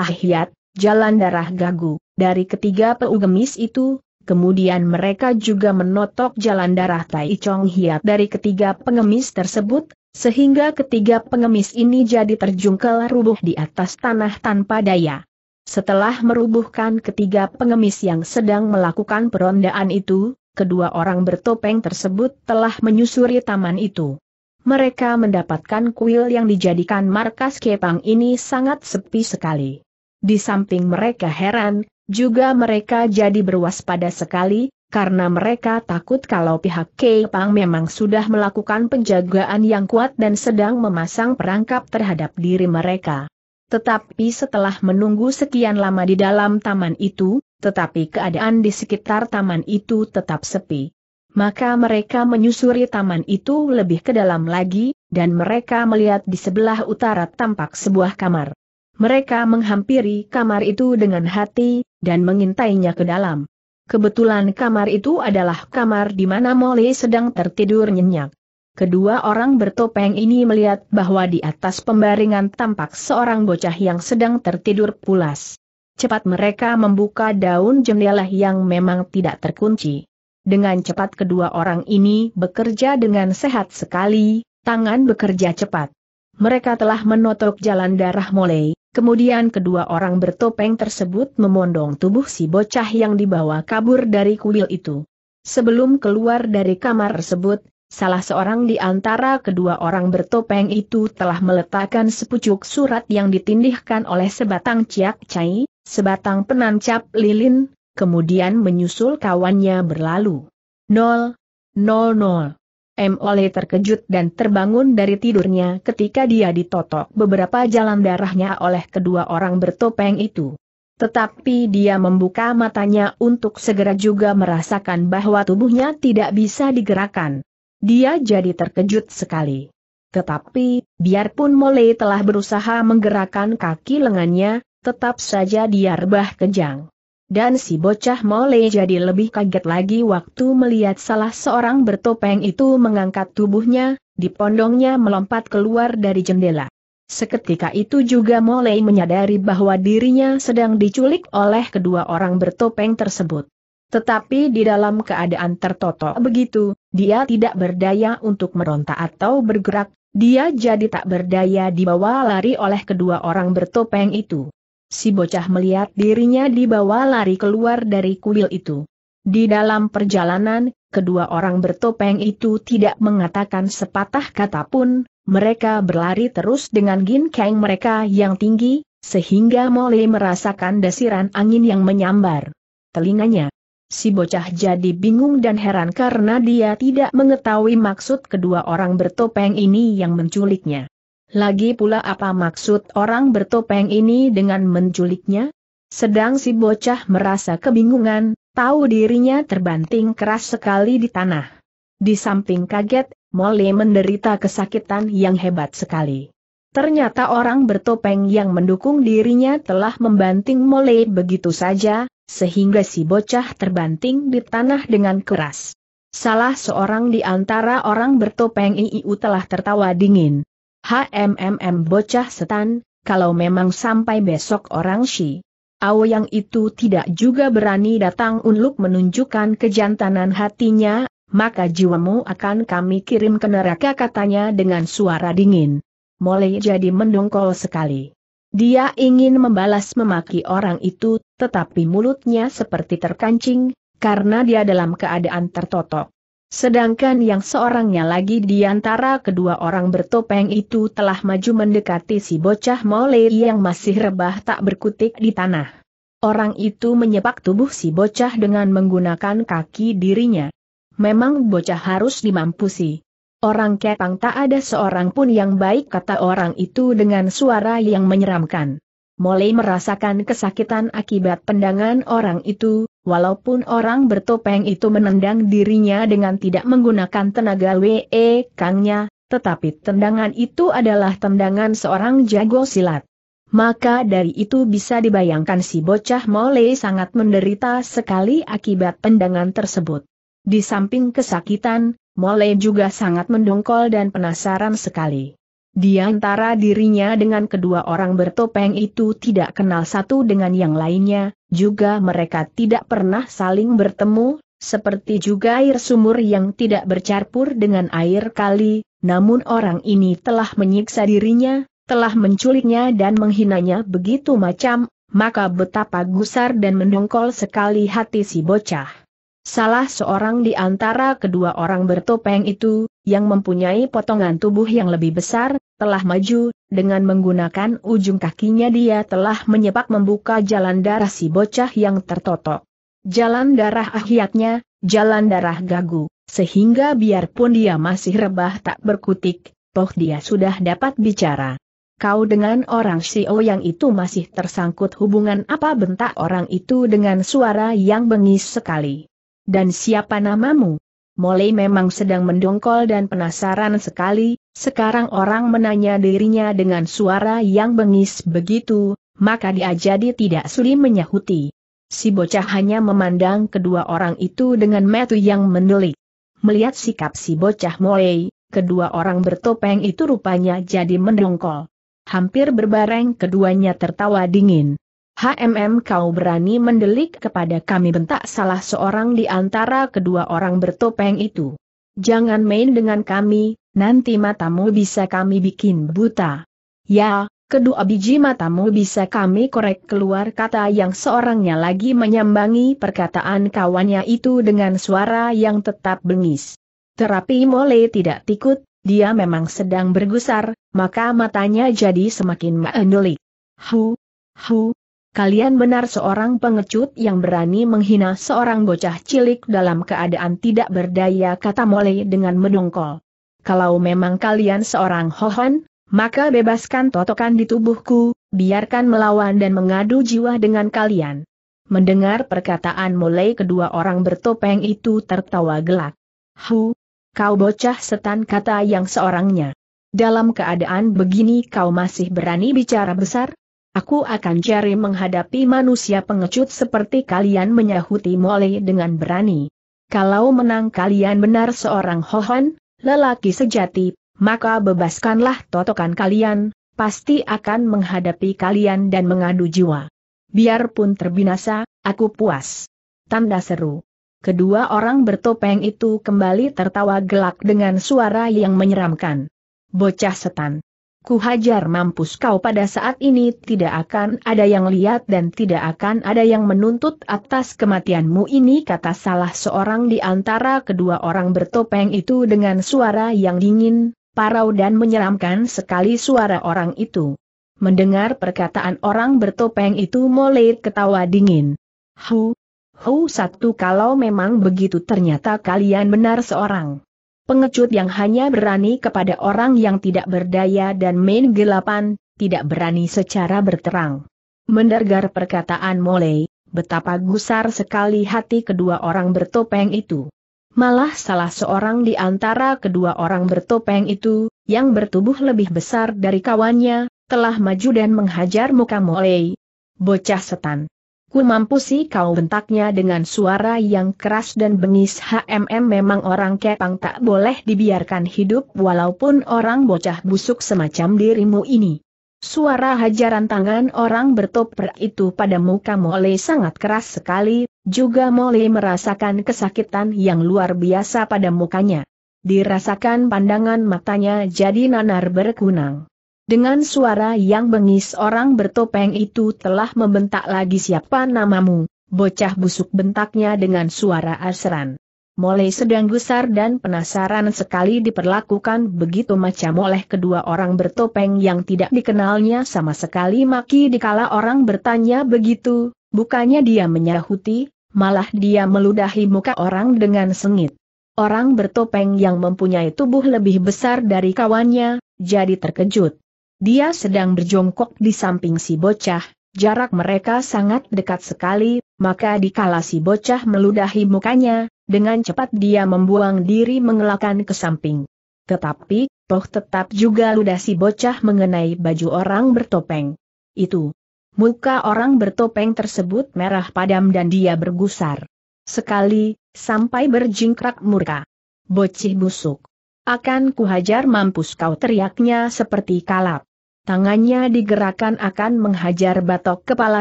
Ahyat, jalan darah gagu, dari ketiga peugemis itu, kemudian mereka juga menotok jalan darah Tai Chong Hiat dari ketiga pengemis tersebut, sehingga ketiga pengemis ini jadi terjungkel rubuh di atas tanah tanpa daya. Setelah merubuhkan ketiga pengemis yang sedang melakukan perondaan itu, kedua orang bertopeng tersebut telah menyusuri taman itu. Mereka mendapatkan kuil yang dijadikan markas Kepang ini sangat sepi sekali. Di samping mereka heran, juga mereka jadi berwaspada sekali, karena mereka takut kalau pihak Kepang memang sudah melakukan penjagaan yang kuat dan sedang memasang perangkap terhadap diri mereka. Tetapi setelah menunggu sekian lama di dalam taman itu, tetapi keadaan di sekitar taman itu tetap sepi. Maka mereka menyusuri taman itu lebih ke dalam lagi, dan mereka melihat di sebelah utara tampak sebuah kamar. Mereka menghampiri kamar itu dengan hati, dan mengintainya ke dalam. Kebetulan kamar itu adalah kamar di mana Molly sedang tertidur nyenyak. Kedua orang bertopeng ini melihat bahwa di atas pembaringan tampak seorang bocah yang sedang tertidur pulas. Cepat mereka membuka daun jendela yang memang tidak terkunci. Dengan cepat kedua orang ini bekerja dengan sehat sekali, tangan bekerja cepat. Mereka telah menotok jalan darah mulai, kemudian kedua orang bertopeng tersebut memondong tubuh si bocah yang dibawa kabur dari kuil itu. Sebelum keluar dari kamar tersebut, Salah seorang di antara kedua orang bertopeng itu telah meletakkan sepucuk surat yang ditindihkan oleh sebatang ciak cai, sebatang penancap lilin, kemudian menyusul kawannya berlalu. Nol, nol nol. M. oleh terkejut dan terbangun dari tidurnya ketika dia ditotok beberapa jalan darahnya oleh kedua orang bertopeng itu. Tetapi dia membuka matanya untuk segera juga merasakan bahwa tubuhnya tidak bisa digerakkan. Dia jadi terkejut sekali. Tetapi, biarpun Mole telah berusaha menggerakkan kaki lengannya, tetap saja dia rebah kejang. Dan si bocah Mole jadi lebih kaget lagi waktu melihat salah seorang bertopeng itu mengangkat tubuhnya, dipondongnya melompat keluar dari jendela. Seketika itu juga Mole menyadari bahwa dirinya sedang diculik oleh kedua orang bertopeng tersebut. Tetapi di dalam keadaan tertotok begitu, dia tidak berdaya untuk meronta atau bergerak, dia jadi tak berdaya dibawa lari oleh kedua orang bertopeng itu. Si bocah melihat dirinya dibawa lari keluar dari kuil itu. Di dalam perjalanan, kedua orang bertopeng itu tidak mengatakan sepatah kata pun, mereka berlari terus dengan ginkeng mereka yang tinggi, sehingga mulai merasakan desiran angin yang menyambar telinganya. Si bocah jadi bingung dan heran karena dia tidak mengetahui maksud kedua orang bertopeng ini yang menculiknya. Lagi pula apa maksud orang bertopeng ini dengan menculiknya? Sedang si bocah merasa kebingungan, tahu dirinya terbanting keras sekali di tanah. Di samping kaget, Mole menderita kesakitan yang hebat sekali. Ternyata orang bertopeng yang mendukung dirinya telah membanting Mole begitu saja, sehingga si bocah terbanting di tanah dengan keras. Salah seorang di antara orang bertopeng IIU telah tertawa dingin. HMMM bocah setan, kalau memang sampai besok orang Shi. yang itu tidak juga berani datang untuk menunjukkan kejantanan hatinya, maka jiwamu akan kami kirim ke neraka katanya dengan suara dingin. Mulai jadi mendongkol sekali. Dia ingin membalas memaki orang itu, tetapi mulutnya seperti terkancing, karena dia dalam keadaan tertotok. Sedangkan yang seorangnya lagi di antara kedua orang bertopeng itu telah maju mendekati si bocah mole yang masih rebah tak berkutik di tanah. Orang itu menyepak tubuh si bocah dengan menggunakan kaki dirinya. Memang bocah harus dimampusi. Orang Kepang tak ada seorang pun yang baik kata orang itu dengan suara yang menyeramkan. Mulai merasakan kesakitan akibat pendangan orang itu, walaupun orang bertopeng itu menendang dirinya dengan tidak menggunakan tenaga WE Kangnya, tetapi tendangan itu adalah tendangan seorang jago silat. Maka dari itu bisa dibayangkan si bocah Mole sangat menderita sekali akibat pendangan tersebut. Di samping kesakitan, Mole juga sangat mendongkol dan penasaran sekali. Di antara dirinya dengan kedua orang bertopeng itu tidak kenal satu dengan yang lainnya, juga mereka tidak pernah saling bertemu, seperti juga air sumur yang tidak bercarpur dengan air kali, namun orang ini telah menyiksa dirinya, telah menculiknya dan menghinanya begitu macam, maka betapa gusar dan mendongkol sekali hati si bocah. Salah seorang di antara kedua orang bertopeng itu, yang mempunyai potongan tubuh yang lebih besar, telah maju, dengan menggunakan ujung kakinya dia telah menyepak membuka jalan darah si bocah yang tertotok. Jalan darah akhirnya, jalan darah gagu, sehingga biarpun dia masih rebah tak berkutik, toh dia sudah dapat bicara. Kau dengan orang Sio yang itu masih tersangkut hubungan apa bentak orang itu dengan suara yang bengis sekali. Dan siapa namamu? Mulai memang sedang mendongkol dan penasaran sekali, sekarang orang menanya dirinya dengan suara yang bengis begitu, maka dia jadi tidak sulit menyahuti. Si bocah hanya memandang kedua orang itu dengan metu yang mendelik. Melihat sikap si bocah Molei, kedua orang bertopeng itu rupanya jadi mendongkol. Hampir berbareng keduanya tertawa dingin. HMM kau berani mendelik kepada kami bentak salah seorang di antara kedua orang bertopeng itu. Jangan main dengan kami, nanti matamu bisa kami bikin buta. Ya, kedua biji matamu bisa kami korek keluar kata yang seorangnya lagi menyambangi perkataan kawannya itu dengan suara yang tetap bengis. Terapi mole tidak tikut, dia memang sedang bergusar, maka matanya jadi semakin mendelik. Hu, hu, Kalian benar seorang pengecut yang berani menghina seorang bocah cilik dalam keadaan tidak berdaya kata Mole dengan mendongkol. Kalau memang kalian seorang hohon, maka bebaskan totokan di tubuhku, biarkan melawan dan mengadu jiwa dengan kalian. Mendengar perkataan Mole kedua orang bertopeng itu tertawa gelak. Hu, kau bocah setan kata yang seorangnya. Dalam keadaan begini kau masih berani bicara besar? Aku akan cari menghadapi manusia pengecut seperti kalian menyahuti Mole dengan berani. Kalau menang kalian benar seorang Hohan, lelaki sejati, maka bebaskanlah totokan kalian, pasti akan menghadapi kalian dan mengadu jiwa. Biarpun terbinasa, aku puas. Tanda seru. Kedua orang bertopeng itu kembali tertawa gelak dengan suara yang menyeramkan. Bocah setan. Ku hajar mampus kau pada saat ini tidak akan ada yang lihat dan tidak akan ada yang menuntut atas kematianmu ini kata salah seorang di antara kedua orang bertopeng itu dengan suara yang dingin, parau dan menyeramkan sekali suara orang itu. Mendengar perkataan orang bertopeng itu mulai ketawa dingin. Hu, hu satu kalau memang begitu ternyata kalian benar seorang pengecut yang hanya berani kepada orang yang tidak berdaya dan main gelapan, tidak berani secara berterang. Mendengar perkataan Molei, betapa gusar sekali hati kedua orang bertopeng itu. Malah salah seorang di antara kedua orang bertopeng itu, yang bertubuh lebih besar dari kawannya, telah maju dan menghajar muka Molei. Bocah setan. Ku mampusi kau bentaknya dengan suara yang keras dan bengis HMM memang orang kepang tak boleh dibiarkan hidup walaupun orang bocah busuk semacam dirimu ini. Suara hajaran tangan orang bertoper itu pada muka Mole sangat keras sekali, juga Mole merasakan kesakitan yang luar biasa pada mukanya. Dirasakan pandangan matanya jadi nanar berkunang. Dengan suara yang bengis orang bertopeng itu telah membentak lagi siapa namamu, bocah busuk bentaknya dengan suara asran. Mole sedang gusar dan penasaran sekali diperlakukan begitu macam oleh kedua orang bertopeng yang tidak dikenalnya sama sekali maki dikala orang bertanya begitu, bukannya dia menyahuti, malah dia meludahi muka orang dengan sengit. Orang bertopeng yang mempunyai tubuh lebih besar dari kawannya, jadi terkejut. Dia sedang berjongkok di samping si bocah, jarak mereka sangat dekat sekali, maka dikala si bocah meludahi mukanya, dengan cepat dia membuang diri mengelakkan ke samping. Tetapi, toh tetap juga ludah si bocah mengenai baju orang bertopeng. Itu. Muka orang bertopeng tersebut merah padam dan dia bergusar. Sekali, sampai berjingkrak murka. Bocih busuk. Akan kuhajar mampus kau teriaknya seperti kalap tangannya digerakkan akan menghajar batok kepala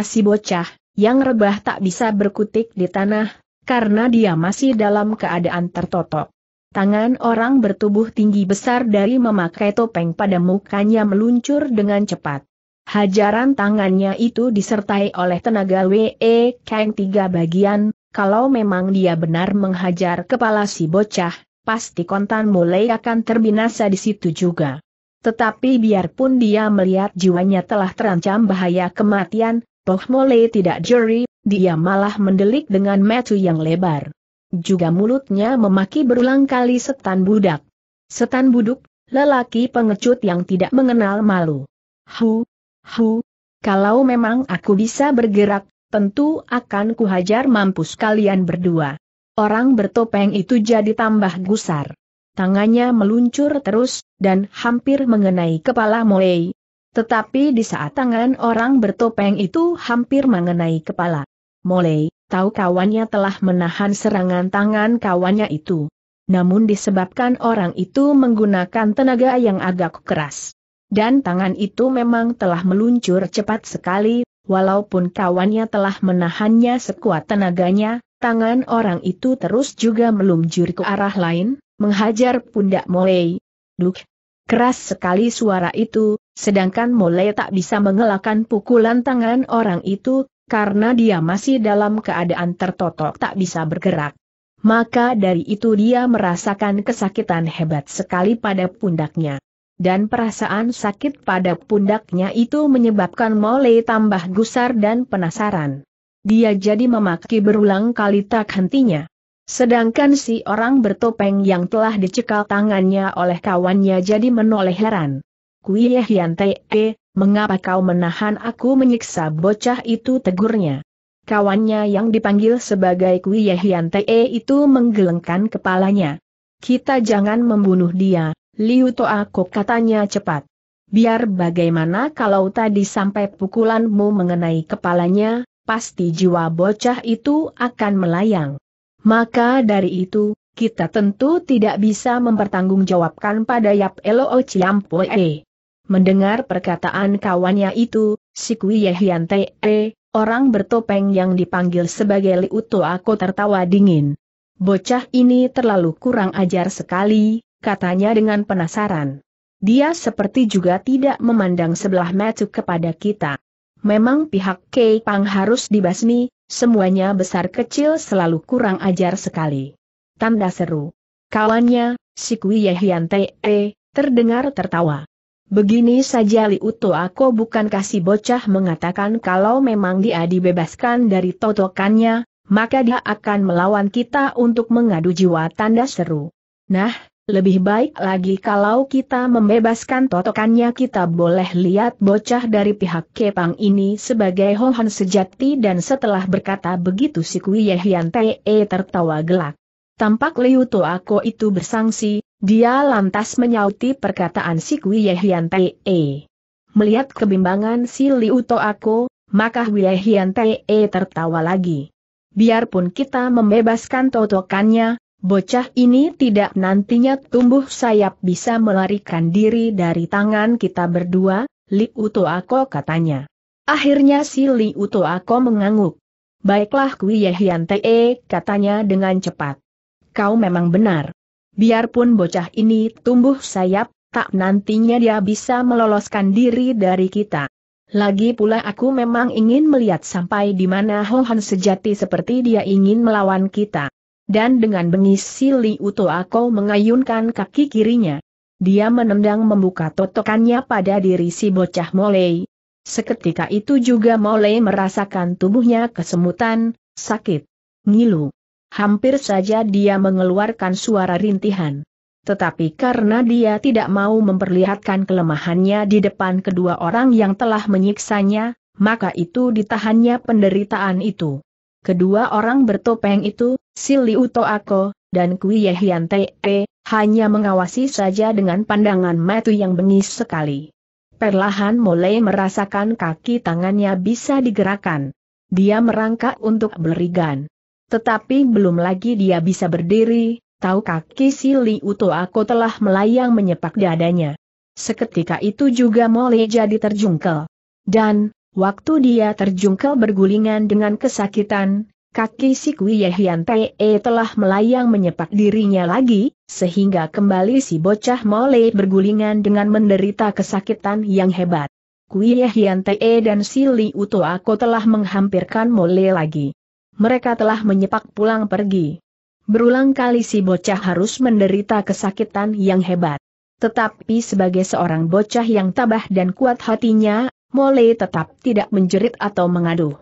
si bocah, yang rebah tak bisa berkutik di tanah, karena dia masih dalam keadaan tertotok. Tangan orang bertubuh tinggi besar dari memakai topeng pada mukanya meluncur dengan cepat. Hajaran tangannya itu disertai oleh tenaga W.E. Kang tiga bagian, kalau memang dia benar menghajar kepala si bocah, pasti kontan mulai akan terbinasa di situ juga. Tetapi biarpun dia melihat jiwanya telah terancam bahaya kematian, Mole tidak jeri, dia malah mendelik dengan metu yang lebar. Juga mulutnya memaki berulang kali setan budak. Setan buduk, lelaki pengecut yang tidak mengenal malu. Hu, hu, kalau memang aku bisa bergerak, tentu akan kuhajar mampus kalian berdua. Orang bertopeng itu jadi tambah gusar tangannya meluncur terus, dan hampir mengenai kepala Moei. Tetapi di saat tangan orang bertopeng itu hampir mengenai kepala Moei, tahu kawannya telah menahan serangan tangan kawannya itu. Namun disebabkan orang itu menggunakan tenaga yang agak keras. Dan tangan itu memang telah meluncur cepat sekali, walaupun kawannya telah menahannya sekuat tenaganya, tangan orang itu terus juga meluncur ke arah lain, menghajar pundak Molei. Duk! Keras sekali suara itu, sedangkan Molei tak bisa mengelakkan pukulan tangan orang itu, karena dia masih dalam keadaan tertotok tak bisa bergerak. Maka dari itu dia merasakan kesakitan hebat sekali pada pundaknya. Dan perasaan sakit pada pundaknya itu menyebabkan Molei tambah gusar dan penasaran. Dia jadi memaki berulang kali tak hentinya. Sedangkan si orang bertopeng yang telah dicekal tangannya oleh kawannya jadi menoleh heran. Kui Yehian Te, eh, mengapa kau menahan aku menyiksa bocah itu tegurnya? Kawannya yang dipanggil sebagai Kui Yehian Te eh, itu menggelengkan kepalanya. Kita jangan membunuh dia, Liu kok katanya cepat. Biar bagaimana kalau tadi sampai pukulanmu mengenai kepalanya, pasti jiwa bocah itu akan melayang. Maka dari itu, kita tentu tidak bisa mempertanggungjawabkan pada Yap Elo Ciampoe. Mendengar perkataan kawannya itu, si Kui Yehian Te, orang bertopeng yang dipanggil sebagai Liuto Ako tertawa dingin. Bocah ini terlalu kurang ajar sekali, katanya dengan penasaran. Dia seperti juga tidak memandang sebelah mata kepada kita. Memang pihak Kei Pang harus dibasmi, Semuanya besar kecil selalu kurang ajar sekali. Tanda seru. Kawannya, si Kui Yehian Te, terdengar tertawa. Begini saja Liuto aku bukan kasih bocah mengatakan kalau memang dia dibebaskan dari totokannya, maka dia akan melawan kita untuk mengadu jiwa tanda seru. Nah, lebih baik lagi kalau kita membebaskan totokannya kita boleh lihat bocah dari pihak Kepang ini sebagai Hohan sejati dan setelah berkata begitu si Kui Yehian Te e tertawa gelak. Tampak Liu ako itu bersangsi, dia lantas menyauti perkataan si Kui Yehian Te. E. Melihat kebimbangan si Liu Toako, maka Yehian Te e tertawa lagi. Biarpun kita membebaskan totokannya, Bocah ini tidak nantinya tumbuh sayap bisa melarikan diri dari tangan kita berdua, Li Uto Ako katanya. Akhirnya si Li Uto Ako mengangguk. Baiklah Kui Yehian Te, katanya dengan cepat. Kau memang benar. Biarpun bocah ini tumbuh sayap, tak nantinya dia bisa meloloskan diri dari kita. Lagi pula aku memang ingin melihat sampai di mana Hohan sejati seperti dia ingin melawan kita dan dengan bengis Sili Uto mengayunkan kaki kirinya. Dia menendang membuka totokannya pada diri si bocah Molei. Seketika itu juga Molei merasakan tubuhnya kesemutan, sakit, ngilu. Hampir saja dia mengeluarkan suara rintihan. Tetapi karena dia tidak mau memperlihatkan kelemahannya di depan kedua orang yang telah menyiksanya, maka itu ditahannya penderitaan itu. Kedua orang bertopeng itu, si Liu dan Kui Yehian Te, e hanya mengawasi saja dengan pandangan mata yang bengis sekali. Perlahan mulai merasakan kaki tangannya bisa digerakkan. Dia merangkak untuk berigan. Tetapi belum lagi dia bisa berdiri, tahu kaki si Utoako telah melayang menyepak dadanya. Seketika itu juga mulai jadi terjungkel. Dan, waktu dia terjungkel bergulingan dengan kesakitan, kaki si Kui Yehian e telah melayang menyepak dirinya lagi, sehingga kembali si bocah mole bergulingan dengan menderita kesakitan yang hebat. Kui Yehian e dan si Li Uto telah menghampirkan Mole lagi. Mereka telah menyepak pulang pergi. Berulang kali si bocah harus menderita kesakitan yang hebat. Tetapi sebagai seorang bocah yang tabah dan kuat hatinya, Mole tetap tidak menjerit atau mengaduh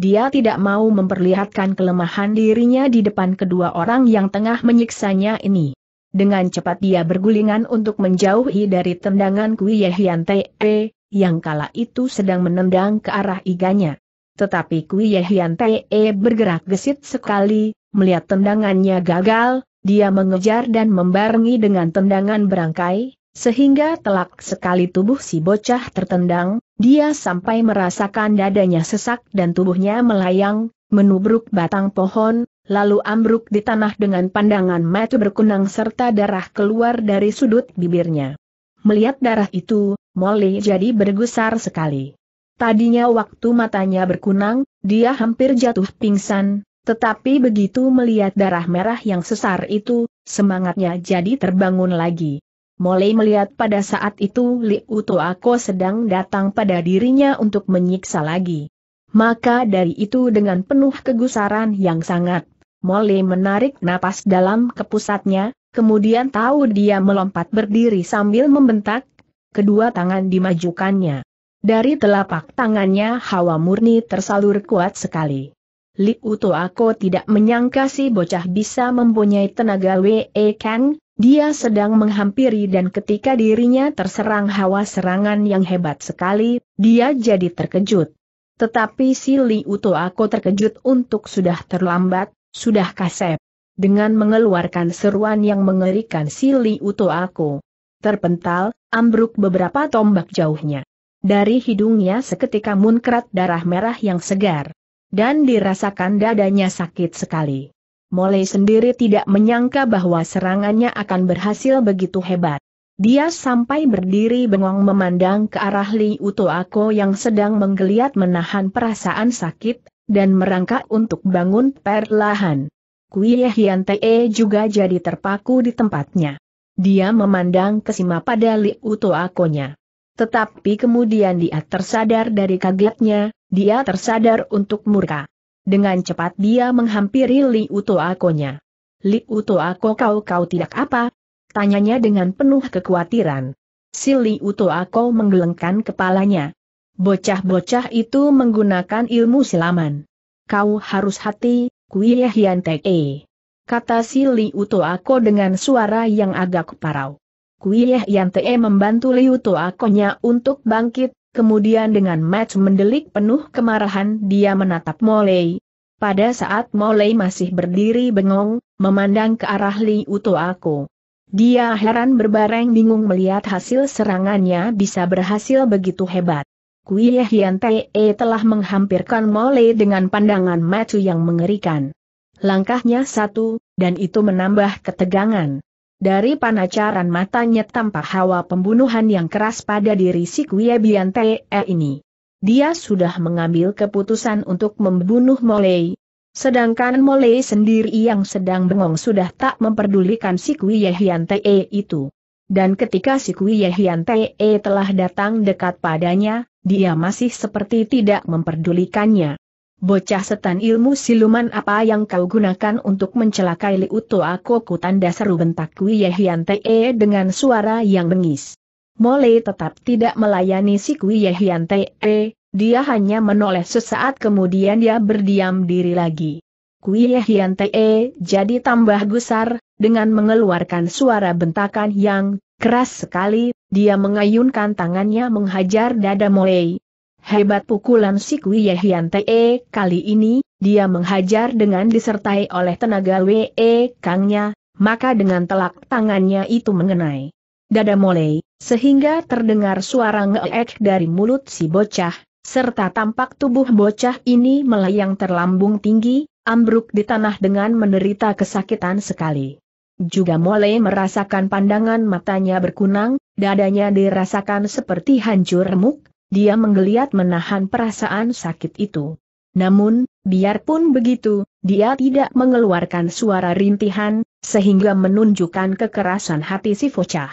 dia tidak mau memperlihatkan kelemahan dirinya di depan kedua orang yang tengah menyiksanya ini. Dengan cepat dia bergulingan untuk menjauhi dari tendangan Kui Yehian Te, yang kala itu sedang menendang ke arah iganya. Tetapi Kui Yehian Te bergerak gesit sekali, melihat tendangannya gagal, dia mengejar dan membarengi dengan tendangan berangkai, sehingga telak sekali tubuh si bocah tertendang, dia sampai merasakan dadanya sesak dan tubuhnya melayang, menubruk batang pohon, lalu ambruk di tanah dengan pandangan mata berkunang serta darah keluar dari sudut bibirnya. Melihat darah itu, Molly jadi bergusar sekali. Tadinya waktu matanya berkunang, dia hampir jatuh pingsan, tetapi begitu melihat darah merah yang sesar itu, semangatnya jadi terbangun lagi. Mulai melihat pada saat itu Liu Toako sedang datang pada dirinya untuk menyiksa lagi. Maka dari itu dengan penuh kegusaran yang sangat, Mole menarik napas dalam ke pusatnya, kemudian tahu dia melompat berdiri sambil membentak, kedua tangan dimajukannya. Dari telapak tangannya hawa murni tersalur kuat sekali. Liu Toako tidak menyangka si bocah bisa mempunyai tenaga Wei Kang, dia sedang menghampiri dan ketika dirinya terserang hawa serangan yang hebat sekali, dia jadi terkejut. Tetapi si Li Uto aku terkejut untuk sudah terlambat, sudah kasep. Dengan mengeluarkan seruan yang mengerikan si Li Uto aku. Terpental, ambruk beberapa tombak jauhnya. Dari hidungnya seketika munkrat darah merah yang segar. Dan dirasakan dadanya sakit sekali. Mole sendiri tidak menyangka bahwa serangannya akan berhasil begitu hebat. Dia sampai berdiri bengong memandang ke arah Li Utoako yang sedang menggeliat menahan perasaan sakit, dan merangkak untuk bangun perlahan. Kuiye Hian Te juga jadi terpaku di tempatnya. Dia memandang kesima pada Li Utoakonya. Tetapi kemudian dia tersadar dari kagetnya, dia tersadar untuk murka. Dengan cepat dia menghampiri Li Akonya. Li Uto Ako kau kau tidak apa? Tanyanya dengan penuh kekhawatiran. Si Li Uto Ako menggelengkan kepalanya. Bocah-bocah itu menggunakan ilmu silaman. Kau harus hati, Kuih Hian eh, Kata si Li Uto Ako dengan suara yang agak parau. Kuih Yan Te membantu Uto Akonya untuk bangkit, Kemudian dengan match mendelik penuh kemarahan dia menatap Molei. Pada saat Molei masih berdiri bengong, memandang ke arah Li Uto aku. Dia heran berbareng bingung melihat hasil serangannya bisa berhasil begitu hebat. Kui Hian Te e telah menghampirkan Molei dengan pandangan macu yang mengerikan. Langkahnya satu, dan itu menambah ketegangan. Dari panacaran matanya tampak hawa pembunuhan yang keras pada diri si Kuya Biante ini. Dia sudah mengambil keputusan untuk membunuh Molei. Sedangkan Molei sendiri yang sedang bengong sudah tak memperdulikan si Kuya Hiante itu. Dan ketika si Kuya Hiante telah datang dekat padanya, dia masih seperti tidak memperdulikannya. Bocah setan ilmu siluman apa yang kau gunakan untuk mencelakai Liuto aku kutanda seru bentak Kui Yehian e dengan suara yang bengis. Mole tetap tidak melayani si Kui Yehian e. dia hanya menoleh sesaat kemudian dia berdiam diri lagi. Kui Yehian e jadi tambah gusar, dengan mengeluarkan suara bentakan yang keras sekali, dia mengayunkan tangannya menghajar dada Mole, Hebat pukulan si Kui Te. kali ini, dia menghajar dengan disertai oleh tenaga Wee Kangnya, maka dengan telak tangannya itu mengenai dada Molei, sehingga terdengar suara ngeek dari mulut si bocah, serta tampak tubuh bocah ini melayang terlambung tinggi, ambruk di tanah dengan menderita kesakitan sekali. Juga Molei merasakan pandangan matanya berkunang, dadanya dirasakan seperti hancur remuk, dia menggeliat menahan perasaan sakit itu. Namun, biarpun begitu, dia tidak mengeluarkan suara rintihan, sehingga menunjukkan kekerasan hati si Focah.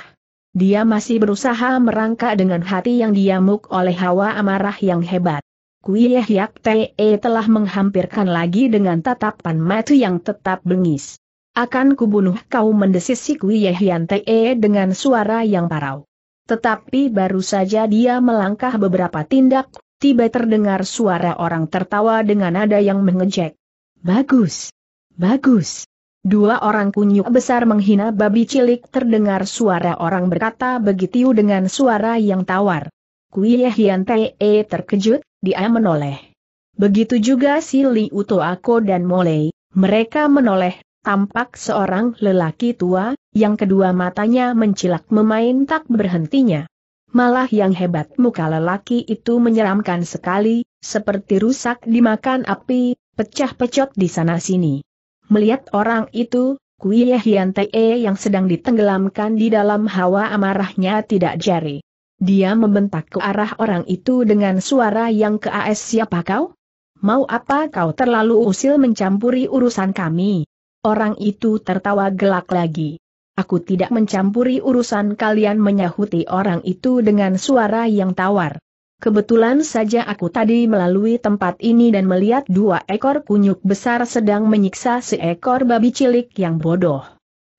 Dia masih berusaha merangka dengan hati yang diamuk oleh hawa amarah yang hebat. Kuih Yak Te e telah menghampirkan lagi dengan tatapan mata yang tetap bengis. Akan kubunuh kau mendesis si Kuih Yan Te e dengan suara yang parau. Tetapi baru saja dia melangkah beberapa tindak, tiba terdengar suara orang tertawa dengan nada yang mengejek. Bagus! Bagus! Dua orang kunyuk besar menghina babi cilik terdengar suara orang berkata begitu dengan suara yang tawar. Kuie Hian Te e terkejut, dia menoleh. Begitu juga si Li Uto Ako dan Molei, mereka menoleh, tampak seorang lelaki tua, yang kedua matanya mencilak memain tak berhentinya. Malah yang hebat muka lelaki itu menyeramkan sekali, seperti rusak dimakan api, pecah-pecot di sana-sini. Melihat orang itu, Kuie Hian yang sedang ditenggelamkan di dalam hawa amarahnya tidak jari. Dia membentak ke arah orang itu dengan suara yang keas siapa kau? Mau apa kau terlalu usil mencampuri urusan kami? Orang itu tertawa gelak lagi. Aku tidak mencampuri urusan kalian menyahuti orang itu dengan suara yang tawar. Kebetulan saja aku tadi melalui tempat ini dan melihat dua ekor kunyuk besar sedang menyiksa seekor babi cilik yang bodoh.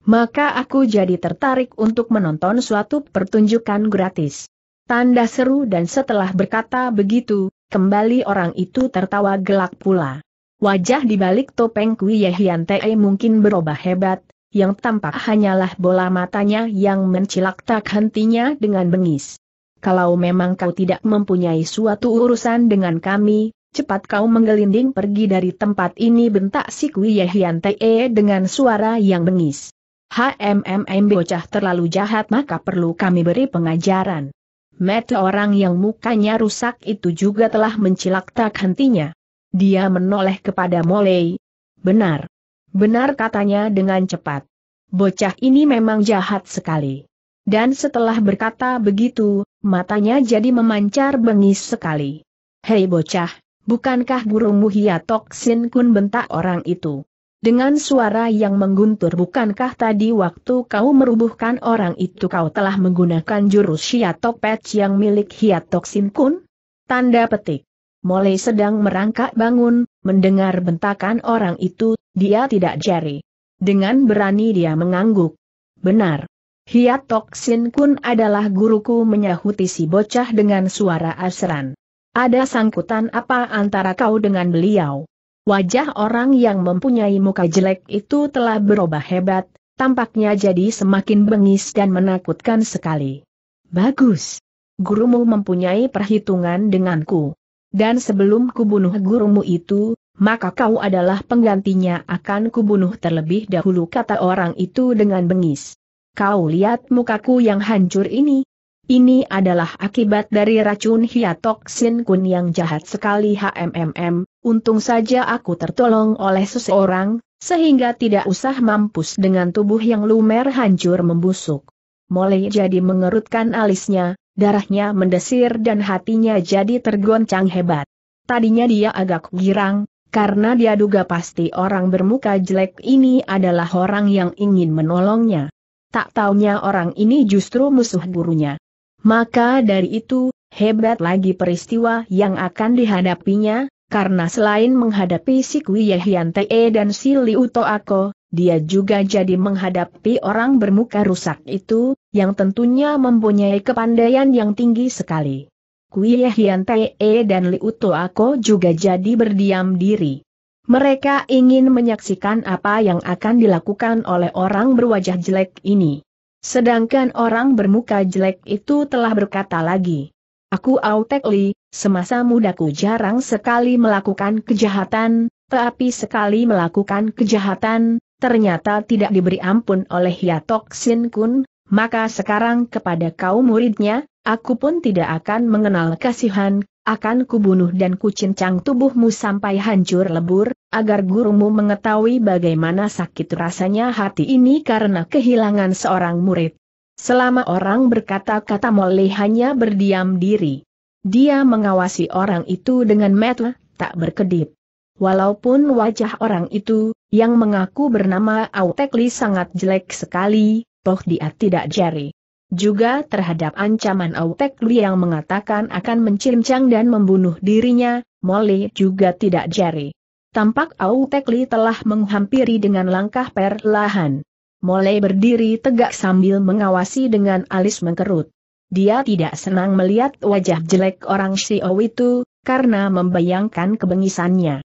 Maka aku jadi tertarik untuk menonton suatu pertunjukan gratis. Tanda seru dan setelah berkata begitu, kembali orang itu tertawa gelak pula. Wajah di balik topeng Kui Yehian e mungkin berubah hebat, yang tampak hanyalah bola matanya yang mencilak tak hentinya dengan bengis. Kalau memang kau tidak mempunyai suatu urusan dengan kami, cepat kau menggelinding pergi dari tempat ini bentak si Kui Yehian e dengan suara yang bengis. HMMM bocah terlalu jahat maka perlu kami beri pengajaran. Mata orang yang mukanya rusak itu juga telah mencilak tak hentinya. Dia menoleh kepada Molei. Benar. Benar katanya dengan cepat. Bocah ini memang jahat sekali. Dan setelah berkata begitu, matanya jadi memancar bengis sekali. Hei bocah, bukankah burungmu hiatok sin kun bentak orang itu? Dengan suara yang mengguntur bukankah tadi waktu kau merubuhkan orang itu kau telah menggunakan jurus Hiatok Patch yang milik Hiatok Sin Kun? Tanda petik. Mole sedang merangkak bangun, mendengar bentakan orang itu, dia tidak jari. Dengan berani dia mengangguk. Benar. Hiat Toksin Kun adalah guruku menyahuti si bocah dengan suara asran. Ada sangkutan apa antara kau dengan beliau? Wajah orang yang mempunyai muka jelek itu telah berubah hebat, tampaknya jadi semakin bengis dan menakutkan sekali. Bagus. Gurumu mempunyai perhitungan denganku. Dan sebelum kubunuh gurumu itu, maka kau adalah penggantinya akan kubunuh terlebih dahulu kata orang itu dengan bengis. Kau lihat mukaku yang hancur ini? Ini adalah akibat dari racun hiatoksin kun yang jahat sekali HMMM, untung saja aku tertolong oleh seseorang, sehingga tidak usah mampus dengan tubuh yang lumer hancur membusuk. Mulai jadi mengerutkan alisnya, darahnya mendesir dan hatinya jadi tergoncang hebat. Tadinya dia agak girang, karena dia duga pasti orang bermuka jelek ini adalah orang yang ingin menolongnya. Tak taunya orang ini justru musuh gurunya. Maka dari itu, hebat lagi peristiwa yang akan dihadapinya, karena selain menghadapi si Kui Yehian Te dan si Liu Toako, dia juga jadi menghadapi orang bermuka rusak itu, yang tentunya mempunyai kepandaian yang tinggi sekali. Kuie Hian Tae dan Uto Ako juga jadi berdiam diri. Mereka ingin menyaksikan apa yang akan dilakukan oleh orang berwajah jelek ini. Sedangkan orang bermuka jelek itu telah berkata lagi. Aku Autek Li, semasa mudaku jarang sekali melakukan kejahatan, tapi sekali melakukan kejahatan, ternyata tidak diberi ampun oleh Yatok Sin Kun, maka sekarang kepada kaum muridnya, aku pun tidak akan mengenal kasihan, akan kubunuh dan kucincang tubuhmu sampai hancur lebur, agar gurumu mengetahui bagaimana sakit rasanya hati ini karena kehilangan seorang murid. Selama orang berkata-kata Molly hanya berdiam diri. Dia mengawasi orang itu dengan mata tak berkedip. Walaupun wajah orang itu, yang mengaku bernama Autekli sangat jelek sekali, toh dia tidak jari. Juga terhadap ancaman Autekli yang mengatakan akan mencincang dan membunuh dirinya, Molly juga tidak jari. Tampak Autekli telah menghampiri dengan langkah perlahan. Molly berdiri tegak sambil mengawasi dengan alis mengkerut. Dia tidak senang melihat wajah jelek orang Xiao itu, karena membayangkan kebengisannya.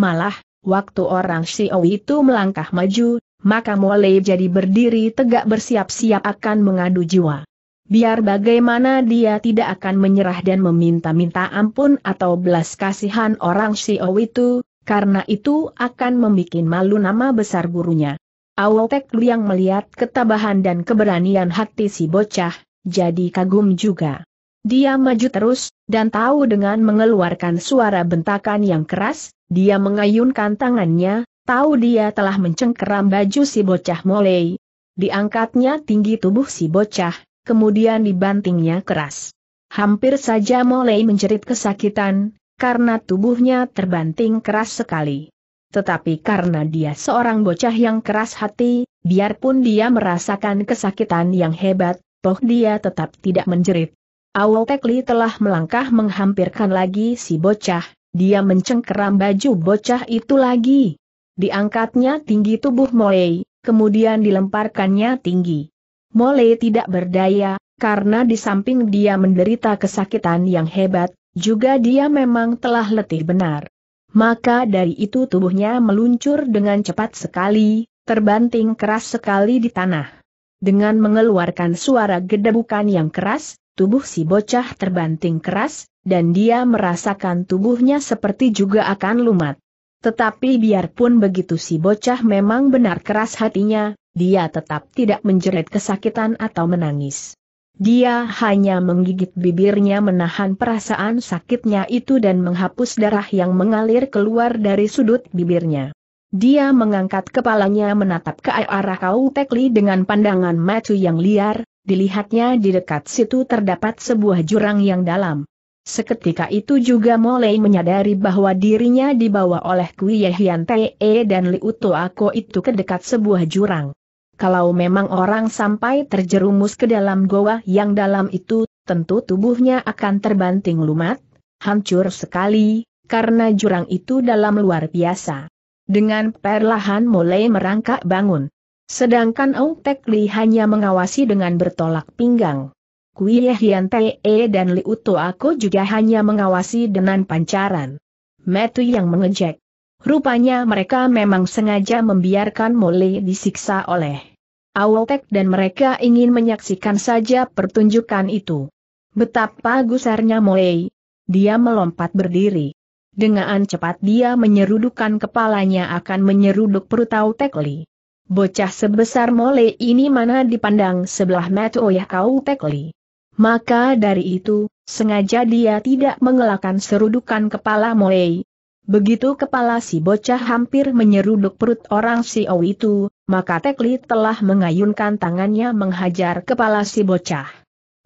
Malah, waktu orang Xiao itu melangkah maju, maka mulai jadi berdiri tegak bersiap-siap akan mengadu jiwa. Biar bagaimana dia tidak akan menyerah dan meminta-minta ampun atau belas kasihan orang Xiao itu, karena itu akan membuat malu nama besar gurunya. Awotek Liang melihat ketabahan dan keberanian hati si bocah, jadi kagum juga. Dia maju terus, dan tahu dengan mengeluarkan suara bentakan yang keras, dia mengayunkan tangannya, tahu dia telah mencengkeram baju si bocah molei. Diangkatnya tinggi tubuh si bocah, kemudian dibantingnya keras. Hampir saja Molei menjerit kesakitan, karena tubuhnya terbanting keras sekali. Tetapi karena dia seorang bocah yang keras hati, biarpun dia merasakan kesakitan yang hebat, toh dia tetap tidak menjerit. Awal Tekli telah melangkah menghampirkan lagi si bocah, dia mencengkeram baju bocah itu lagi. Diangkatnya tinggi tubuh Molei, kemudian dilemparkannya tinggi. Molei tidak berdaya, karena di samping dia menderita kesakitan yang hebat, juga dia memang telah letih benar. Maka dari itu tubuhnya meluncur dengan cepat sekali, terbanting keras sekali di tanah. Dengan mengeluarkan suara gedebukan yang keras, tubuh si bocah terbanting keras, dan dia merasakan tubuhnya seperti juga akan lumat. Tetapi biarpun begitu si bocah memang benar keras hatinya, dia tetap tidak menjerit kesakitan atau menangis. Dia hanya menggigit bibirnya menahan perasaan sakitnya itu dan menghapus darah yang mengalir keluar dari sudut bibirnya. Dia mengangkat kepalanya menatap ke arah Kau Tekli dengan pandangan macu yang liar, dilihatnya di dekat situ terdapat sebuah jurang yang dalam. Seketika itu juga mulai menyadari bahwa dirinya dibawa oleh Kui Yehian Tee dan Liuto Ako itu ke dekat sebuah jurang. Kalau memang orang sampai terjerumus ke dalam goa yang dalam itu, tentu tubuhnya akan terbanting lumat, hancur sekali, karena jurang itu dalam luar biasa. Dengan perlahan mulai merangkak bangun. Sedangkan Ong Tek Li hanya mengawasi dengan bertolak pinggang. Kui Hian Te e dan Li Uto Ako juga hanya mengawasi dengan pancaran. Metu yang mengejek. Rupanya mereka memang sengaja membiarkan Mole disiksa oleh Awotek dan mereka ingin menyaksikan saja pertunjukan itu. Betapa gusarnya Mole. Dia melompat berdiri. Dengan cepat dia menyerudukan kepalanya akan menyeruduk perut Autekli. Bocah sebesar mole ini mana dipandang sebelah mata oyah kau tekli. Maka dari itu, sengaja dia tidak mengelakkan serudukan kepala mole. Begitu kepala si bocah hampir menyeruduk perut orang si O itu, maka Tekli telah mengayunkan tangannya menghajar kepala si bocah.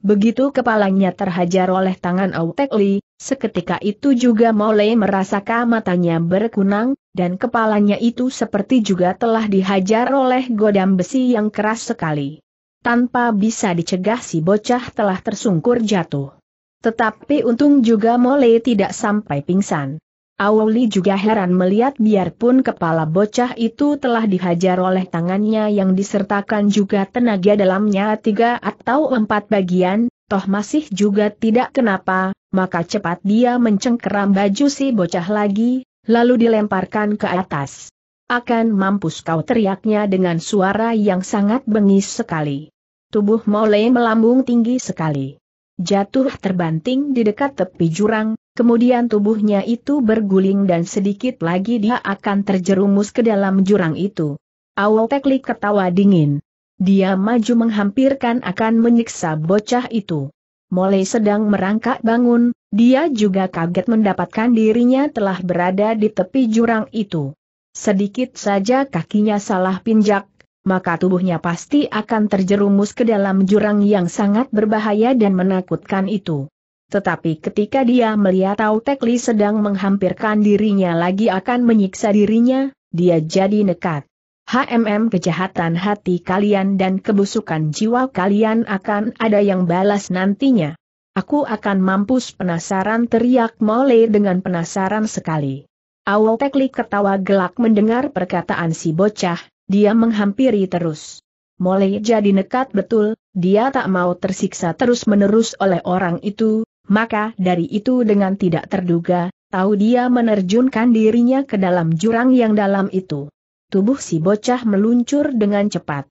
Begitu kepalanya terhajar oleh tangan Autek Li, seketika itu juga mulai merasakan matanya berkunang, dan kepalanya itu seperti juga telah dihajar oleh godam besi yang keras sekali. Tanpa bisa dicegah si bocah telah tersungkur jatuh. Tetapi untung juga mulai tidak sampai pingsan. Awoli juga heran melihat biarpun kepala bocah itu telah dihajar oleh tangannya yang disertakan juga tenaga dalamnya tiga atau empat bagian, toh masih juga tidak kenapa, maka cepat dia mencengkeram baju si bocah lagi, lalu dilemparkan ke atas. Akan mampus kau teriaknya dengan suara yang sangat bengis sekali. Tubuh Mole melambung tinggi sekali. Jatuh terbanting di dekat tepi jurang, Kemudian tubuhnya itu berguling dan sedikit lagi dia akan terjerumus ke dalam jurang itu. Awal teklik ketawa dingin. Dia maju menghampirkan akan menyiksa bocah itu. Mulai sedang merangkak bangun, dia juga kaget mendapatkan dirinya telah berada di tepi jurang itu. Sedikit saja kakinya salah pinjak, maka tubuhnya pasti akan terjerumus ke dalam jurang yang sangat berbahaya dan menakutkan itu. Tetapi ketika dia melihat Tau Tekli sedang menghampirkan dirinya lagi akan menyiksa dirinya, dia jadi nekat. HMM kejahatan hati kalian dan kebusukan jiwa kalian akan ada yang balas nantinya. Aku akan mampus penasaran teriak Mole dengan penasaran sekali. Awal Tekli ketawa gelak mendengar perkataan si bocah, dia menghampiri terus. Mole jadi nekat betul, dia tak mau tersiksa terus-menerus oleh orang itu, maka dari itu dengan tidak terduga, tahu dia menerjunkan dirinya ke dalam jurang yang dalam itu. Tubuh si bocah meluncur dengan cepat.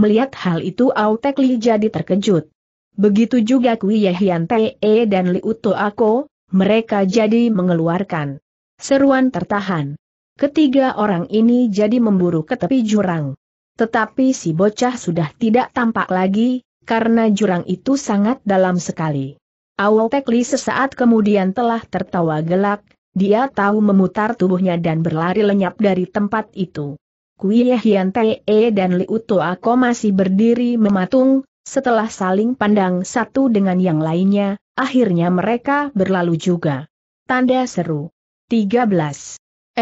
Melihat hal itu Autek Li jadi terkejut. Begitu juga Kui Yehian Te e dan Li Ako, mereka jadi mengeluarkan seruan tertahan. Ketiga orang ini jadi memburu ke tepi jurang. Tetapi si bocah sudah tidak tampak lagi, karena jurang itu sangat dalam sekali. Awal Tekli sesaat kemudian telah tertawa gelak, dia tahu memutar tubuhnya dan berlari lenyap dari tempat itu. Kuie Hian Te e dan Liu Ako masih berdiri mematung, setelah saling pandang satu dengan yang lainnya, akhirnya mereka berlalu juga. Tanda seru. 13.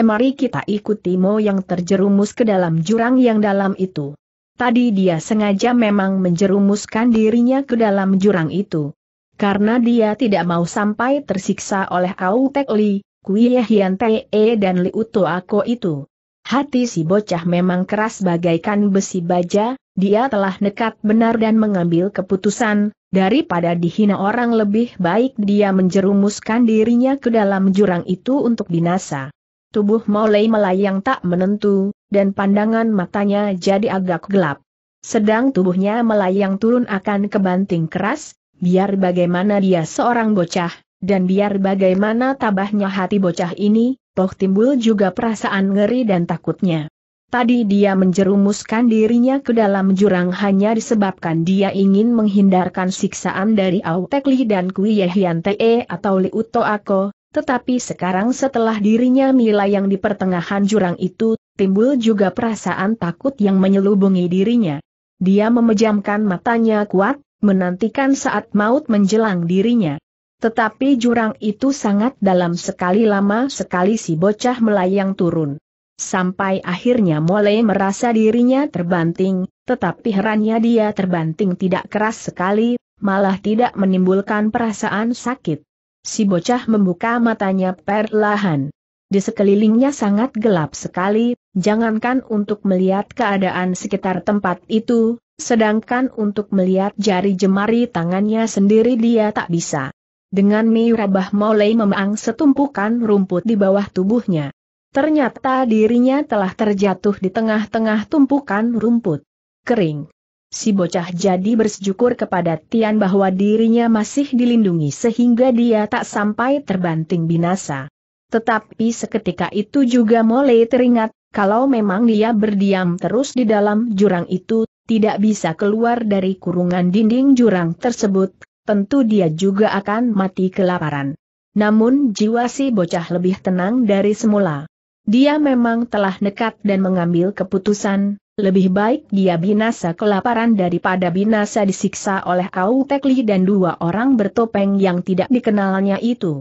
Mari kita ikuti Mo yang terjerumus ke dalam jurang yang dalam itu. Tadi dia sengaja memang menjerumuskan dirinya ke dalam jurang itu karena dia tidak mau sampai tersiksa oleh Au Tek Li, Kui Hian Te e dan Uto Ako itu. Hati si bocah memang keras bagaikan besi baja, dia telah nekat benar dan mengambil keputusan, daripada dihina orang lebih baik dia menjerumuskan dirinya ke dalam jurang itu untuk binasa. Tubuh mulai melayang tak menentu, dan pandangan matanya jadi agak gelap. Sedang tubuhnya melayang turun akan kebanting keras, biar bagaimana dia seorang bocah, dan biar bagaimana tabahnya hati bocah ini, toh timbul juga perasaan ngeri dan takutnya. Tadi dia menjerumuskan dirinya ke dalam jurang hanya disebabkan dia ingin menghindarkan siksaan dari Autekli dan Kui Te e atau Liuto Ako, tetapi sekarang setelah dirinya mila yang di pertengahan jurang itu, timbul juga perasaan takut yang menyelubungi dirinya. Dia memejamkan matanya kuat, menantikan saat maut menjelang dirinya. Tetapi jurang itu sangat dalam sekali lama sekali si bocah melayang turun. Sampai akhirnya mulai merasa dirinya terbanting, tetapi herannya dia terbanting tidak keras sekali, malah tidak menimbulkan perasaan sakit. Si bocah membuka matanya perlahan. Di sekelilingnya sangat gelap sekali, jangankan untuk melihat keadaan sekitar tempat itu, sedangkan untuk melihat jari jemari tangannya sendiri dia tak bisa. Dengan mirabah mulai memang setumpukan rumput di bawah tubuhnya. Ternyata dirinya telah terjatuh di tengah-tengah tumpukan rumput. Kering. Si bocah jadi bersyukur kepada Tian bahwa dirinya masih dilindungi sehingga dia tak sampai terbanting binasa. Tetapi seketika itu juga mulai teringat, kalau memang dia berdiam terus di dalam jurang itu, tidak bisa keluar dari kurungan dinding jurang tersebut, tentu dia juga akan mati kelaparan. Namun jiwa si bocah lebih tenang dari semula. Dia memang telah nekat dan mengambil keputusan, lebih baik dia binasa kelaparan daripada binasa disiksa oleh kau tekli dan dua orang bertopeng yang tidak dikenalnya itu.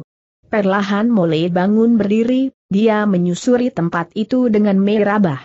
Perlahan mulai bangun berdiri, dia menyusuri tempat itu dengan merabah.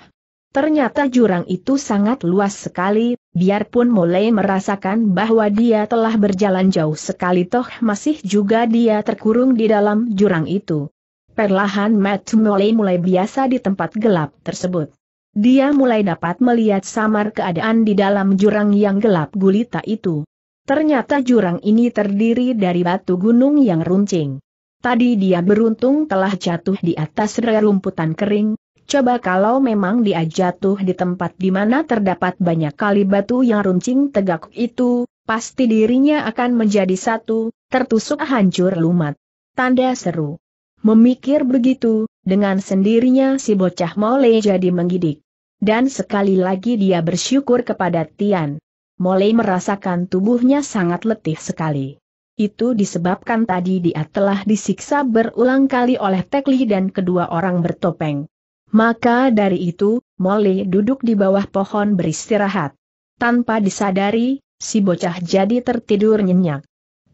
Ternyata jurang itu sangat luas sekali, biarpun mulai merasakan bahwa dia telah berjalan jauh sekali toh masih juga dia terkurung di dalam jurang itu. Perlahan Matt mulai mulai biasa di tempat gelap tersebut. Dia mulai dapat melihat samar keadaan di dalam jurang yang gelap gulita itu. Ternyata jurang ini terdiri dari batu gunung yang runcing. Tadi dia beruntung telah jatuh di atas rerumputan kering, coba kalau memang dia jatuh di tempat di mana terdapat banyak kali batu yang runcing tegak itu, pasti dirinya akan menjadi satu, tertusuk hancur lumat. Tanda seru. Memikir begitu, dengan sendirinya si bocah Mole jadi menggidik. Dan sekali lagi dia bersyukur kepada Tian. Mole merasakan tubuhnya sangat letih sekali. Itu disebabkan tadi dia telah disiksa berulang kali oleh Tekli dan kedua orang bertopeng. Maka dari itu, Molly duduk di bawah pohon beristirahat. Tanpa disadari, si bocah jadi tertidur nyenyak.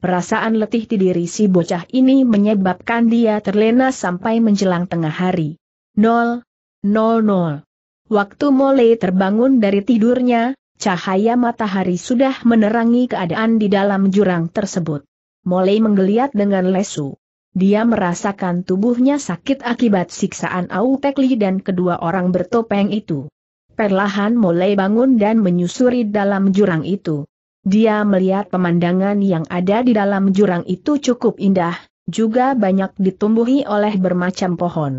Perasaan letih di diri si bocah ini menyebabkan dia terlena sampai menjelang tengah hari. Nol, nol nol. Waktu Molly terbangun dari tidurnya, cahaya matahari sudah menerangi keadaan di dalam jurang tersebut mulai menggeliat dengan lesu. Dia merasakan tubuhnya sakit akibat siksaan Au Tekli dan kedua orang bertopeng itu. Perlahan mulai bangun dan menyusuri dalam jurang itu. Dia melihat pemandangan yang ada di dalam jurang itu cukup indah, juga banyak ditumbuhi oleh bermacam pohon.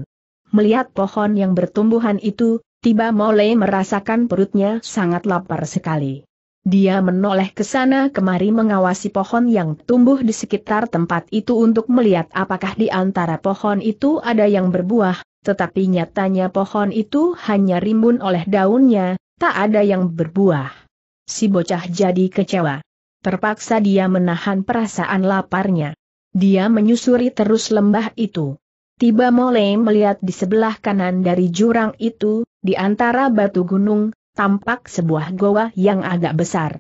Melihat pohon yang bertumbuhan itu, tiba mulai merasakan perutnya sangat lapar sekali. Dia menoleh ke sana kemari mengawasi pohon yang tumbuh di sekitar tempat itu untuk melihat apakah di antara pohon itu ada yang berbuah, tetapi nyatanya pohon itu hanya rimbun oleh daunnya, tak ada yang berbuah. Si bocah jadi kecewa. Terpaksa dia menahan perasaan laparnya. Dia menyusuri terus lembah itu. Tiba mulai melihat di sebelah kanan dari jurang itu, di antara batu gunung, tampak sebuah goa yang agak besar.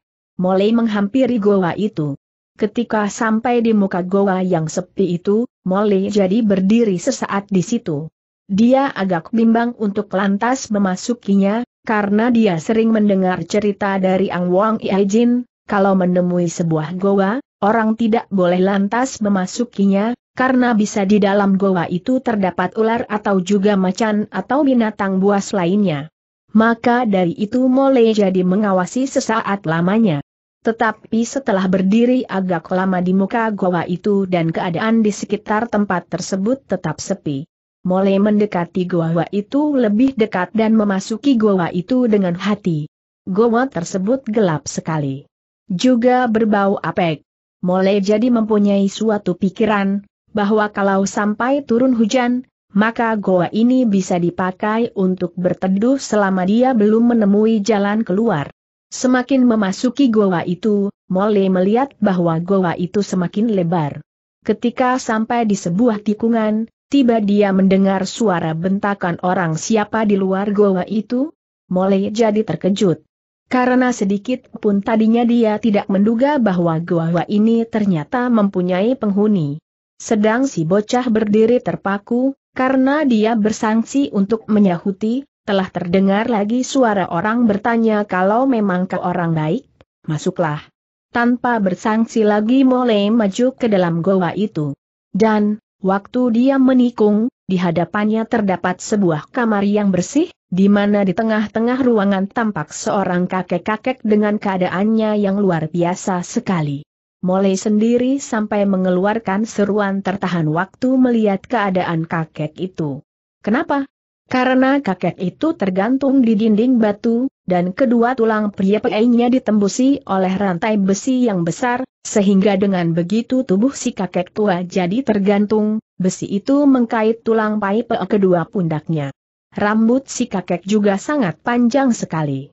Mulai menghampiri goa itu. Ketika sampai di muka goa yang sepi itu, mole jadi berdiri sesaat di situ. Dia agak bimbang untuk lantas memasukinya, karena dia sering mendengar cerita dari Ang Wang Iajin, kalau menemui sebuah goa, orang tidak boleh lantas memasukinya, karena bisa di dalam goa itu terdapat ular atau juga macan atau binatang buas lainnya maka dari itu mulai jadi mengawasi sesaat lamanya. Tetapi setelah berdiri agak lama di muka goa itu dan keadaan di sekitar tempat tersebut tetap sepi. Mole mendekati goa itu lebih dekat dan memasuki goa itu dengan hati. Goa tersebut gelap sekali. Juga berbau apek. Mole jadi mempunyai suatu pikiran, bahwa kalau sampai turun hujan, maka goa ini bisa dipakai untuk berteduh selama dia belum menemui jalan keluar. Semakin memasuki goa itu, Mole melihat bahwa goa itu semakin lebar. Ketika sampai di sebuah tikungan, tiba dia mendengar suara bentakan orang siapa di luar goa itu. Mole jadi terkejut. Karena sedikit pun tadinya dia tidak menduga bahwa goa ini ternyata mempunyai penghuni. Sedang si bocah berdiri terpaku, karena dia bersangsi untuk menyahuti, telah terdengar lagi suara orang bertanya kalau memang ke orang baik, masuklah. Tanpa bersangsi lagi mulai maju ke dalam goa itu. Dan, waktu dia menikung, di hadapannya terdapat sebuah kamar yang bersih, di mana di tengah-tengah ruangan tampak seorang kakek-kakek dengan keadaannya yang luar biasa sekali. Mole sendiri sampai mengeluarkan seruan tertahan waktu melihat keadaan kakek itu. Kenapa? Karena kakek itu tergantung di dinding batu, dan kedua tulang priepeinya ditembusi oleh rantai besi yang besar, sehingga dengan begitu tubuh si kakek tua jadi tergantung, besi itu mengkait tulang pipe kedua pundaknya. Rambut si kakek juga sangat panjang sekali.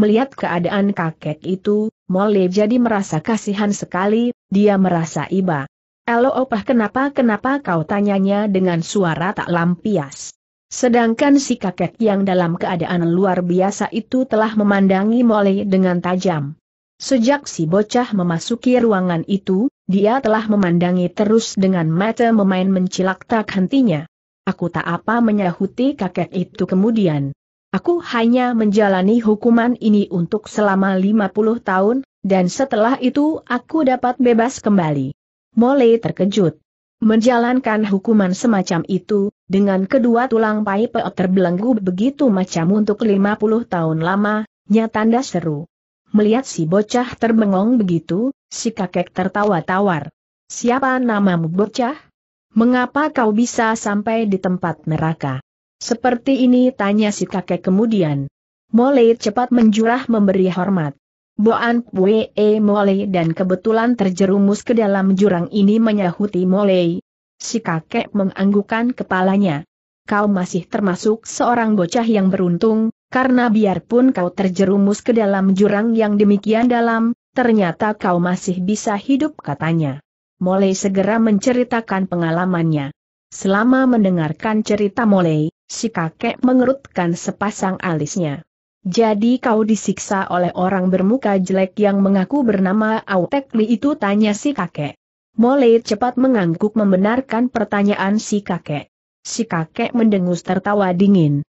Melihat keadaan kakek itu, Mole jadi merasa kasihan sekali, dia merasa iba. Elo opah kenapa-kenapa kau tanyanya dengan suara tak lampias. Sedangkan si kakek yang dalam keadaan luar biasa itu telah memandangi Mole dengan tajam. Sejak si bocah memasuki ruangan itu, dia telah memandangi terus dengan mata memain mencilak tak hentinya. Aku tak apa menyahuti kakek itu kemudian. Aku hanya menjalani hukuman ini untuk selama 50 tahun, dan setelah itu aku dapat bebas kembali. Mole terkejut. Menjalankan hukuman semacam itu, dengan kedua tulang paip terbelenggu begitu macam untuk 50 tahun lama, nyatanda seru. Melihat si bocah terbengong begitu, si kakek tertawa tawar. Siapa namamu bocah? Mengapa kau bisa sampai di tempat neraka? Seperti ini tanya si kakek kemudian. Mole cepat menjurah memberi hormat. Boan Pue e. Mole dan kebetulan terjerumus ke dalam jurang ini menyahuti Mole. Si kakek menganggukan kepalanya. Kau masih termasuk seorang bocah yang beruntung, karena biarpun kau terjerumus ke dalam jurang yang demikian dalam, ternyata kau masih bisa hidup katanya. Mole segera menceritakan pengalamannya. Selama mendengarkan cerita Mole, Si kakek mengerutkan sepasang alisnya. Jadi kau disiksa oleh orang bermuka jelek yang mengaku bernama Autekli itu tanya si kakek. Mole cepat mengangguk membenarkan pertanyaan si kakek. Si kakek mendengus tertawa dingin.